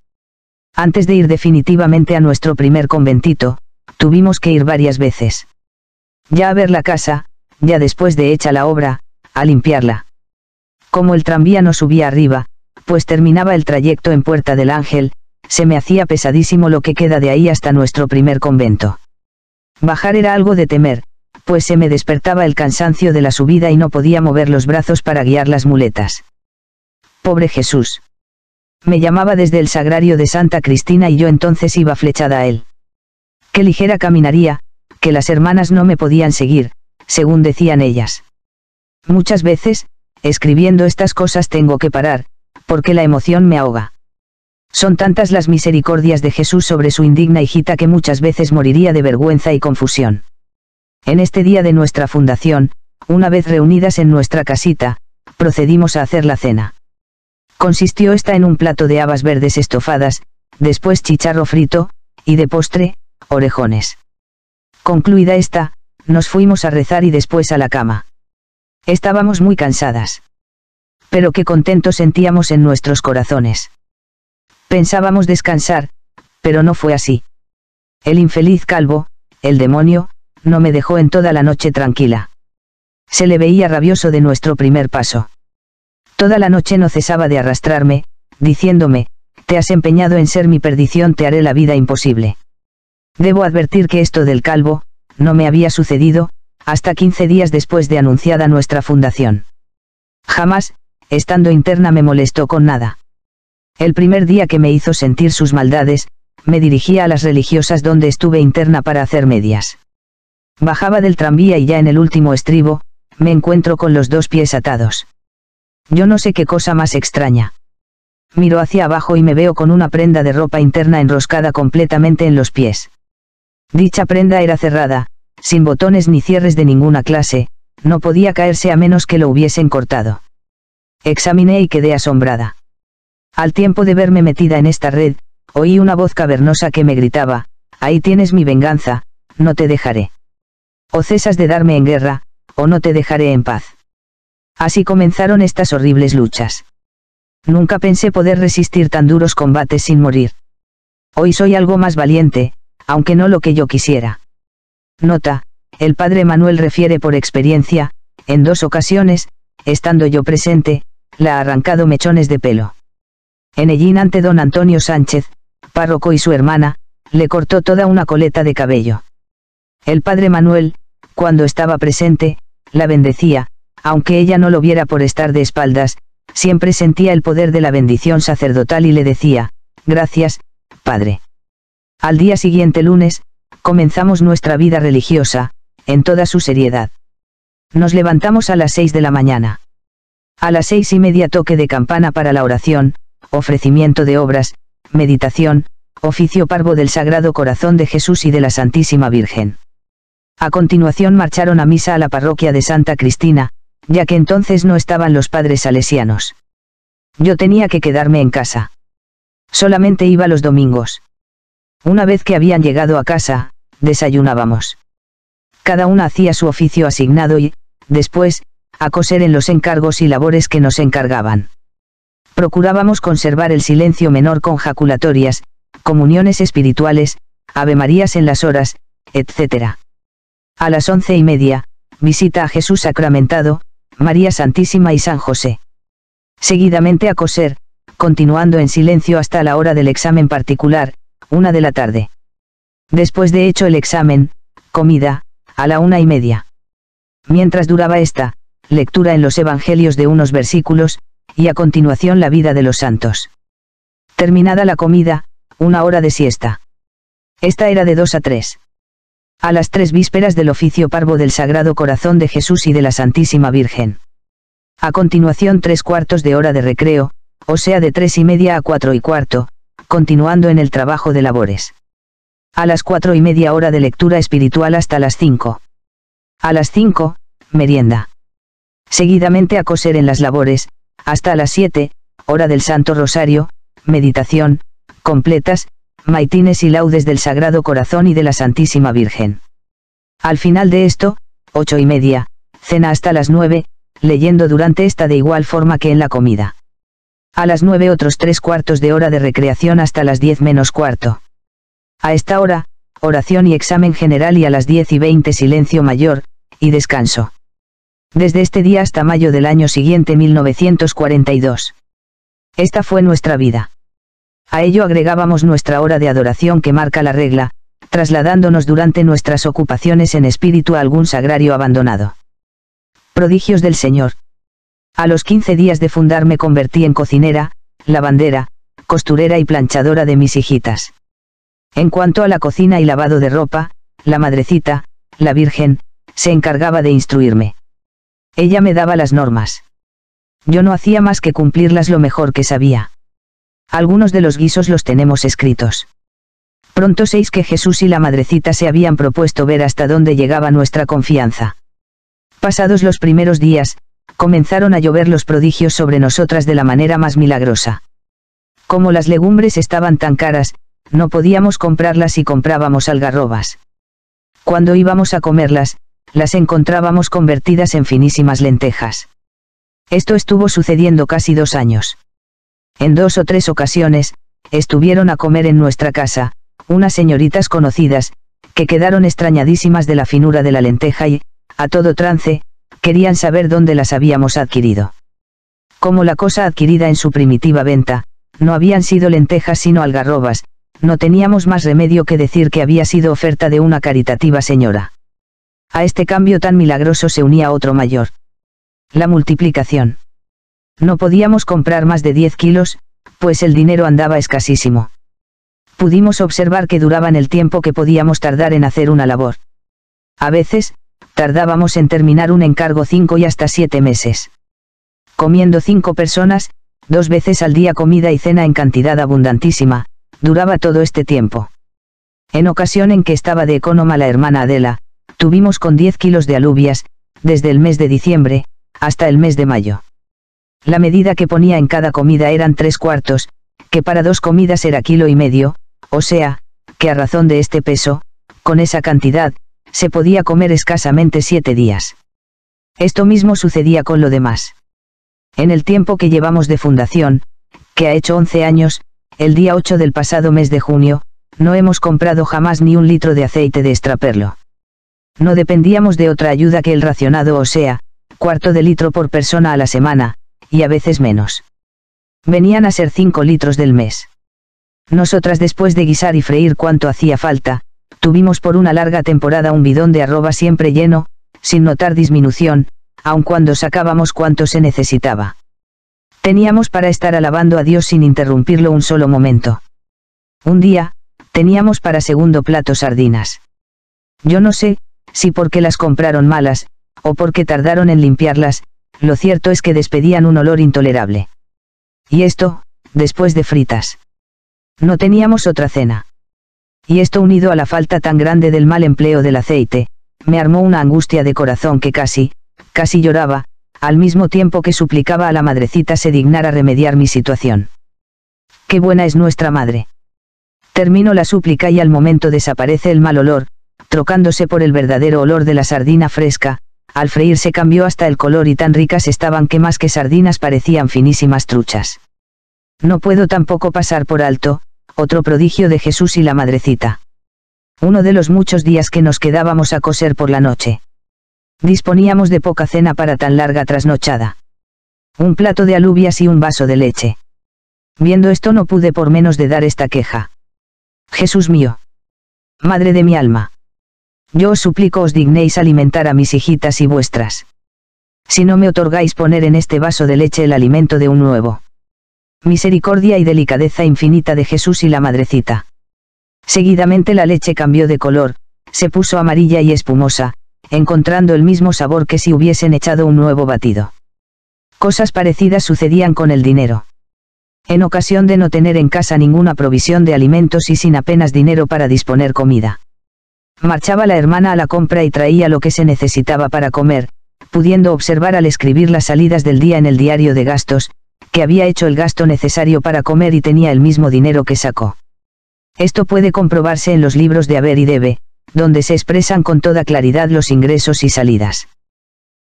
S1: Antes de ir definitivamente a nuestro primer conventito, tuvimos que ir varias veces. Ya a ver la casa, ya después de hecha la obra, a limpiarla. Como el tranvía no subía arriba, pues terminaba el trayecto en Puerta del Ángel, se me hacía pesadísimo lo que queda de ahí hasta nuestro primer convento. Bajar era algo de temer, pues se me despertaba el cansancio de la subida y no podía mover los brazos para guiar las muletas. Pobre Jesús. Me llamaba desde el sagrario de Santa Cristina y yo entonces iba flechada a él. Qué ligera caminaría, que las hermanas no me podían seguir, según decían ellas. Muchas veces, escribiendo estas cosas tengo que parar, porque la emoción me ahoga. Son tantas las misericordias de Jesús sobre su indigna hijita que muchas veces moriría de vergüenza y confusión. En este día de nuestra fundación, una vez reunidas en nuestra casita, procedimos a hacer la cena. Consistió esta en un plato de habas verdes estofadas, después chicharro frito, y de postre, orejones. Concluida esta, nos fuimos a rezar y después a la cama. Estábamos muy cansadas. Pero qué contento sentíamos en nuestros corazones. Pensábamos descansar, pero no fue así. El infeliz calvo, el demonio, no me dejó en toda la noche tranquila. Se le veía rabioso de nuestro primer paso. Toda la noche no cesaba de arrastrarme, diciéndome, te has empeñado en ser mi perdición, te haré la vida imposible. Debo advertir que esto del calvo, no me había sucedido, hasta 15 días después de anunciada nuestra fundación. Jamás, estando interna, me molestó con nada. El primer día que me hizo sentir sus maldades, me dirigía a las religiosas donde estuve interna para hacer medias. Bajaba del tranvía y ya en el último estribo, me encuentro con los dos pies atados. Yo no sé qué cosa más extraña. Miro hacia abajo y me veo con una prenda de ropa interna enroscada completamente en los pies. Dicha prenda era cerrada, sin botones ni cierres de ninguna clase, no podía caerse a menos que lo hubiesen cortado. Examiné y quedé asombrada. Al tiempo de verme metida en esta red, oí una voz cavernosa que me gritaba, Ahí tienes mi venganza, no te dejaré. O cesas de darme en guerra, o no te dejaré en paz. Así comenzaron estas horribles luchas. Nunca pensé poder resistir tan duros combates sin morir. Hoy soy algo más valiente, aunque no lo que yo quisiera. Nota, el padre Manuel refiere por experiencia, en dos ocasiones, estando yo presente, la ha arrancado mechones de pelo. En Ellín ante don Antonio Sánchez, párroco y su hermana, le cortó toda una coleta de cabello. El padre Manuel, cuando estaba presente, la bendecía, aunque ella no lo viera por estar de espaldas, siempre sentía el poder de la bendición sacerdotal y le decía, gracias, padre. Al día siguiente lunes, comenzamos nuestra vida religiosa, en toda su seriedad. Nos levantamos a las seis de la mañana. A las seis y media toque de campana para la oración, ofrecimiento de obras, meditación, oficio parvo del Sagrado Corazón de Jesús y de la Santísima Virgen. A continuación marcharon a misa a la parroquia de Santa Cristina, ya que entonces no estaban los padres salesianos. Yo tenía que quedarme en casa. Solamente iba los domingos. Una vez que habían llegado a casa, desayunábamos. Cada una hacía su oficio asignado y, después, a coser en los encargos y labores que nos encargaban. Procurábamos conservar el silencio menor con jaculatorias, comuniones espirituales, avemarías en las horas, etc. A las once y media, visita a Jesús sacramentado, María Santísima y San José. Seguidamente a coser, continuando en silencio hasta la hora del examen particular, una de la tarde. Después de hecho el examen, comida, a la una y media. Mientras duraba esta, lectura en los Evangelios de unos versículos, y a continuación la vida de los santos. Terminada la comida, una hora de siesta. Esta era de dos a tres. A las tres vísperas del oficio parvo del Sagrado Corazón de Jesús y de la Santísima Virgen. A continuación tres cuartos de hora de recreo, o sea de tres y media a cuatro y cuarto, continuando en el trabajo de labores. A las cuatro y media hora de lectura espiritual hasta las cinco. A las cinco, merienda. Seguidamente a coser en las labores, hasta las siete, hora del Santo Rosario, meditación, completas, maitines y laudes del Sagrado Corazón y de la Santísima Virgen. Al final de esto, ocho y media, cena hasta las nueve, leyendo durante esta de igual forma que en la comida. A las nueve otros tres cuartos de hora de recreación hasta las diez menos cuarto. A esta hora, oración y examen general y a las 10 y 20 silencio mayor, y descanso. Desde este día hasta mayo del año siguiente 1942. Esta fue nuestra vida. A ello agregábamos nuestra hora de adoración que marca la regla, trasladándonos durante nuestras ocupaciones en espíritu a algún sagrario abandonado. Prodigios del Señor. A los 15 días de fundar me convertí en cocinera, lavandera, costurera y planchadora de mis hijitas. En cuanto a la cocina y lavado de ropa, la madrecita, la Virgen, se encargaba de instruirme. Ella me daba las normas. Yo no hacía más que cumplirlas lo mejor que sabía. Algunos de los guisos los tenemos escritos. Pronto seis que Jesús y la madrecita se habían propuesto ver hasta dónde llegaba nuestra confianza. Pasados los primeros días, comenzaron a llover los prodigios sobre nosotras de la manera más milagrosa. Como las legumbres estaban tan caras, no podíamos comprarlas y comprábamos algarrobas. Cuando íbamos a comerlas, las encontrábamos convertidas en finísimas lentejas. Esto estuvo sucediendo casi dos años. En dos o tres ocasiones, estuvieron a comer en nuestra casa, unas señoritas conocidas, que quedaron extrañadísimas de la finura de la lenteja y, a todo trance, querían saber dónde las habíamos adquirido. Como la cosa adquirida en su primitiva venta, no habían sido lentejas sino algarrobas, no teníamos más remedio que decir que había sido oferta de una caritativa señora. A este cambio tan milagroso se unía otro mayor. La multiplicación. No podíamos comprar más de 10 kilos, pues el dinero andaba escasísimo. Pudimos observar que duraban el tiempo que podíamos tardar en hacer una labor. A veces, tardábamos en terminar un encargo cinco y hasta siete meses. Comiendo cinco personas, dos veces al día comida y cena en cantidad abundantísima, duraba todo este tiempo. En ocasión en que estaba de Economa la hermana Adela, tuvimos con 10 kilos de alubias, desde el mes de diciembre, hasta el mes de mayo. La medida que ponía en cada comida eran tres cuartos, que para dos comidas era kilo y medio, o sea, que a razón de este peso, con esa cantidad, se podía comer escasamente siete días. Esto mismo sucedía con lo demás. En el tiempo que llevamos de fundación, que ha hecho 11 años, el día 8 del pasado mes de junio, no hemos comprado jamás ni un litro de aceite de extraperlo. No dependíamos de otra ayuda que el racionado, o sea, cuarto de litro por persona a la semana, y a veces menos. Venían a ser 5 litros del mes. Nosotras después de guisar y freír cuanto hacía falta, tuvimos por una larga temporada un bidón de arroba siempre lleno, sin notar disminución, aun cuando sacábamos cuanto se necesitaba. Teníamos para estar alabando a Dios sin interrumpirlo un solo momento. Un día, teníamos para segundo plato sardinas. Yo no sé, si porque las compraron malas, o porque tardaron en limpiarlas, lo cierto es que despedían un olor intolerable. Y esto, después de fritas. No teníamos otra cena. Y esto unido a la falta tan grande del mal empleo del aceite, me armó una angustia de corazón que casi, casi lloraba, al mismo tiempo que suplicaba a la madrecita se dignara remediar mi situación. ¡Qué buena es nuestra madre! Termino la súplica y al momento desaparece el mal olor, trocándose por el verdadero olor de la sardina fresca, al freírse cambió hasta el color y tan ricas estaban que más que sardinas parecían finísimas truchas. No puedo tampoco pasar por alto, otro prodigio de Jesús y la madrecita. Uno de los muchos días que nos quedábamos a coser por la noche. Disponíamos de poca cena para tan larga trasnochada. Un plato de alubias y un vaso de leche. Viendo esto no pude por menos de dar esta queja. Jesús mío. Madre de mi alma. Yo os suplico os dignéis alimentar a mis hijitas y vuestras. Si no me otorgáis poner en este vaso de leche el alimento de un nuevo. Misericordia y delicadeza infinita de Jesús y la madrecita. Seguidamente la leche cambió de color, se puso amarilla y espumosa, encontrando el mismo sabor que si hubiesen echado un nuevo batido. Cosas parecidas sucedían con el dinero. En ocasión de no tener en casa ninguna provisión de alimentos y sin apenas dinero para disponer comida. Marchaba la hermana a la compra y traía lo que se necesitaba para comer, pudiendo observar al escribir las salidas del día en el diario de gastos, que había hecho el gasto necesario para comer y tenía el mismo dinero que sacó. Esto puede comprobarse en los libros de haber y debe, donde se expresan con toda claridad los ingresos y salidas.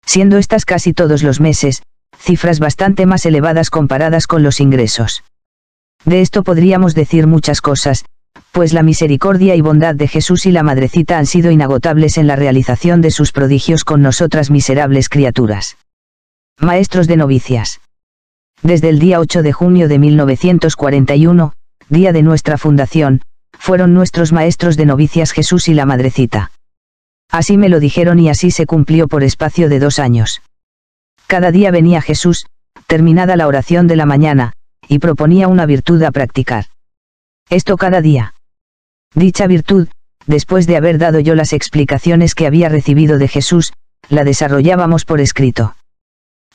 S1: Siendo estas casi todos los meses, cifras bastante más elevadas comparadas con los ingresos. De esto podríamos decir muchas cosas, pues la misericordia y bondad de Jesús y la Madrecita han sido inagotables en la realización de sus prodigios con nosotras miserables criaturas. Maestros de novicias. Desde el día 8 de junio de 1941, día de nuestra fundación, fueron nuestros maestros de novicias Jesús y la Madrecita. Así me lo dijeron y así se cumplió por espacio de dos años. Cada día venía Jesús, terminada la oración de la mañana, y proponía una virtud a practicar. Esto cada día. Dicha virtud, después de haber dado yo las explicaciones que había recibido de Jesús, la desarrollábamos por escrito.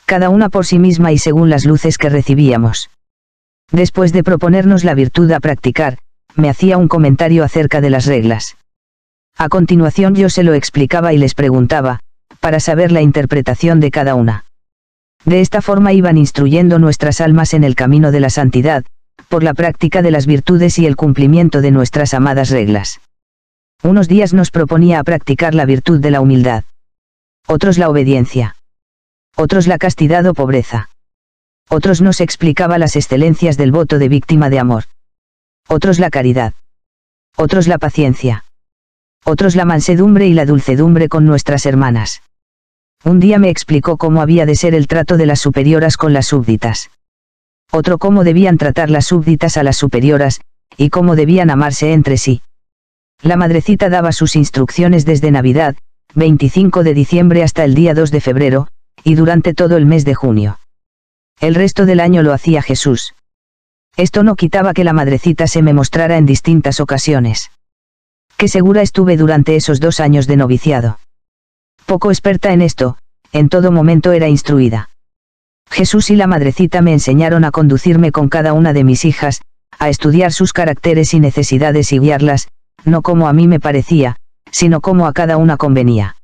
S1: Cada una por sí misma y según las luces que recibíamos. Después de proponernos la virtud a practicar, me hacía un comentario acerca de las reglas. A continuación yo se lo explicaba y les preguntaba, para saber la interpretación de cada una. De esta forma iban instruyendo nuestras almas en el camino de la santidad, por la práctica de las virtudes y el cumplimiento de nuestras amadas reglas. Unos días nos proponía a practicar la virtud de la humildad. Otros la obediencia. Otros la castidad o pobreza. Otros nos explicaba las excelencias del voto de víctima de amor otros la caridad, otros la paciencia, otros la mansedumbre y la dulcedumbre con nuestras hermanas. Un día me explicó cómo había de ser el trato de las superioras con las súbditas. Otro cómo debían tratar las súbditas a las superioras, y cómo debían amarse entre sí. La madrecita daba sus instrucciones desde Navidad, 25 de diciembre hasta el día 2 de febrero, y durante todo el mes de junio. El resto del año lo hacía Jesús. Esto no quitaba que la madrecita se me mostrara en distintas ocasiones. Qué segura estuve durante esos dos años de noviciado. Poco experta en esto, en todo momento era instruida. Jesús y la madrecita me enseñaron a conducirme con cada una de mis hijas, a estudiar sus caracteres y necesidades y guiarlas, no como a mí me parecía, sino como a cada una convenía.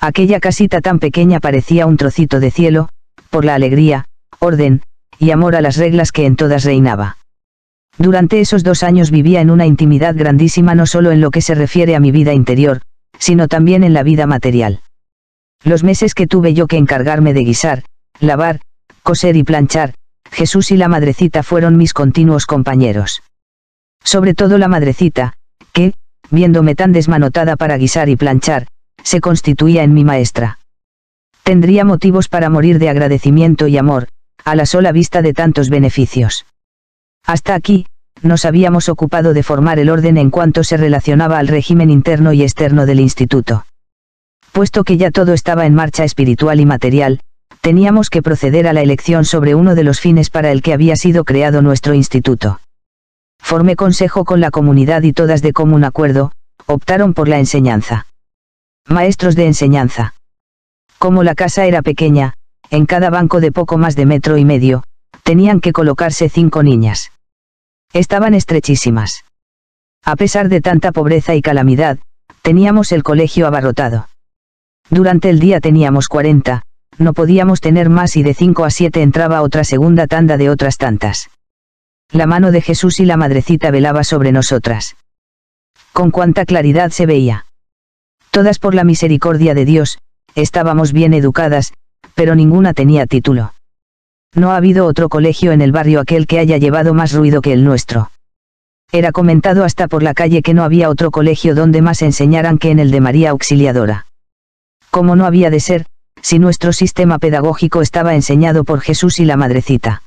S1: Aquella casita tan pequeña parecía un trocito de cielo, por la alegría, orden, y amor a las reglas que en todas reinaba. Durante esos dos años vivía en una intimidad grandísima no solo en lo que se refiere a mi vida interior, sino también en la vida material. Los meses que tuve yo que encargarme de guisar, lavar, coser y planchar, Jesús y la madrecita fueron mis continuos compañeros. Sobre todo la madrecita, que, viéndome tan desmanotada para guisar y planchar, se constituía en mi maestra. Tendría motivos para morir de agradecimiento y amor, a la sola vista de tantos beneficios. Hasta aquí, nos habíamos ocupado de formar el orden en cuanto se relacionaba al régimen interno y externo del instituto. Puesto que ya todo estaba en marcha espiritual y material, teníamos que proceder a la elección sobre uno de los fines para el que había sido creado nuestro instituto. Formé consejo con la comunidad y todas de común acuerdo, optaron por la enseñanza. Maestros de enseñanza. Como la casa era pequeña, en cada banco de poco más de metro y medio, tenían que colocarse cinco niñas. Estaban estrechísimas. A pesar de tanta pobreza y calamidad, teníamos el colegio abarrotado. Durante el día teníamos 40, no podíamos tener más y de cinco a siete entraba otra segunda tanda de otras tantas. La mano de Jesús y la madrecita velaba sobre nosotras. Con cuánta claridad se veía. Todas por la misericordia de Dios, estábamos bien educadas, pero ninguna tenía título. No ha habido otro colegio en el barrio aquel que haya llevado más ruido que el nuestro. Era comentado hasta por la calle que no había otro colegio donde más enseñaran que en el de María Auxiliadora. Como no había de ser, si nuestro sistema pedagógico estaba enseñado por Jesús y la Madrecita.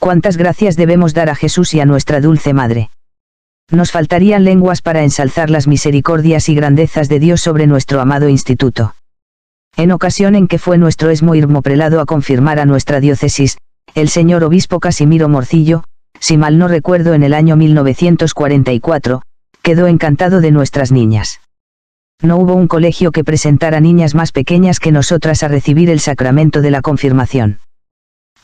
S1: Cuántas gracias debemos dar a Jesús y a nuestra dulce Madre. Nos faltarían lenguas para ensalzar las misericordias y grandezas de Dios sobre nuestro amado instituto. En ocasión en que fue nuestro esmoirmo prelado a confirmar a nuestra diócesis, el señor obispo Casimiro Morcillo, si mal no recuerdo en el año 1944, quedó encantado de nuestras niñas. No hubo un colegio que presentara niñas más pequeñas que nosotras a recibir el sacramento de la confirmación.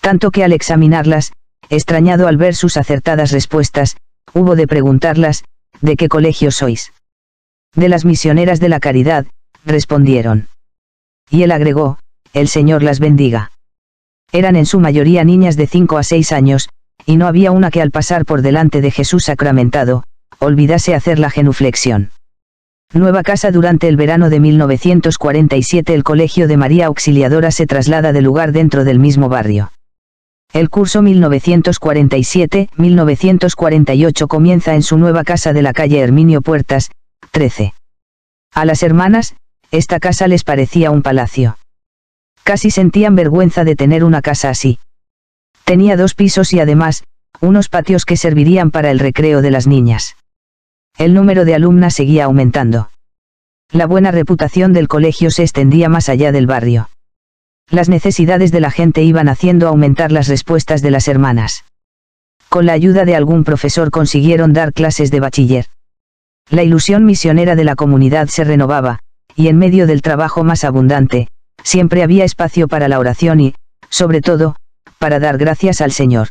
S1: Tanto que al examinarlas, extrañado al ver sus acertadas respuestas, hubo de preguntarlas, ¿de qué colegio sois? De las misioneras de la caridad, respondieron. Y él agregó, el Señor las bendiga. Eran en su mayoría niñas de 5 a 6 años, y no había una que al pasar por delante de Jesús sacramentado, olvidase hacer la genuflexión. Nueva casa durante el verano de 1947 el Colegio de María Auxiliadora se traslada de lugar dentro del mismo barrio. El curso 1947-1948 comienza en su nueva casa de la calle Herminio Puertas, 13. A las hermanas, esta casa les parecía un palacio. Casi sentían vergüenza de tener una casa así. Tenía dos pisos y además, unos patios que servirían para el recreo de las niñas. El número de alumnas seguía aumentando. La buena reputación del colegio se extendía más allá del barrio. Las necesidades de la gente iban haciendo aumentar las respuestas de las hermanas. Con la ayuda de algún profesor consiguieron dar clases de bachiller. La ilusión misionera de la comunidad se renovaba, y en medio del trabajo más abundante, siempre había espacio para la oración y, sobre todo, para dar gracias al Señor.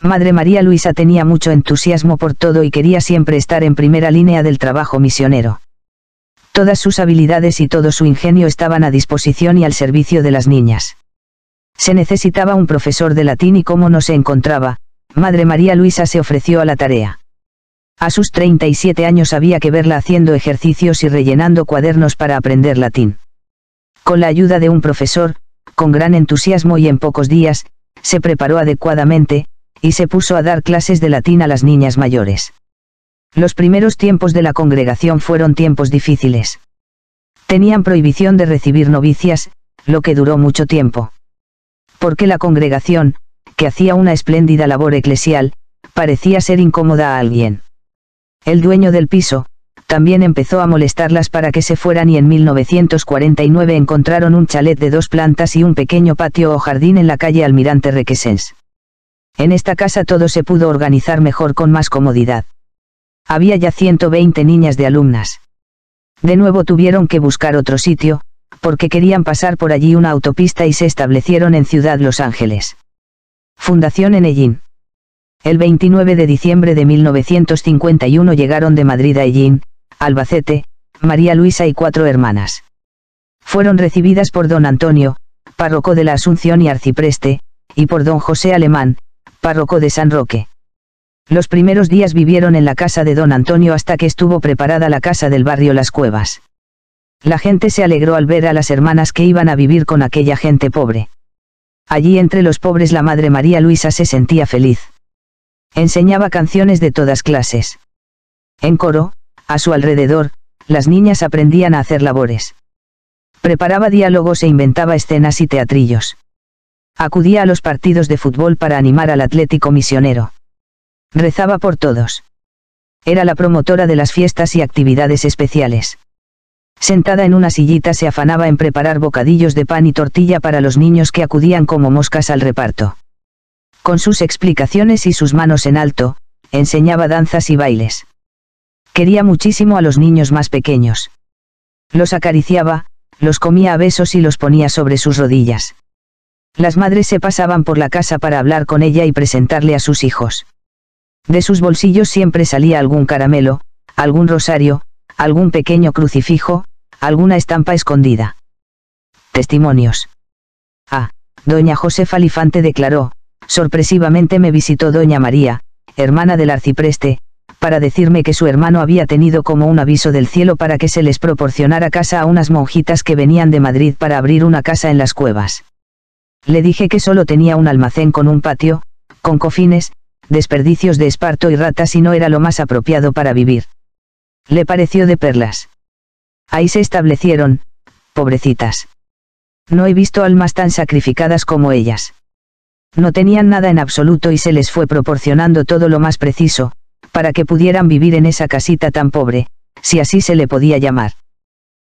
S1: Madre María Luisa tenía mucho entusiasmo por todo y quería siempre estar en primera línea del trabajo misionero. Todas sus habilidades y todo su ingenio estaban a disposición y al servicio de las niñas. Se necesitaba un profesor de latín y como no se encontraba, Madre María Luisa se ofreció a la tarea. A sus 37 años había que verla haciendo ejercicios y rellenando cuadernos para aprender latín. Con la ayuda de un profesor, con gran entusiasmo y en pocos días, se preparó adecuadamente, y se puso a dar clases de latín a las niñas mayores. Los primeros tiempos de la congregación fueron tiempos difíciles. Tenían prohibición de recibir novicias, lo que duró mucho tiempo. Porque la congregación, que hacía una espléndida labor eclesial, parecía ser incómoda a alguien. El dueño del piso, también empezó a molestarlas para que se fueran y en 1949 encontraron un chalet de dos plantas y un pequeño patio o jardín en la calle Almirante Requesens. En esta casa todo se pudo organizar mejor con más comodidad. Había ya 120 niñas de alumnas. De nuevo tuvieron que buscar otro sitio, porque querían pasar por allí una autopista y se establecieron en Ciudad Los Ángeles. Fundación Enellín. El 29 de diciembre de 1951 llegaron de Madrid a Ellín, Albacete, María Luisa y cuatro hermanas. Fueron recibidas por don Antonio, párroco de la Asunción y arcipreste, y por don José Alemán, párroco de San Roque. Los primeros días vivieron en la casa de don Antonio hasta que estuvo preparada la casa del barrio Las Cuevas. La gente se alegró al ver a las hermanas que iban a vivir con aquella gente pobre. Allí entre los pobres la madre María Luisa se sentía feliz. Enseñaba canciones de todas clases. En coro, a su alrededor, las niñas aprendían a hacer labores. Preparaba diálogos e inventaba escenas y teatrillos. Acudía a los partidos de fútbol para animar al Atlético Misionero. Rezaba por todos. Era la promotora de las fiestas y actividades especiales. Sentada en una sillita se afanaba en preparar bocadillos de pan y tortilla para los niños que acudían como moscas al reparto con sus explicaciones y sus manos en alto, enseñaba danzas y bailes. Quería muchísimo a los niños más pequeños. Los acariciaba, los comía a besos y los ponía sobre sus rodillas. Las madres se pasaban por la casa para hablar con ella y presentarle a sus hijos. De sus bolsillos siempre salía algún caramelo, algún rosario, algún pequeño crucifijo, alguna estampa escondida. Testimonios. A. Ah, doña Josefa Lifante declaró, Sorpresivamente me visitó doña María, hermana del arcipreste, para decirme que su hermano había tenido como un aviso del cielo para que se les proporcionara casa a unas monjitas que venían de Madrid para abrir una casa en las cuevas. Le dije que solo tenía un almacén con un patio, con cofines, desperdicios de esparto y ratas y no era lo más apropiado para vivir. Le pareció de perlas. Ahí se establecieron, pobrecitas. No he visto almas tan sacrificadas como ellas. No tenían nada en absoluto y se les fue proporcionando todo lo más preciso, para que pudieran vivir en esa casita tan pobre, si así se le podía llamar.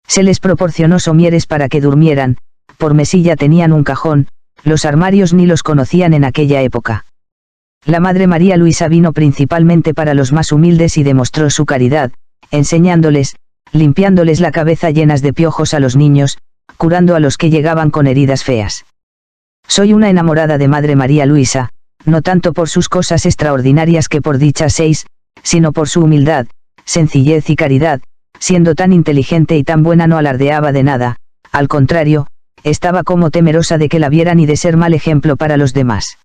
S1: Se les proporcionó somieres para que durmieran, por mesilla tenían un cajón, los armarios ni los conocían en aquella época. La Madre María Luisa vino principalmente para los más humildes y demostró su caridad, enseñándoles, limpiándoles la cabeza llenas de piojos a los niños, curando a los que llegaban con heridas feas. Soy una enamorada de Madre María Luisa, no tanto por sus cosas extraordinarias que por dichas seis, sino por su humildad, sencillez y caridad, siendo tan inteligente y tan buena no alardeaba de nada, al contrario, estaba como temerosa de que la vieran y de ser mal ejemplo para los demás.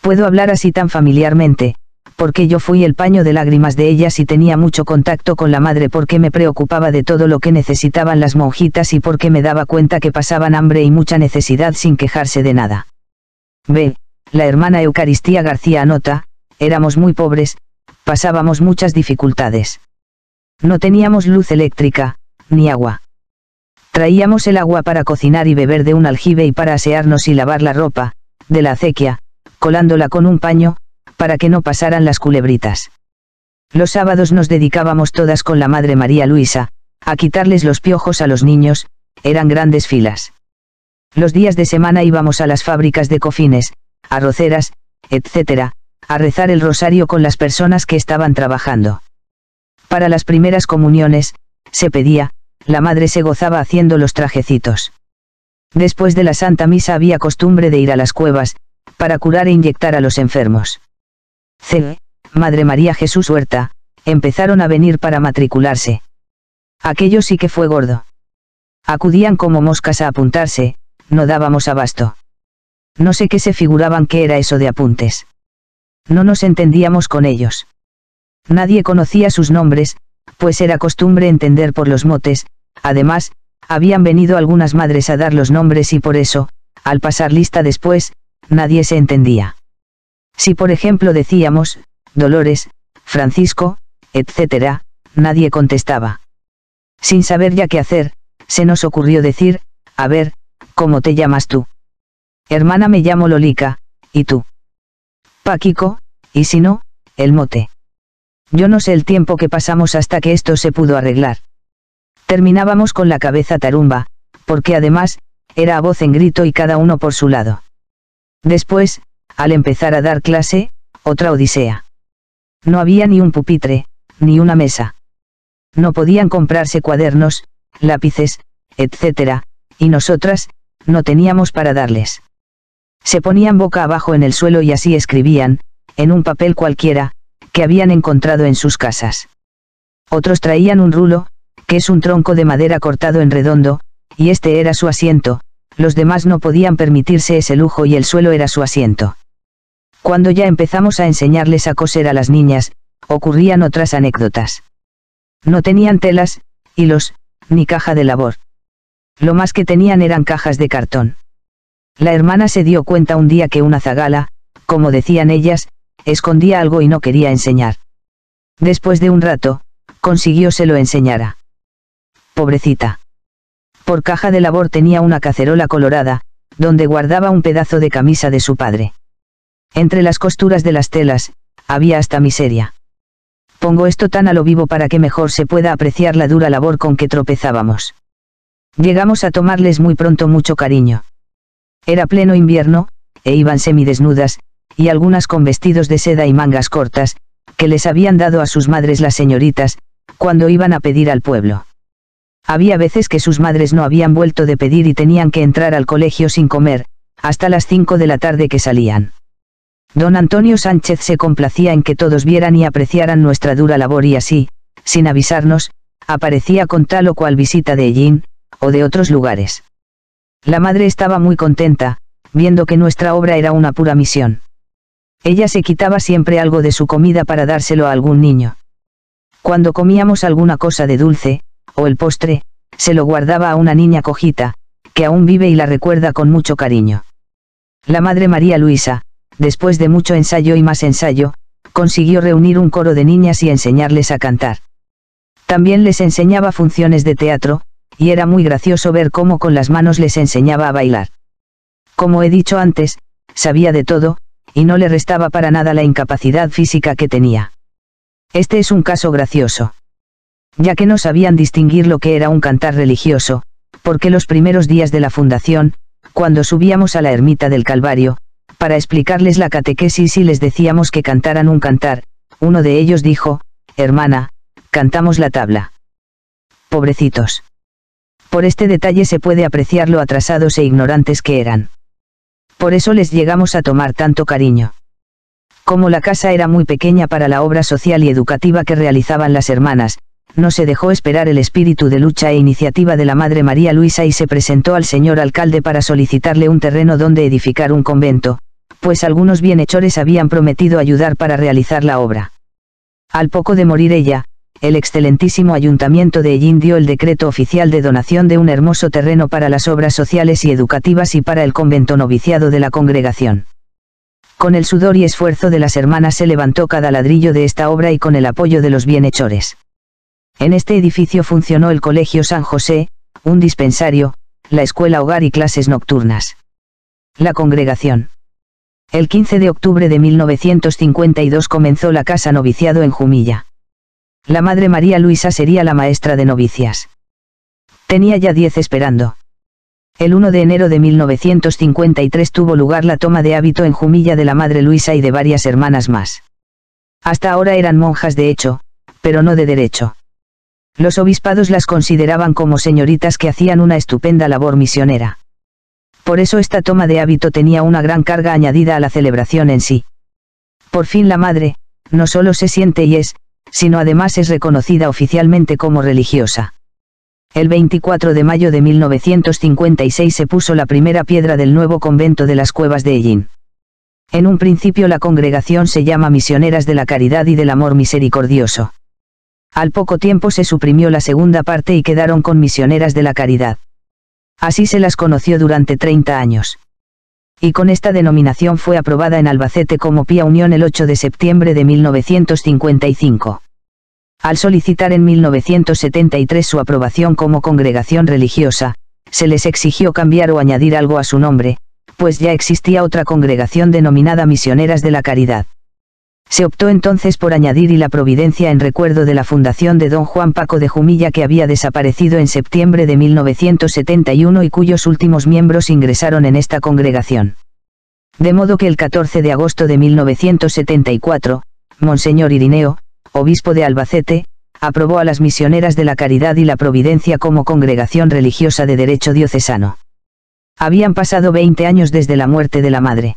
S1: Puedo hablar así tan familiarmente, porque yo fui el paño de lágrimas de ellas y tenía mucho contacto con la madre porque me preocupaba de todo lo que necesitaban las monjitas y porque me daba cuenta que pasaban hambre y mucha necesidad sin quejarse de nada. B. La hermana Eucaristía García anota, éramos muy pobres, pasábamos muchas dificultades. No teníamos luz eléctrica, ni agua. Traíamos el agua para cocinar y beber de un aljibe y para asearnos y lavar la ropa, de la acequia, colándola con un paño, para que no pasaran las culebritas. Los sábados nos dedicábamos todas con la madre María Luisa, a quitarles los piojos a los niños, eran grandes filas. Los días de semana íbamos a las fábricas de cofines, arroceras, etc., a rezar el rosario con las personas que estaban trabajando. Para las primeras comuniones, se pedía, la madre se gozaba haciendo los trajecitos. Después de la Santa Misa había costumbre de ir a las cuevas, para curar e inyectar a los enfermos. C. Madre María Jesús Huerta, empezaron a venir para matricularse. Aquello sí que fue gordo. Acudían como moscas a apuntarse, no dábamos abasto. No sé qué se figuraban que era eso de apuntes. No nos entendíamos con ellos. Nadie conocía sus nombres, pues era costumbre entender por los motes, además, habían venido algunas madres a dar los nombres y por eso, al pasar lista después, nadie se entendía. Si por ejemplo decíamos, Dolores, Francisco, etc., nadie contestaba. Sin saber ya qué hacer, se nos ocurrió decir, a ver, ¿cómo te llamas tú? Hermana me llamo Lolica, ¿y tú? Paquico, y si no, el mote. Yo no sé el tiempo que pasamos hasta que esto se pudo arreglar. Terminábamos con la cabeza tarumba, porque además, era a voz en grito y cada uno por su lado. Después, al empezar a dar clase, otra odisea. No había ni un pupitre, ni una mesa. No podían comprarse cuadernos, lápices, etc., y nosotras, no teníamos para darles. Se ponían boca abajo en el suelo y así escribían, en un papel cualquiera, que habían encontrado en sus casas. Otros traían un rulo, que es un tronco de madera cortado en redondo, y este era su asiento, los demás no podían permitirse ese lujo y el suelo era su asiento. Cuando ya empezamos a enseñarles a coser a las niñas, ocurrían otras anécdotas. No tenían telas, hilos, ni caja de labor. Lo más que tenían eran cajas de cartón. La hermana se dio cuenta un día que una zagala, como decían ellas, escondía algo y no quería enseñar. Después de un rato, consiguió se lo enseñara. Pobrecita. Por caja de labor tenía una cacerola colorada, donde guardaba un pedazo de camisa de su padre. Entre las costuras de las telas, había hasta miseria. Pongo esto tan a lo vivo para que mejor se pueda apreciar la dura labor con que tropezábamos. Llegamos a tomarles muy pronto mucho cariño. Era pleno invierno, e iban semidesnudas, y algunas con vestidos de seda y mangas cortas, que les habían dado a sus madres las señoritas, cuando iban a pedir al pueblo. Había veces que sus madres no habían vuelto de pedir y tenían que entrar al colegio sin comer, hasta las cinco de la tarde que salían. Don Antonio Sánchez se complacía en que todos vieran y apreciaran nuestra dura labor y así, sin avisarnos, aparecía con tal o cual visita de Ellín, o de otros lugares. La madre estaba muy contenta, viendo que nuestra obra era una pura misión. Ella se quitaba siempre algo de su comida para dárselo a algún niño. Cuando comíamos alguna cosa de dulce, o el postre, se lo guardaba a una niña cojita, que aún vive y la recuerda con mucho cariño. La madre María Luisa, después de mucho ensayo y más ensayo, consiguió reunir un coro de niñas y enseñarles a cantar. También les enseñaba funciones de teatro, y era muy gracioso ver cómo con las manos les enseñaba a bailar. Como he dicho antes, sabía de todo, y no le restaba para nada la incapacidad física que tenía. Este es un caso gracioso. Ya que no sabían distinguir lo que era un cantar religioso, porque los primeros días de la fundación, cuando subíamos a la ermita del Calvario, para explicarles la catequesis y les decíamos que cantaran un cantar, uno de ellos dijo, hermana, cantamos la tabla. Pobrecitos. Por este detalle se puede apreciar lo atrasados e ignorantes que eran. Por eso les llegamos a tomar tanto cariño. Como la casa era muy pequeña para la obra social y educativa que realizaban las hermanas, no se dejó esperar el espíritu de lucha e iniciativa de la Madre María Luisa y se presentó al señor alcalde para solicitarle un terreno donde edificar un convento, pues algunos bienhechores habían prometido ayudar para realizar la obra. Al poco de morir ella, el excelentísimo ayuntamiento de Ellín dio el decreto oficial de donación de un hermoso terreno para las obras sociales y educativas y para el convento noviciado de la congregación. Con el sudor y esfuerzo de las hermanas se levantó cada ladrillo de esta obra y con el apoyo de los bienhechores. En este edificio funcionó el Colegio San José, un dispensario, la escuela hogar y clases nocturnas. La congregación el 15 de octubre de 1952 comenzó la casa noviciado en Jumilla. La madre María Luisa sería la maestra de novicias. Tenía ya 10 esperando. El 1 de enero de 1953 tuvo lugar la toma de hábito en Jumilla de la madre Luisa y de varias hermanas más. Hasta ahora eran monjas de hecho, pero no de derecho. Los obispados las consideraban como señoritas que hacían una estupenda labor misionera por eso esta toma de hábito tenía una gran carga añadida a la celebración en sí. Por fin la madre, no solo se siente y es, sino además es reconocida oficialmente como religiosa. El 24 de mayo de 1956 se puso la primera piedra del nuevo convento de las cuevas de Ellín. En un principio la congregación se llama Misioneras de la Caridad y del Amor Misericordioso. Al poco tiempo se suprimió la segunda parte y quedaron con Misioneras de la Caridad. Así se las conoció durante 30 años. Y con esta denominación fue aprobada en Albacete como Pía Unión el 8 de septiembre de 1955. Al solicitar en 1973 su aprobación como congregación religiosa, se les exigió cambiar o añadir algo a su nombre, pues ya existía otra congregación denominada Misioneras de la Caridad. Se optó entonces por añadir y la providencia en recuerdo de la fundación de don Juan Paco de Jumilla que había desaparecido en septiembre de 1971 y cuyos últimos miembros ingresaron en esta congregación. De modo que el 14 de agosto de 1974, Monseñor Irineo, obispo de Albacete, aprobó a las misioneras de la Caridad y la Providencia como congregación religiosa de derecho diocesano. Habían pasado 20 años desde la muerte de la madre.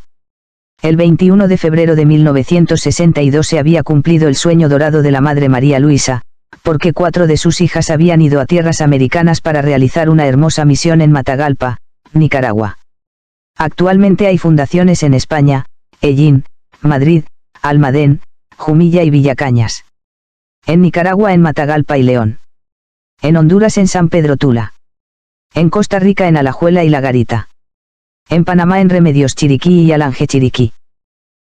S1: El 21 de febrero de 1962 se había cumplido el sueño dorado de la madre María Luisa, porque cuatro de sus hijas habían ido a tierras americanas para realizar una hermosa misión en Matagalpa, Nicaragua. Actualmente hay fundaciones en España, Ellín, Madrid, Almadén, Jumilla y Villacañas. En Nicaragua en Matagalpa y León. En Honduras en San Pedro Tula. En Costa Rica en Alajuela y La Garita. En Panamá en Remedios Chiriquí y Alange Chiriquí.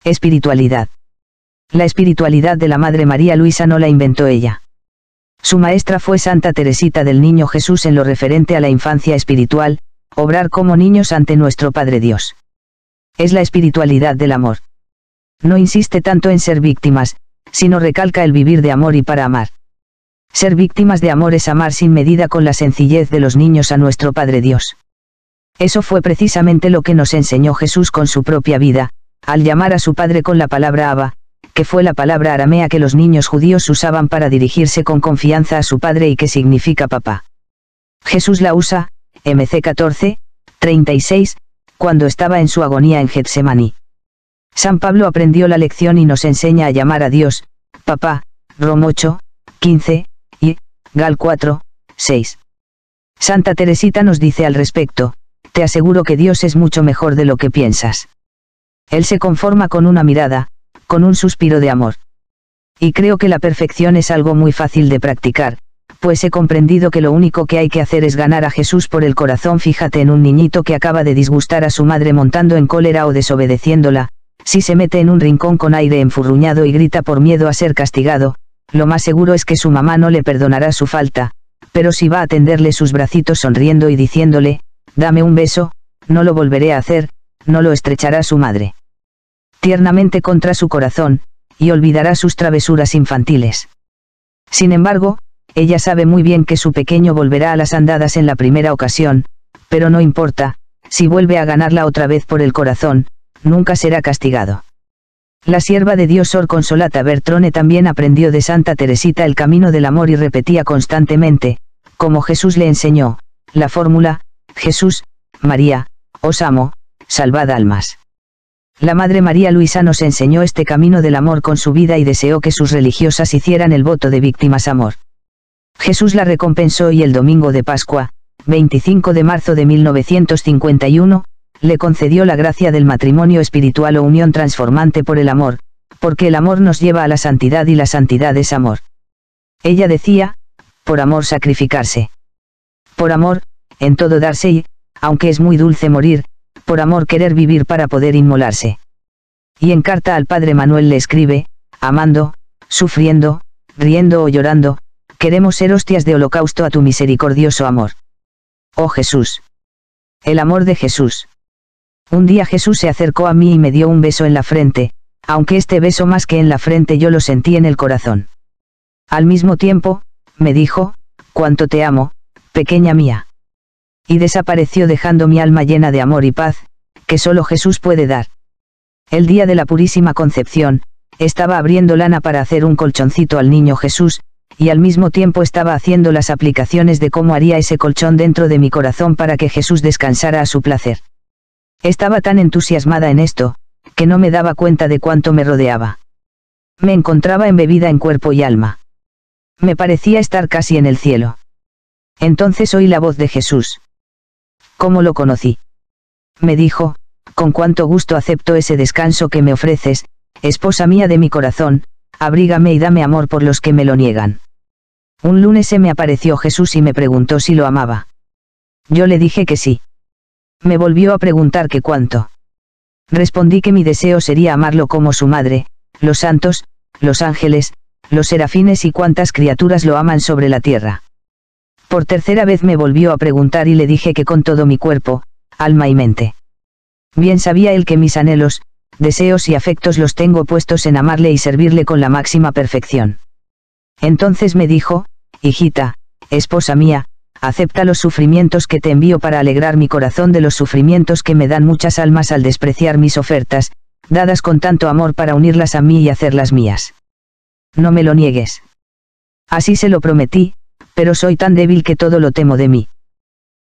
S1: Espiritualidad. La espiritualidad de la Madre María Luisa no la inventó ella. Su maestra fue Santa Teresita del Niño Jesús en lo referente a la infancia espiritual, obrar como niños ante nuestro Padre Dios. Es la espiritualidad del amor. No insiste tanto en ser víctimas, sino recalca el vivir de amor y para amar. Ser víctimas de amor es amar sin medida con la sencillez de los niños a nuestro Padre Dios. Eso fue precisamente lo que nos enseñó Jesús con su propia vida, al llamar a su padre con la palabra Abba, que fue la palabra aramea que los niños judíos usaban para dirigirse con confianza a su padre y que significa papá. Jesús la usa, MC 14, 36, cuando estaba en su agonía en Getsemaní. San Pablo aprendió la lección y nos enseña a llamar a Dios, papá, Rom 8, 15, y, Gal 4, 6. Santa Teresita nos dice al respecto, te aseguro que Dios es mucho mejor de lo que piensas. Él se conforma con una mirada, con un suspiro de amor. Y creo que la perfección es algo muy fácil de practicar, pues he comprendido que lo único que hay que hacer es ganar a Jesús por el corazón. Fíjate en un niñito que acaba de disgustar a su madre montando en cólera o desobedeciéndola, si se mete en un rincón con aire enfurruñado y grita por miedo a ser castigado, lo más seguro es que su mamá no le perdonará su falta, pero si va a tenderle sus bracitos sonriendo y diciéndole, Dame un beso, no lo volveré a hacer, no lo estrechará su madre. Tiernamente contra su corazón, y olvidará sus travesuras infantiles. Sin embargo, ella sabe muy bien que su pequeño volverá a las andadas en la primera ocasión, pero no importa, si vuelve a ganarla otra vez por el corazón, nunca será castigado. La sierva de Dios Sor Consolata Bertrone también aprendió de Santa Teresita el camino del amor y repetía constantemente, como Jesús le enseñó, la fórmula, Jesús, María, os amo, salvad almas. La Madre María Luisa nos enseñó este camino del amor con su vida y deseó que sus religiosas hicieran el voto de víctimas amor. Jesús la recompensó y el domingo de Pascua, 25 de marzo de 1951, le concedió la gracia del matrimonio espiritual o unión transformante por el amor, porque el amor nos lleva a la santidad y la santidad es amor. Ella decía, por amor sacrificarse. Por amor, en todo darse y, aunque es muy dulce morir, por amor querer vivir para poder inmolarse. Y en carta al padre Manuel le escribe, amando, sufriendo, riendo o llorando, queremos ser hostias de holocausto a tu misericordioso amor. Oh Jesús. El amor de Jesús. Un día Jesús se acercó a mí y me dio un beso en la frente, aunque este beso más que en la frente yo lo sentí en el corazón. Al mismo tiempo, me dijo, cuánto te amo, pequeña mía y desapareció dejando mi alma llena de amor y paz, que solo Jesús puede dar. El día de la Purísima Concepción, estaba abriendo lana para hacer un colchoncito al niño Jesús, y al mismo tiempo estaba haciendo las aplicaciones de cómo haría ese colchón dentro de mi corazón para que Jesús descansara a su placer. Estaba tan entusiasmada en esto, que no me daba cuenta de cuánto me rodeaba. Me encontraba embebida en cuerpo y alma. Me parecía estar casi en el cielo. Entonces oí la voz de Jesús. ¿Cómo lo conocí? Me dijo, con cuánto gusto acepto ese descanso que me ofreces, esposa mía de mi corazón, abrígame y dame amor por los que me lo niegan. Un lunes se me apareció Jesús y me preguntó si lo amaba. Yo le dije que sí. Me volvió a preguntar que cuánto. Respondí que mi deseo sería amarlo como su madre, los santos, los ángeles, los serafines y cuantas criaturas lo aman sobre la tierra. Por tercera vez me volvió a preguntar y le dije que con todo mi cuerpo, alma y mente. Bien sabía él que mis anhelos, deseos y afectos los tengo puestos en amarle y servirle con la máxima perfección. Entonces me dijo, hijita, esposa mía, acepta los sufrimientos que te envío para alegrar mi corazón de los sufrimientos que me dan muchas almas al despreciar mis ofertas, dadas con tanto amor para unirlas a mí y hacerlas mías. No me lo niegues. Así se lo prometí, pero soy tan débil que todo lo temo de mí.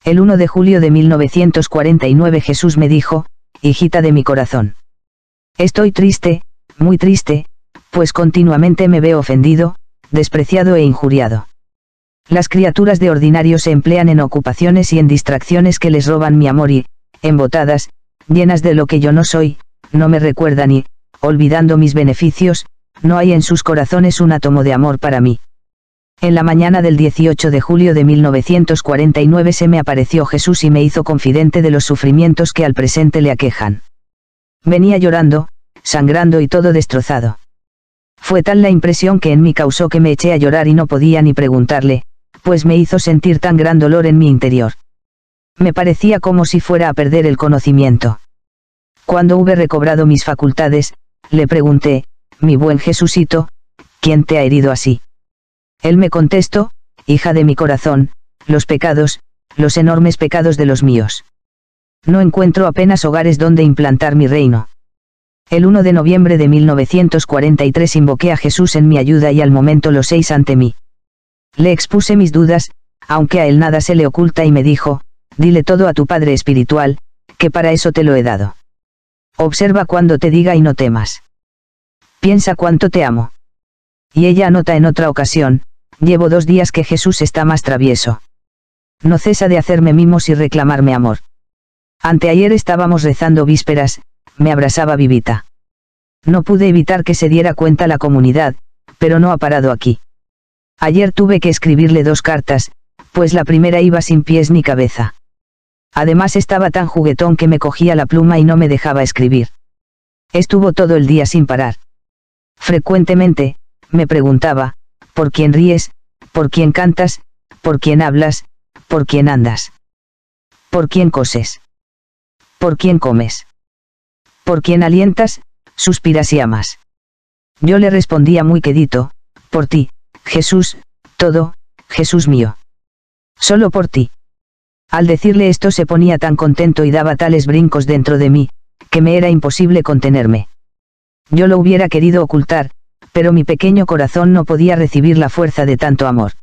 S1: El 1 de julio de 1949 Jesús me dijo, hijita de mi corazón. Estoy triste, muy triste, pues continuamente me veo ofendido, despreciado e injuriado. Las criaturas de ordinario se emplean en ocupaciones y en distracciones que les roban mi amor y, embotadas, llenas de lo que yo no soy, no me recuerdan y, olvidando mis beneficios, no hay en sus corazones un átomo de amor para mí. En la mañana del 18 de julio de 1949 se me apareció Jesús y me hizo confidente de los sufrimientos que al presente le aquejan. Venía llorando, sangrando y todo destrozado. Fue tal la impresión que en mí causó que me eché a llorar y no podía ni preguntarle, pues me hizo sentir tan gran dolor en mi interior. Me parecía como si fuera a perder el conocimiento. Cuando hube recobrado mis facultades, le pregunté, mi buen Jesucito, ¿quién te ha herido así? Él me contestó, hija de mi corazón, los pecados, los enormes pecados de los míos. No encuentro apenas hogares donde implantar mi reino. El 1 de noviembre de 1943 invoqué a Jesús en mi ayuda y al momento los seis ante mí. Le expuse mis dudas, aunque a él nada se le oculta y me dijo, dile todo a tu Padre Espiritual, que para eso te lo he dado. Observa cuando te diga y no temas. Piensa cuánto te amo. Y ella anota en otra ocasión, Llevo dos días que Jesús está más travieso. No cesa de hacerme mimos y reclamarme amor. Anteayer estábamos rezando vísperas, me abrazaba Vivita. No pude evitar que se diera cuenta la comunidad, pero no ha parado aquí. Ayer tuve que escribirle dos cartas, pues la primera iba sin pies ni cabeza. Además estaba tan juguetón que me cogía la pluma y no me dejaba escribir. Estuvo todo el día sin parar. Frecuentemente, me preguntaba, por quien ríes, por quien cantas, por quien hablas, por quien andas. Por quien coses. Por quien comes. Por quien alientas, suspiras y amas. Yo le respondía muy quedito, por ti, Jesús, todo, Jesús mío. Solo por ti. Al decirle esto se ponía tan contento y daba tales brincos dentro de mí, que me era imposible contenerme. Yo lo hubiera querido ocultar, pero mi pequeño corazón no podía recibir la fuerza de tanto amor.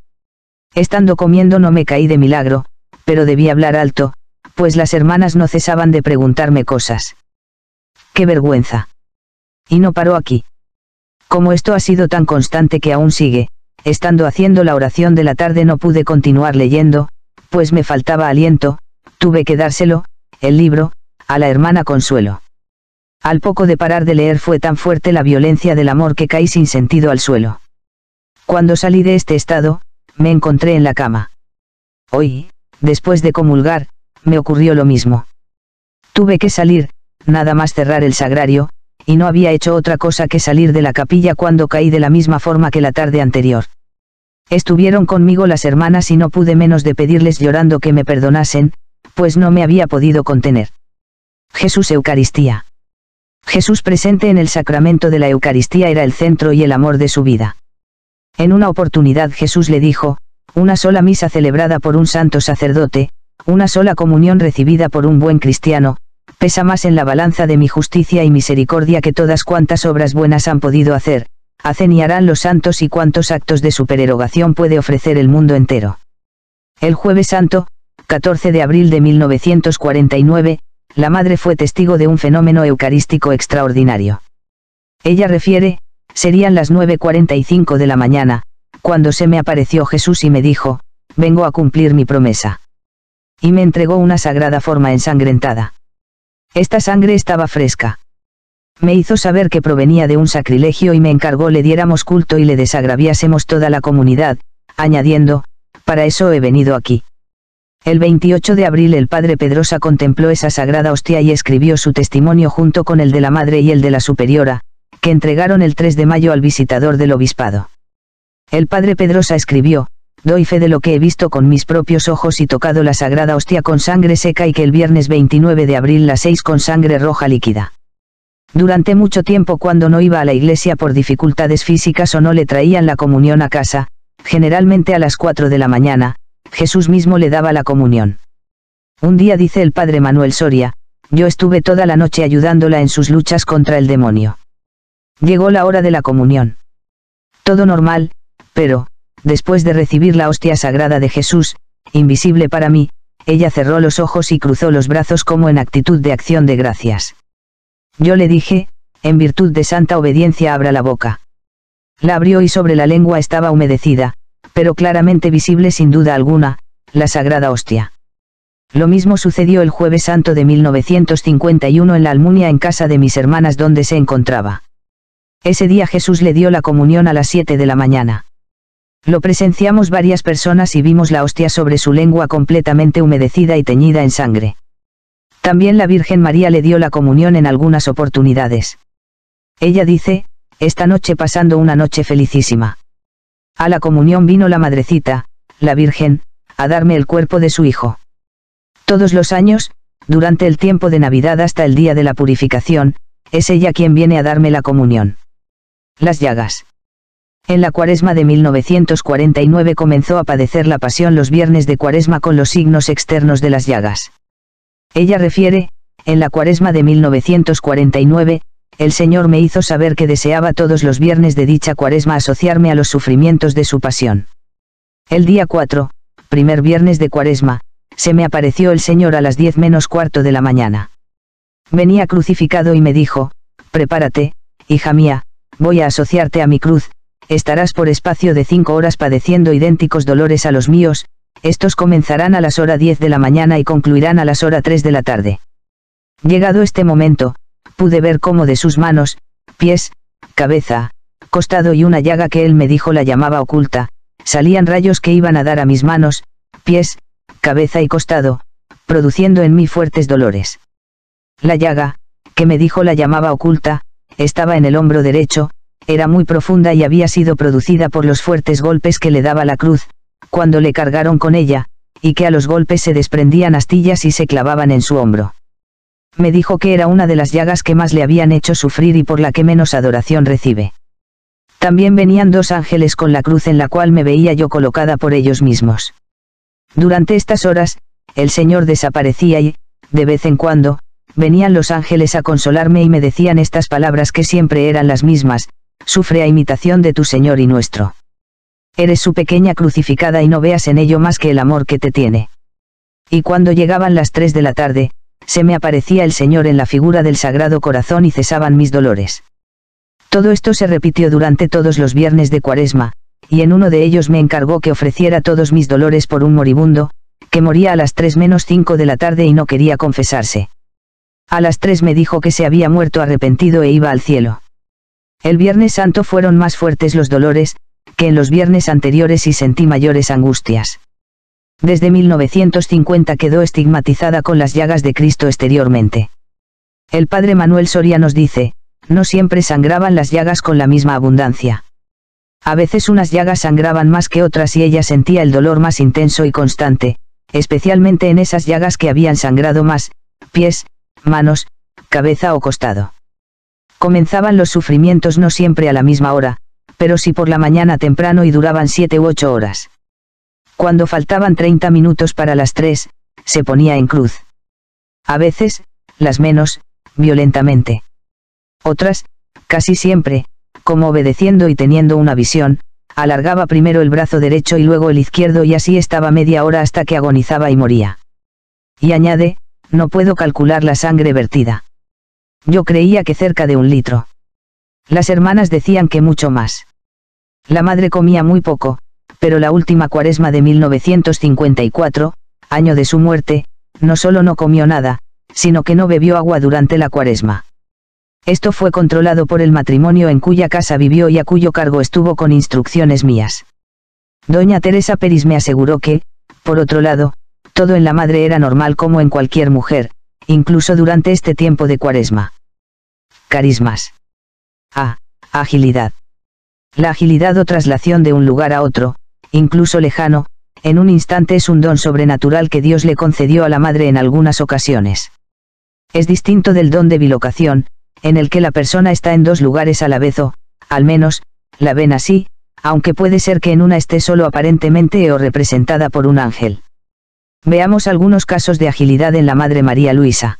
S1: Estando comiendo no me caí de milagro, pero debí hablar alto, pues las hermanas no cesaban de preguntarme cosas. ¡Qué vergüenza! Y no paró aquí. Como esto ha sido tan constante que aún sigue, estando haciendo la oración de la tarde no pude continuar leyendo, pues me faltaba aliento, tuve que dárselo, el libro, a la hermana Consuelo. Al poco de parar de leer fue tan fuerte la violencia del amor que caí sin sentido al suelo. Cuando salí de este estado, me encontré en la cama. Hoy, después de comulgar, me ocurrió lo mismo. Tuve que salir, nada más cerrar el sagrario, y no había hecho otra cosa que salir de la capilla cuando caí de la misma forma que la tarde anterior. Estuvieron conmigo las hermanas y no pude menos de pedirles llorando que me perdonasen, pues no me había podido contener. Jesús Eucaristía. Jesús presente en el sacramento de la Eucaristía era el centro y el amor de su vida. En una oportunidad Jesús le dijo, una sola misa celebrada por un santo sacerdote, una sola comunión recibida por un buen cristiano, pesa más en la balanza de mi justicia y misericordia que todas cuantas obras buenas han podido hacer, hacen harán los santos y cuantos actos de supererogación puede ofrecer el mundo entero. El jueves santo, 14 de abril de 1949, la madre fue testigo de un fenómeno eucarístico extraordinario. Ella refiere, serían las 9.45 de la mañana, cuando se me apareció Jesús y me dijo, vengo a cumplir mi promesa. Y me entregó una sagrada forma ensangrentada. Esta sangre estaba fresca. Me hizo saber que provenía de un sacrilegio y me encargó le diéramos culto y le desagraviásemos toda la comunidad, añadiendo, para eso he venido aquí. El 28 de abril el padre Pedrosa contempló esa sagrada hostia y escribió su testimonio junto con el de la madre y el de la superiora, que entregaron el 3 de mayo al visitador del obispado. El padre Pedrosa escribió, doy fe de lo que he visto con mis propios ojos y tocado la sagrada hostia con sangre seca y que el viernes 29 de abril la seis con sangre roja líquida. Durante mucho tiempo cuando no iba a la iglesia por dificultades físicas o no le traían la comunión a casa, generalmente a las 4 de la mañana, Jesús mismo le daba la comunión. Un día dice el padre Manuel Soria, yo estuve toda la noche ayudándola en sus luchas contra el demonio. Llegó la hora de la comunión. Todo normal, pero, después de recibir la hostia sagrada de Jesús, invisible para mí, ella cerró los ojos y cruzó los brazos como en actitud de acción de gracias. Yo le dije, en virtud de santa obediencia abra la boca. La abrió y sobre la lengua estaba humedecida, pero claramente visible sin duda alguna, la Sagrada Hostia. Lo mismo sucedió el jueves santo de 1951 en la Almunia en casa de mis hermanas donde se encontraba. Ese día Jesús le dio la comunión a las 7 de la mañana. Lo presenciamos varias personas y vimos la hostia sobre su lengua completamente humedecida y teñida en sangre. También la Virgen María le dio la comunión en algunas oportunidades. Ella dice, esta noche pasando una noche felicísima. A la comunión vino la madrecita, la Virgen, a darme el cuerpo de su Hijo. Todos los años, durante el tiempo de Navidad hasta el día de la purificación, es ella quien viene a darme la comunión. Las llagas. En la cuaresma de 1949 comenzó a padecer la pasión los viernes de cuaresma con los signos externos de las llagas. Ella refiere, en la cuaresma de 1949, el Señor me hizo saber que deseaba todos los viernes de dicha cuaresma asociarme a los sufrimientos de su pasión. El día 4, primer viernes de cuaresma, se me apareció el Señor a las 10 menos cuarto de la mañana. Venía crucificado y me dijo, prepárate, hija mía, voy a asociarte a mi cruz, estarás por espacio de cinco horas padeciendo idénticos dolores a los míos, estos comenzarán a las hora 10 de la mañana y concluirán a las hora 3 de la tarde. Llegado este momento, pude ver cómo de sus manos, pies, cabeza, costado y una llaga que él me dijo la llamaba oculta, salían rayos que iban a dar a mis manos, pies, cabeza y costado, produciendo en mí fuertes dolores. La llaga, que me dijo la llamaba oculta, estaba en el hombro derecho, era muy profunda y había sido producida por los fuertes golpes que le daba la cruz, cuando le cargaron con ella, y que a los golpes se desprendían astillas y se clavaban en su hombro. Me dijo que era una de las llagas que más le habían hecho sufrir y por la que menos adoración recibe. También venían dos ángeles con la cruz en la cual me veía yo colocada por ellos mismos. Durante estas horas, el Señor desaparecía y, de vez en cuando, venían los ángeles a consolarme y me decían estas palabras que siempre eran las mismas, sufre a imitación de tu Señor y nuestro. Eres su pequeña crucificada y no veas en ello más que el amor que te tiene. Y cuando llegaban las tres de la tarde, se me aparecía el Señor en la figura del Sagrado Corazón y cesaban mis dolores. Todo esto se repitió durante todos los viernes de Cuaresma, y en uno de ellos me encargó que ofreciera todos mis dolores por un moribundo, que moría a las 3 menos 5 de la tarde y no quería confesarse. A las 3 me dijo que se había muerto arrepentido e iba al cielo. El Viernes Santo fueron más fuertes los dolores, que en los viernes anteriores y sentí mayores angustias. Desde 1950 quedó estigmatizada con las llagas de Cristo exteriormente. El padre Manuel Soria nos dice, no siempre sangraban las llagas con la misma abundancia. A veces unas llagas sangraban más que otras y ella sentía el dolor más intenso y constante, especialmente en esas llagas que habían sangrado más, pies, manos, cabeza o costado. Comenzaban los sufrimientos no siempre a la misma hora, pero sí por la mañana temprano y duraban siete u ocho horas. Cuando faltaban 30 minutos para las 3, se ponía en cruz. A veces, las menos, violentamente. Otras, casi siempre, como obedeciendo y teniendo una visión, alargaba primero el brazo derecho y luego el izquierdo y así estaba media hora hasta que agonizaba y moría. Y añade, no puedo calcular la sangre vertida. Yo creía que cerca de un litro. Las hermanas decían que mucho más. La madre comía muy poco, pero la última cuaresma de 1954, año de su muerte, no solo no comió nada, sino que no bebió agua durante la cuaresma. Esto fue controlado por el matrimonio en cuya casa vivió y a cuyo cargo estuvo con instrucciones mías. Doña Teresa Peris me aseguró que, por otro lado, todo en la madre era normal como en cualquier mujer, incluso durante este tiempo de cuaresma. Carismas. A. Ah, agilidad. La agilidad o traslación de un lugar a otro, incluso lejano, en un instante es un don sobrenatural que Dios le concedió a la madre en algunas ocasiones. Es distinto del don de bilocación, en el que la persona está en dos lugares a la vez o, al menos, la ven así, aunque puede ser que en una esté solo aparentemente o representada por un ángel. Veamos algunos casos de agilidad en la Madre María Luisa.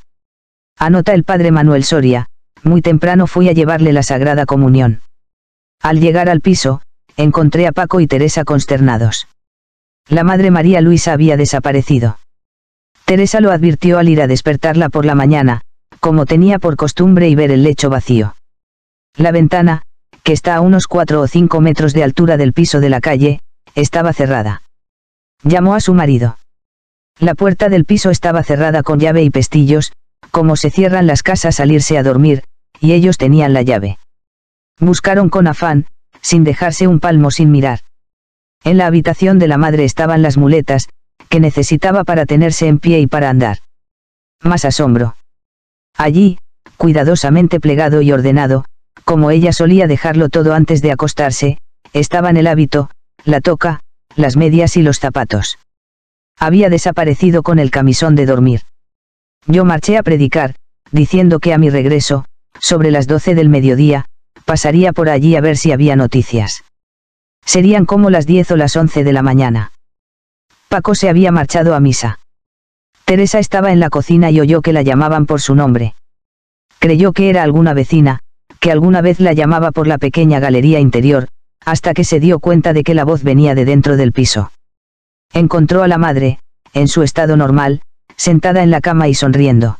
S1: Anota el padre Manuel Soria, muy temprano fui a llevarle la Sagrada Comunión. Al llegar al piso, encontré a Paco y Teresa consternados. La madre María Luisa había desaparecido. Teresa lo advirtió al ir a despertarla por la mañana, como tenía por costumbre y ver el lecho vacío. La ventana, que está a unos cuatro o cinco metros de altura del piso de la calle, estaba cerrada. Llamó a su marido. La puerta del piso estaba cerrada con llave y pestillos, como se cierran las casas al irse a dormir, y ellos tenían la llave. Buscaron con afán, sin dejarse un palmo sin mirar. En la habitación de la madre estaban las muletas, que necesitaba para tenerse en pie y para andar. Más asombro. Allí, cuidadosamente plegado y ordenado, como ella solía dejarlo todo antes de acostarse, estaban el hábito, la toca, las medias y los zapatos. Había desaparecido con el camisón de dormir. Yo marché a predicar, diciendo que a mi regreso, sobre las doce del mediodía, pasaría por allí a ver si había noticias. Serían como las 10 o las 11 de la mañana. Paco se había marchado a misa. Teresa estaba en la cocina y oyó que la llamaban por su nombre. Creyó que era alguna vecina, que alguna vez la llamaba por la pequeña galería interior, hasta que se dio cuenta de que la voz venía de dentro del piso. Encontró a la madre, en su estado normal, sentada en la cama y sonriendo.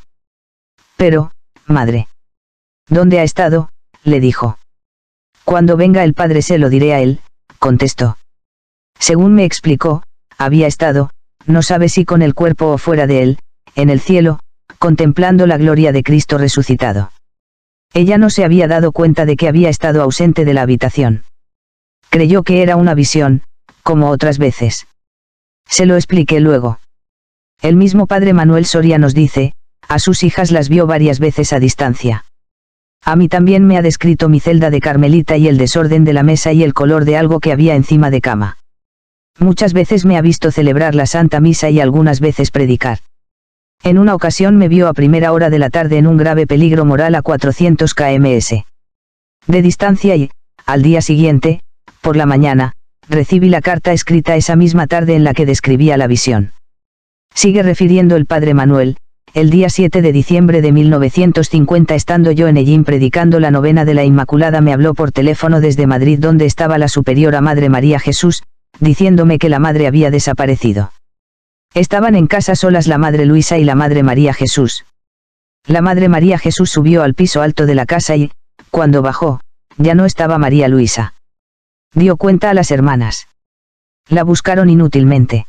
S1: Pero, madre. ¿Dónde ha estado? le dijo. Cuando venga el padre se lo diré a él, contestó. Según me explicó, había estado, no sabe si con el cuerpo o fuera de él, en el cielo, contemplando la gloria de Cristo resucitado. Ella no se había dado cuenta de que había estado ausente de la habitación. Creyó que era una visión, como otras veces. Se lo expliqué luego. El mismo padre Manuel Soria nos dice, a sus hijas las vio varias veces a distancia. A mí también me ha descrito mi celda de Carmelita y el desorden de la mesa y el color de algo que había encima de cama. Muchas veces me ha visto celebrar la Santa Misa y algunas veces predicar. En una ocasión me vio a primera hora de la tarde en un grave peligro moral a 400 kms de distancia y, al día siguiente, por la mañana, recibí la carta escrita esa misma tarde en la que describía la visión. Sigue refiriendo el padre Manuel, el día 7 de diciembre de 1950 estando yo en Ellín predicando la novena de la Inmaculada me habló por teléfono desde Madrid donde estaba la superiora Madre María Jesús, diciéndome que la madre había desaparecido. Estaban en casa solas la Madre Luisa y la Madre María Jesús. La Madre María Jesús subió al piso alto de la casa y, cuando bajó, ya no estaba María Luisa. Dio cuenta a las hermanas. La buscaron inútilmente.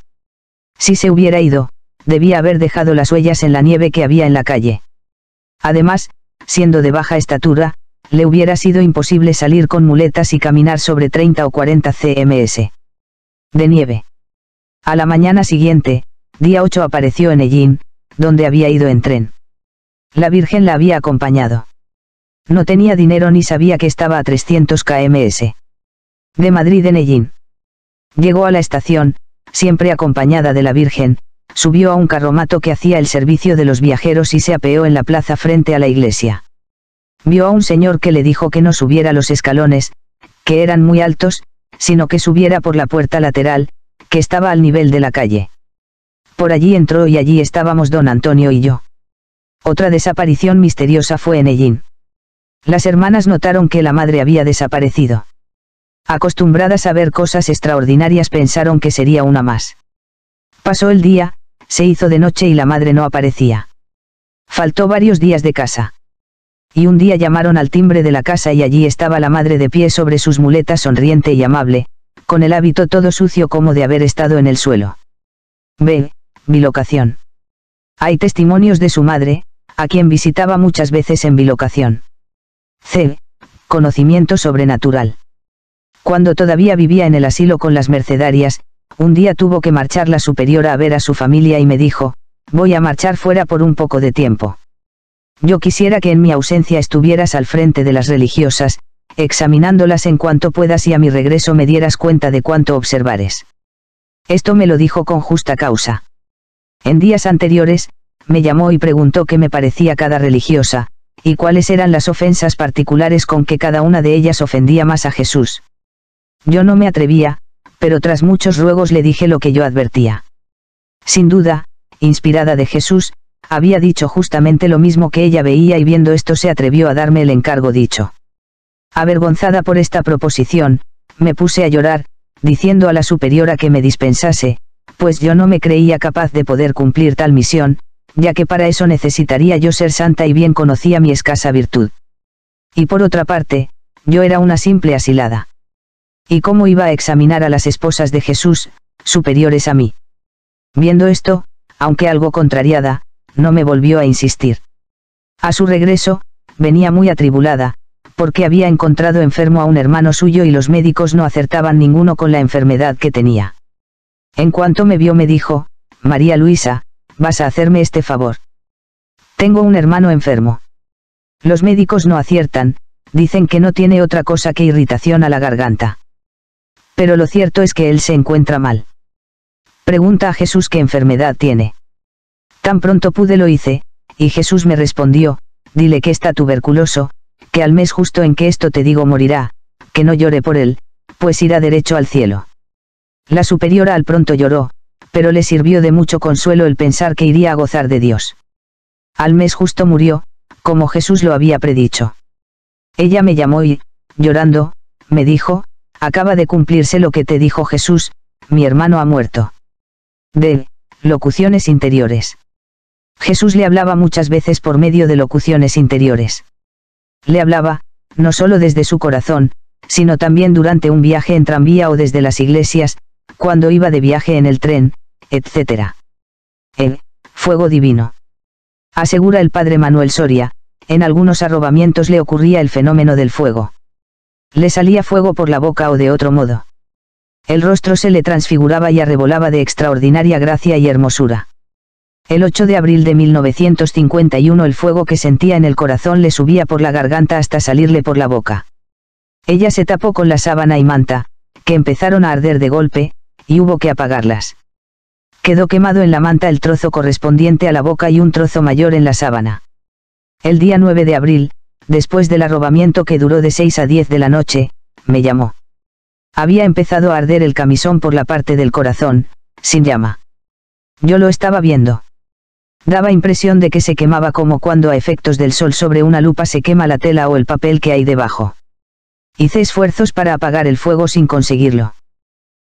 S1: Si se hubiera ido, debía haber dejado las huellas en la nieve que había en la calle. Además, siendo de baja estatura, le hubiera sido imposible salir con muletas y caminar sobre 30 o 40 cms. De nieve. A la mañana siguiente, día 8 apareció en Ellín, donde había ido en tren. La Virgen la había acompañado. No tenía dinero ni sabía que estaba a 300 kms. De Madrid en Ellín. Llegó a la estación, siempre acompañada de la Virgen, subió a un carromato que hacía el servicio de los viajeros y se apeó en la plaza frente a la iglesia. Vio a un señor que le dijo que no subiera los escalones, que eran muy altos, sino que subiera por la puerta lateral, que estaba al nivel de la calle. Por allí entró y allí estábamos don Antonio y yo. Otra desaparición misteriosa fue en Ellín. Las hermanas notaron que la madre había desaparecido. Acostumbradas a ver cosas extraordinarias pensaron que sería una más. Pasó el día, se hizo de noche y la madre no aparecía. Faltó varios días de casa. Y un día llamaron al timbre de la casa y allí estaba la madre de pie sobre sus muletas sonriente y amable, con el hábito todo sucio como de haber estado en el suelo. b bilocación. Hay testimonios de su madre, a quien visitaba muchas veces en bilocación. C. Conocimiento sobrenatural. Cuando todavía vivía en el asilo con las mercedarias, un día tuvo que marchar la superiora a ver a su familia y me dijo, voy a marchar fuera por un poco de tiempo. Yo quisiera que en mi ausencia estuvieras al frente de las religiosas, examinándolas en cuanto puedas y a mi regreso me dieras cuenta de cuánto observares. Esto me lo dijo con justa causa. En días anteriores, me llamó y preguntó qué me parecía cada religiosa, y cuáles eran las ofensas particulares con que cada una de ellas ofendía más a Jesús. Yo no me atrevía, pero tras muchos ruegos le dije lo que yo advertía. Sin duda, inspirada de Jesús, había dicho justamente lo mismo que ella veía y viendo esto se atrevió a darme el encargo dicho. Avergonzada por esta proposición, me puse a llorar, diciendo a la superiora que me dispensase, pues yo no me creía capaz de poder cumplir tal misión, ya que para eso necesitaría yo ser santa y bien conocía mi escasa virtud. Y por otra parte, yo era una simple asilada y cómo iba a examinar a las esposas de Jesús, superiores a mí. Viendo esto, aunque algo contrariada, no me volvió a insistir. A su regreso, venía muy atribulada, porque había encontrado enfermo a un hermano suyo y los médicos no acertaban ninguno con la enfermedad que tenía. En cuanto me vio me dijo, María Luisa, vas a hacerme este favor. Tengo un hermano enfermo. Los médicos no aciertan, dicen que no tiene otra cosa que irritación a la garganta. Pero lo cierto es que él se encuentra mal. Pregunta a Jesús qué enfermedad tiene. Tan pronto pude lo hice, y Jesús me respondió, dile que está tuberculoso, que al mes justo en que esto te digo morirá, que no llore por él, pues irá derecho al cielo. La superiora al pronto lloró, pero le sirvió de mucho consuelo el pensar que iría a gozar de Dios. Al mes justo murió, como Jesús lo había predicho. Ella me llamó y, llorando, me dijo, acaba de cumplirse lo que te dijo Jesús, mi hermano ha muerto. D. Locuciones interiores. Jesús le hablaba muchas veces por medio de locuciones interiores. Le hablaba, no solo desde su corazón, sino también durante un viaje en tranvía o desde las iglesias, cuando iba de viaje en el tren, etc. El fuego divino. Asegura el padre Manuel Soria, en algunos arrobamientos le ocurría el fenómeno del fuego. Le salía fuego por la boca o de otro modo. El rostro se le transfiguraba y arrebolaba de extraordinaria gracia y hermosura. El 8 de abril de 1951 el fuego que sentía en el corazón le subía por la garganta hasta salirle por la boca. Ella se tapó con la sábana y manta, que empezaron a arder de golpe, y hubo que apagarlas. Quedó quemado en la manta el trozo correspondiente a la boca y un trozo mayor en la sábana. El día 9 de abril, después del arrobamiento que duró de 6 a 10 de la noche, me llamó. Había empezado a arder el camisón por la parte del corazón, sin llama. Yo lo estaba viendo. Daba impresión de que se quemaba como cuando a efectos del sol sobre una lupa se quema la tela o el papel que hay debajo. Hice esfuerzos para apagar el fuego sin conseguirlo.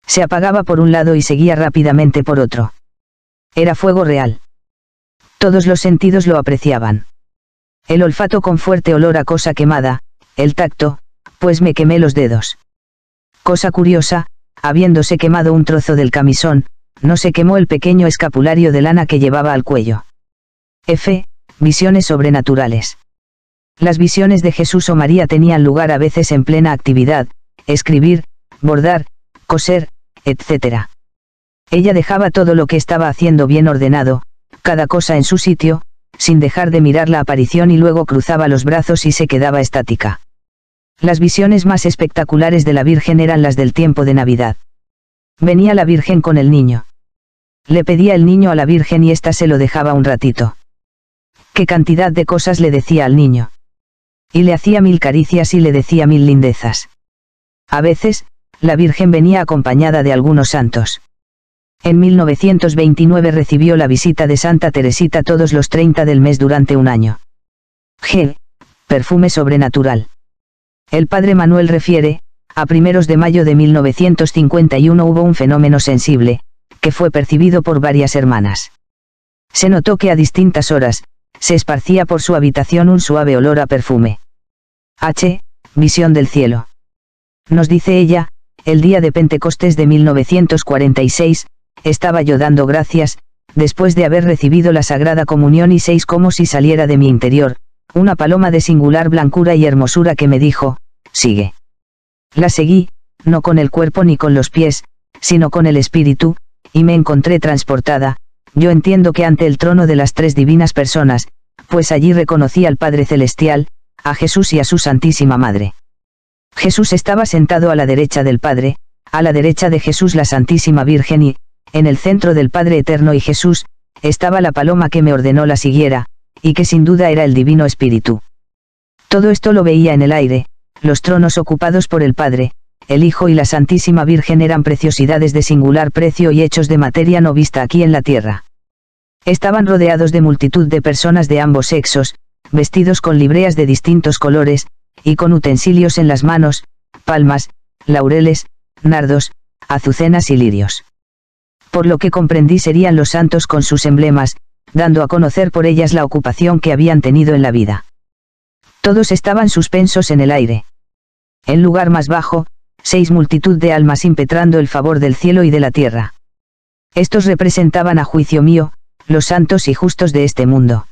S1: Se apagaba por un lado y seguía rápidamente por otro. Era fuego real. Todos los sentidos lo apreciaban. El olfato con fuerte olor a cosa quemada, el tacto, pues me quemé los dedos. Cosa curiosa, habiéndose quemado un trozo del camisón, no se quemó el pequeño escapulario de lana que llevaba al cuello. F. Visiones sobrenaturales. Las visiones de Jesús o María tenían lugar a veces en plena actividad, escribir, bordar, coser, etc. Ella dejaba todo lo que estaba haciendo bien ordenado, cada cosa en su sitio, sin dejar de mirar la aparición y luego cruzaba los brazos y se quedaba estática. Las visiones más espectaculares de la Virgen eran las del tiempo de Navidad. Venía la Virgen con el niño. Le pedía el niño a la Virgen y ésta se lo dejaba un ratito. Qué cantidad de cosas le decía al niño. Y le hacía mil caricias y le decía mil lindezas. A veces, la Virgen venía acompañada de algunos santos. En 1929 recibió la visita de Santa Teresita todos los 30 del mes durante un año. G. Perfume sobrenatural. El padre Manuel refiere, a primeros de mayo de 1951 hubo un fenómeno sensible, que fue percibido por varias hermanas. Se notó que a distintas horas, se esparcía por su habitación un suave olor a perfume. H. Visión del cielo. Nos dice ella, el día de Pentecostés de 1946, estaba yo dando gracias, después de haber recibido la Sagrada Comunión y seis como si saliera de mi interior, una paloma de singular blancura y hermosura que me dijo, sigue. La seguí, no con el cuerpo ni con los pies, sino con el espíritu, y me encontré transportada, yo entiendo que ante el trono de las tres divinas personas, pues allí reconocí al Padre Celestial, a Jesús y a su Santísima Madre. Jesús estaba sentado a la derecha del Padre, a la derecha de Jesús la Santísima Virgen y, en el centro del Padre Eterno y Jesús, estaba la paloma que me ordenó la siguiera, y que sin duda era el Divino Espíritu. Todo esto lo veía en el aire, los tronos ocupados por el Padre, el Hijo y la Santísima Virgen eran preciosidades de singular precio y hechos de materia no vista aquí en la tierra. Estaban rodeados de multitud de personas de ambos sexos, vestidos con libreas de distintos colores, y con utensilios en las manos, palmas, laureles, nardos, azucenas y lirios por lo que comprendí serían los santos con sus emblemas, dando a conocer por ellas la ocupación que habían tenido en la vida. Todos estaban suspensos en el aire. En lugar más bajo, seis multitud de almas impetrando el favor del cielo y de la tierra. Estos representaban a juicio mío, los santos y justos de este mundo.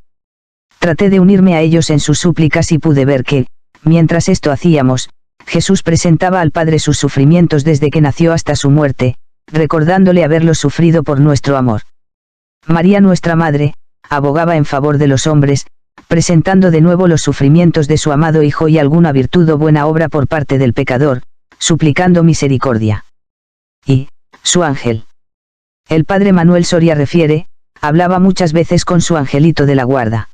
S1: Traté de unirme a ellos en sus súplicas y pude ver que, mientras esto hacíamos, Jesús presentaba al Padre sus sufrimientos desde que nació hasta su muerte, recordándole haberlo sufrido por nuestro amor. María nuestra Madre, abogaba en favor de los hombres, presentando de nuevo los sufrimientos de su amado Hijo y alguna virtud o buena obra por parte del pecador, suplicando misericordia. Y, su ángel. El padre Manuel Soria refiere, hablaba muchas veces con su angelito de la guarda.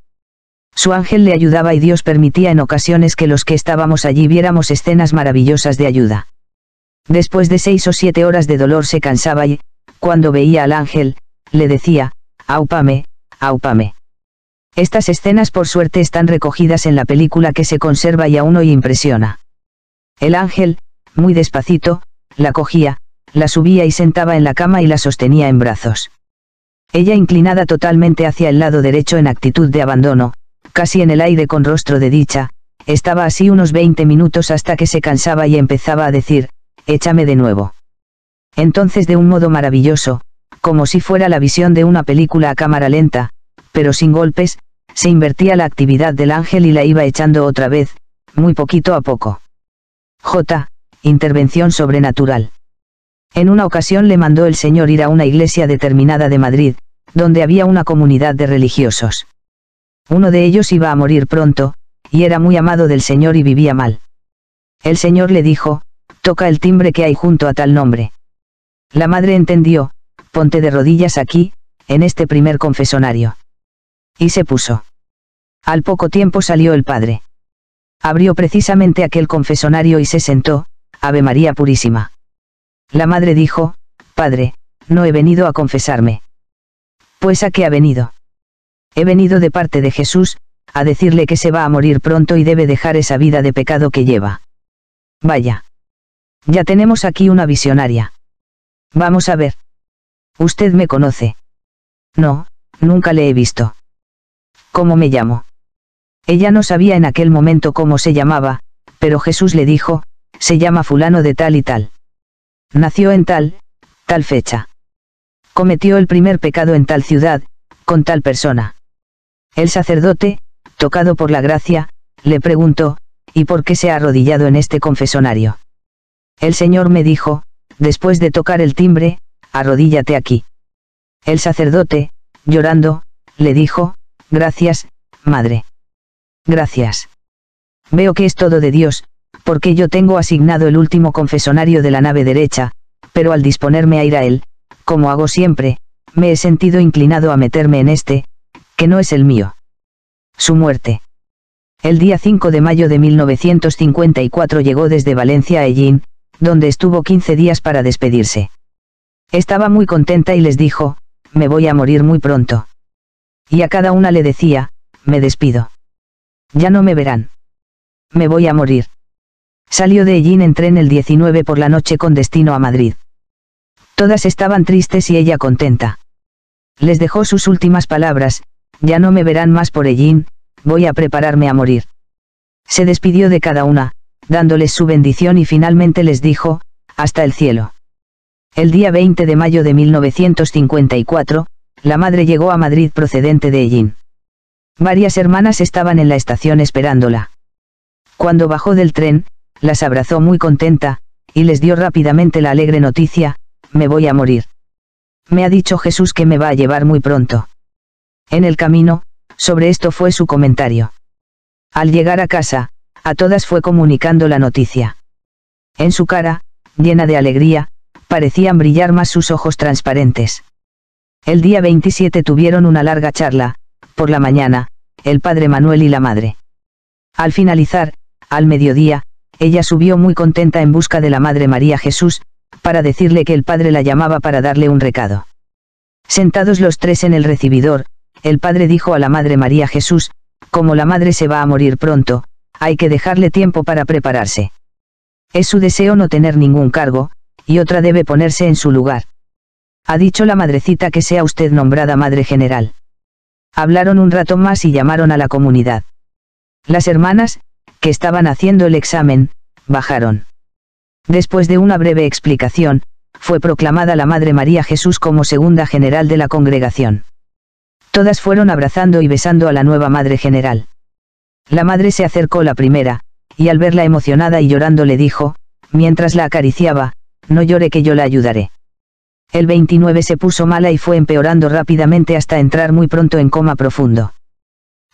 S1: Su ángel le ayudaba y Dios permitía en ocasiones que los que estábamos allí viéramos escenas maravillosas de ayuda. Después de seis o siete horas de dolor se cansaba y, cuando veía al ángel, le decía, aupame, aupame. Estas escenas por suerte están recogidas en la película que se conserva y aún hoy impresiona. El ángel, muy despacito, la cogía, la subía y sentaba en la cama y la sostenía en brazos. Ella inclinada totalmente hacia el lado derecho en actitud de abandono, casi en el aire con rostro de dicha, estaba así unos 20 minutos hasta que se cansaba y empezaba a decir, échame de nuevo. Entonces de un modo maravilloso, como si fuera la visión de una película a cámara lenta, pero sin golpes, se invertía la actividad del ángel y la iba echando otra vez, muy poquito a poco. J. Intervención sobrenatural. En una ocasión le mandó el Señor ir a una iglesia determinada de Madrid, donde había una comunidad de religiosos. Uno de ellos iba a morir pronto, y era muy amado del Señor y vivía mal. El Señor le dijo, toca el timbre que hay junto a tal nombre. La madre entendió, ponte de rodillas aquí, en este primer confesonario. Y se puso. Al poco tiempo salió el padre. Abrió precisamente aquel confesonario y se sentó, Ave María Purísima. La madre dijo, Padre, no he venido a confesarme. Pues a qué ha venido. He venido de parte de Jesús, a decirle que se va a morir pronto y debe dejar esa vida de pecado que lleva. Vaya. Ya tenemos aquí una visionaria. Vamos a ver. Usted me conoce. No, nunca le he visto. ¿Cómo me llamo? Ella no sabía en aquel momento cómo se llamaba, pero Jesús le dijo, se llama fulano de tal y tal. Nació en tal, tal fecha. Cometió el primer pecado en tal ciudad, con tal persona. El sacerdote, tocado por la gracia, le preguntó, ¿y por qué se ha arrodillado en este confesonario? El Señor me dijo, después de tocar el timbre, arrodíllate aquí. El sacerdote, llorando, le dijo, gracias, madre. Gracias. Veo que es todo de Dios, porque yo tengo asignado el último confesonario de la nave derecha, pero al disponerme a ir a él, como hago siempre, me he sentido inclinado a meterme en este, que no es el mío. Su muerte. El día 5 de mayo de 1954 llegó desde Valencia a Ellín, donde estuvo 15 días para despedirse. Estaba muy contenta y les dijo, me voy a morir muy pronto. Y a cada una le decía, me despido. Ya no me verán. Me voy a morir. Salió de Ellín en tren el 19 por la noche con destino a Madrid. Todas estaban tristes y ella contenta. Les dejó sus últimas palabras, ya no me verán más por Ellín, voy a prepararme a morir. Se despidió de cada una, dándoles su bendición y finalmente les dijo, hasta el cielo. El día 20 de mayo de 1954, la madre llegó a Madrid procedente de Ellín. Varias hermanas estaban en la estación esperándola. Cuando bajó del tren, las abrazó muy contenta, y les dio rápidamente la alegre noticia, me voy a morir. Me ha dicho Jesús que me va a llevar muy pronto. En el camino, sobre esto fue su comentario. Al llegar a casa, a todas fue comunicando la noticia. En su cara, llena de alegría, parecían brillar más sus ojos transparentes. El día 27 tuvieron una larga charla, por la mañana, el padre Manuel y la madre. Al finalizar, al mediodía, ella subió muy contenta en busca de la Madre María Jesús, para decirle que el padre la llamaba para darle un recado. Sentados los tres en el recibidor, el padre dijo a la Madre María Jesús, como la madre se va a morir pronto, hay que dejarle tiempo para prepararse. Es su deseo no tener ningún cargo, y otra debe ponerse en su lugar. Ha dicho la madrecita que sea usted nombrada madre general. Hablaron un rato más y llamaron a la comunidad. Las hermanas, que estaban haciendo el examen, bajaron. Después de una breve explicación, fue proclamada la Madre María Jesús como segunda general de la congregación. Todas fueron abrazando y besando a la nueva Madre General. La madre se acercó la primera, y al verla emocionada y llorando le dijo, mientras la acariciaba, no llore que yo la ayudaré. El 29 se puso mala y fue empeorando rápidamente hasta entrar muy pronto en coma profundo.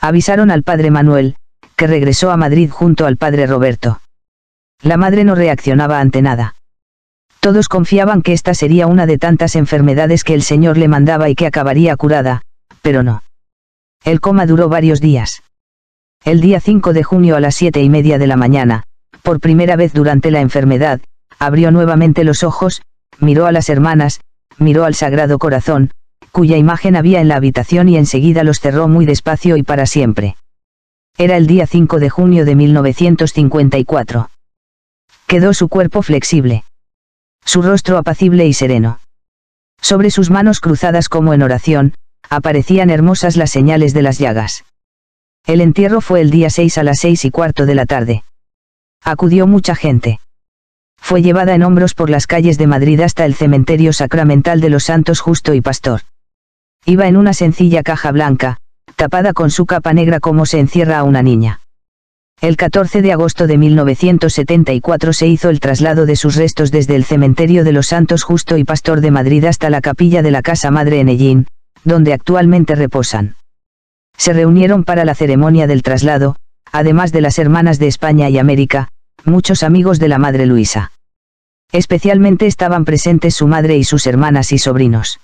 S1: Avisaron al padre Manuel, que regresó a Madrid junto al padre Roberto. La madre no reaccionaba ante nada. Todos confiaban que esta sería una de tantas enfermedades que el Señor le mandaba y que acabaría curada, pero no. El coma duró varios días. El día 5 de junio a las 7 y media de la mañana, por primera vez durante la enfermedad, abrió nuevamente los ojos, miró a las hermanas, miró al Sagrado Corazón, cuya imagen había en la habitación y enseguida los cerró muy despacio y para siempre. Era el día 5 de junio de 1954. Quedó su cuerpo flexible. Su rostro apacible y sereno. Sobre sus manos cruzadas como en oración, aparecían hermosas las señales de las llagas. El entierro fue el día 6 a las 6 y cuarto de la tarde. Acudió mucha gente. Fue llevada en hombros por las calles de Madrid hasta el cementerio sacramental de los santos Justo y Pastor. Iba en una sencilla caja blanca, tapada con su capa negra como se encierra a una niña. El 14 de agosto de 1974 se hizo el traslado de sus restos desde el cementerio de los Santos Justo y Pastor de Madrid hasta la capilla de la Casa Madre en Ellín, donde actualmente reposan se reunieron para la ceremonia del traslado, además de las hermanas de España y América, muchos amigos de la Madre Luisa. Especialmente estaban presentes su madre y sus hermanas y sobrinos.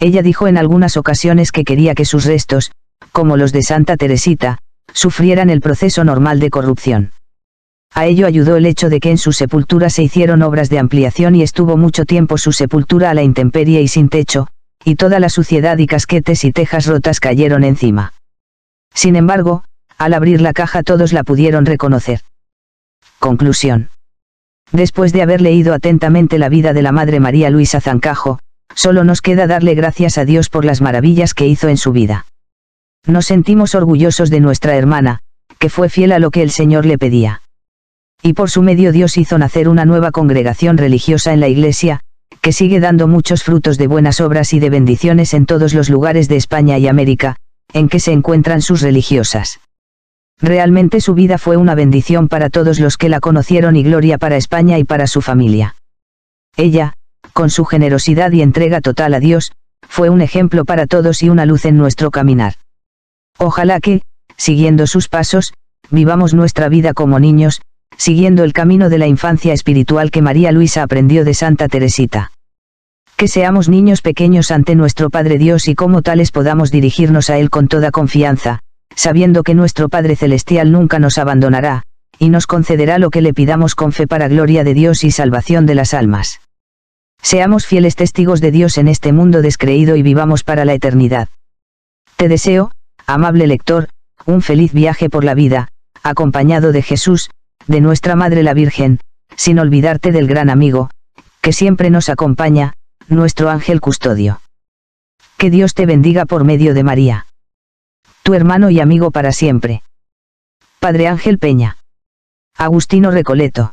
S1: Ella dijo en algunas ocasiones que quería que sus restos, como los de Santa Teresita, sufrieran el proceso normal de corrupción. A ello ayudó el hecho de que en su sepultura se hicieron obras de ampliación y estuvo mucho tiempo su sepultura a la intemperie y sin techo, y toda la suciedad y casquetes y tejas rotas cayeron encima. Sin embargo, al abrir la caja todos la pudieron reconocer. Conclusión. Después de haber leído atentamente la vida de la Madre María Luisa Zancajo, solo nos queda darle gracias a Dios por las maravillas que hizo en su vida. Nos sentimos orgullosos de nuestra hermana, que fue fiel a lo que el Señor le pedía. Y por su medio Dios hizo nacer una nueva congregación religiosa en la Iglesia, sigue dando muchos frutos de buenas obras y de bendiciones en todos los lugares de España y América, en que se encuentran sus religiosas. Realmente su vida fue una bendición para todos los que la conocieron y gloria para España y para su familia. Ella, con su generosidad y entrega total a Dios, fue un ejemplo para todos y una luz en nuestro caminar. Ojalá que, siguiendo sus pasos, vivamos nuestra vida como niños, siguiendo el camino de la infancia espiritual que María Luisa aprendió de Santa Teresita que seamos niños pequeños ante nuestro Padre Dios y como tales podamos dirigirnos a Él con toda confianza, sabiendo que nuestro Padre Celestial nunca nos abandonará, y nos concederá lo que le pidamos con fe para gloria de Dios y salvación de las almas. Seamos fieles testigos de Dios en este mundo descreído y vivamos para la eternidad. Te deseo, amable lector, un feliz viaje por la vida, acompañado de Jesús, de nuestra Madre la Virgen, sin olvidarte del gran amigo, que siempre nos acompaña, nuestro ángel custodio. Que Dios te bendiga por medio de María. Tu hermano y amigo para siempre. Padre Ángel Peña. Agustino Recoleto.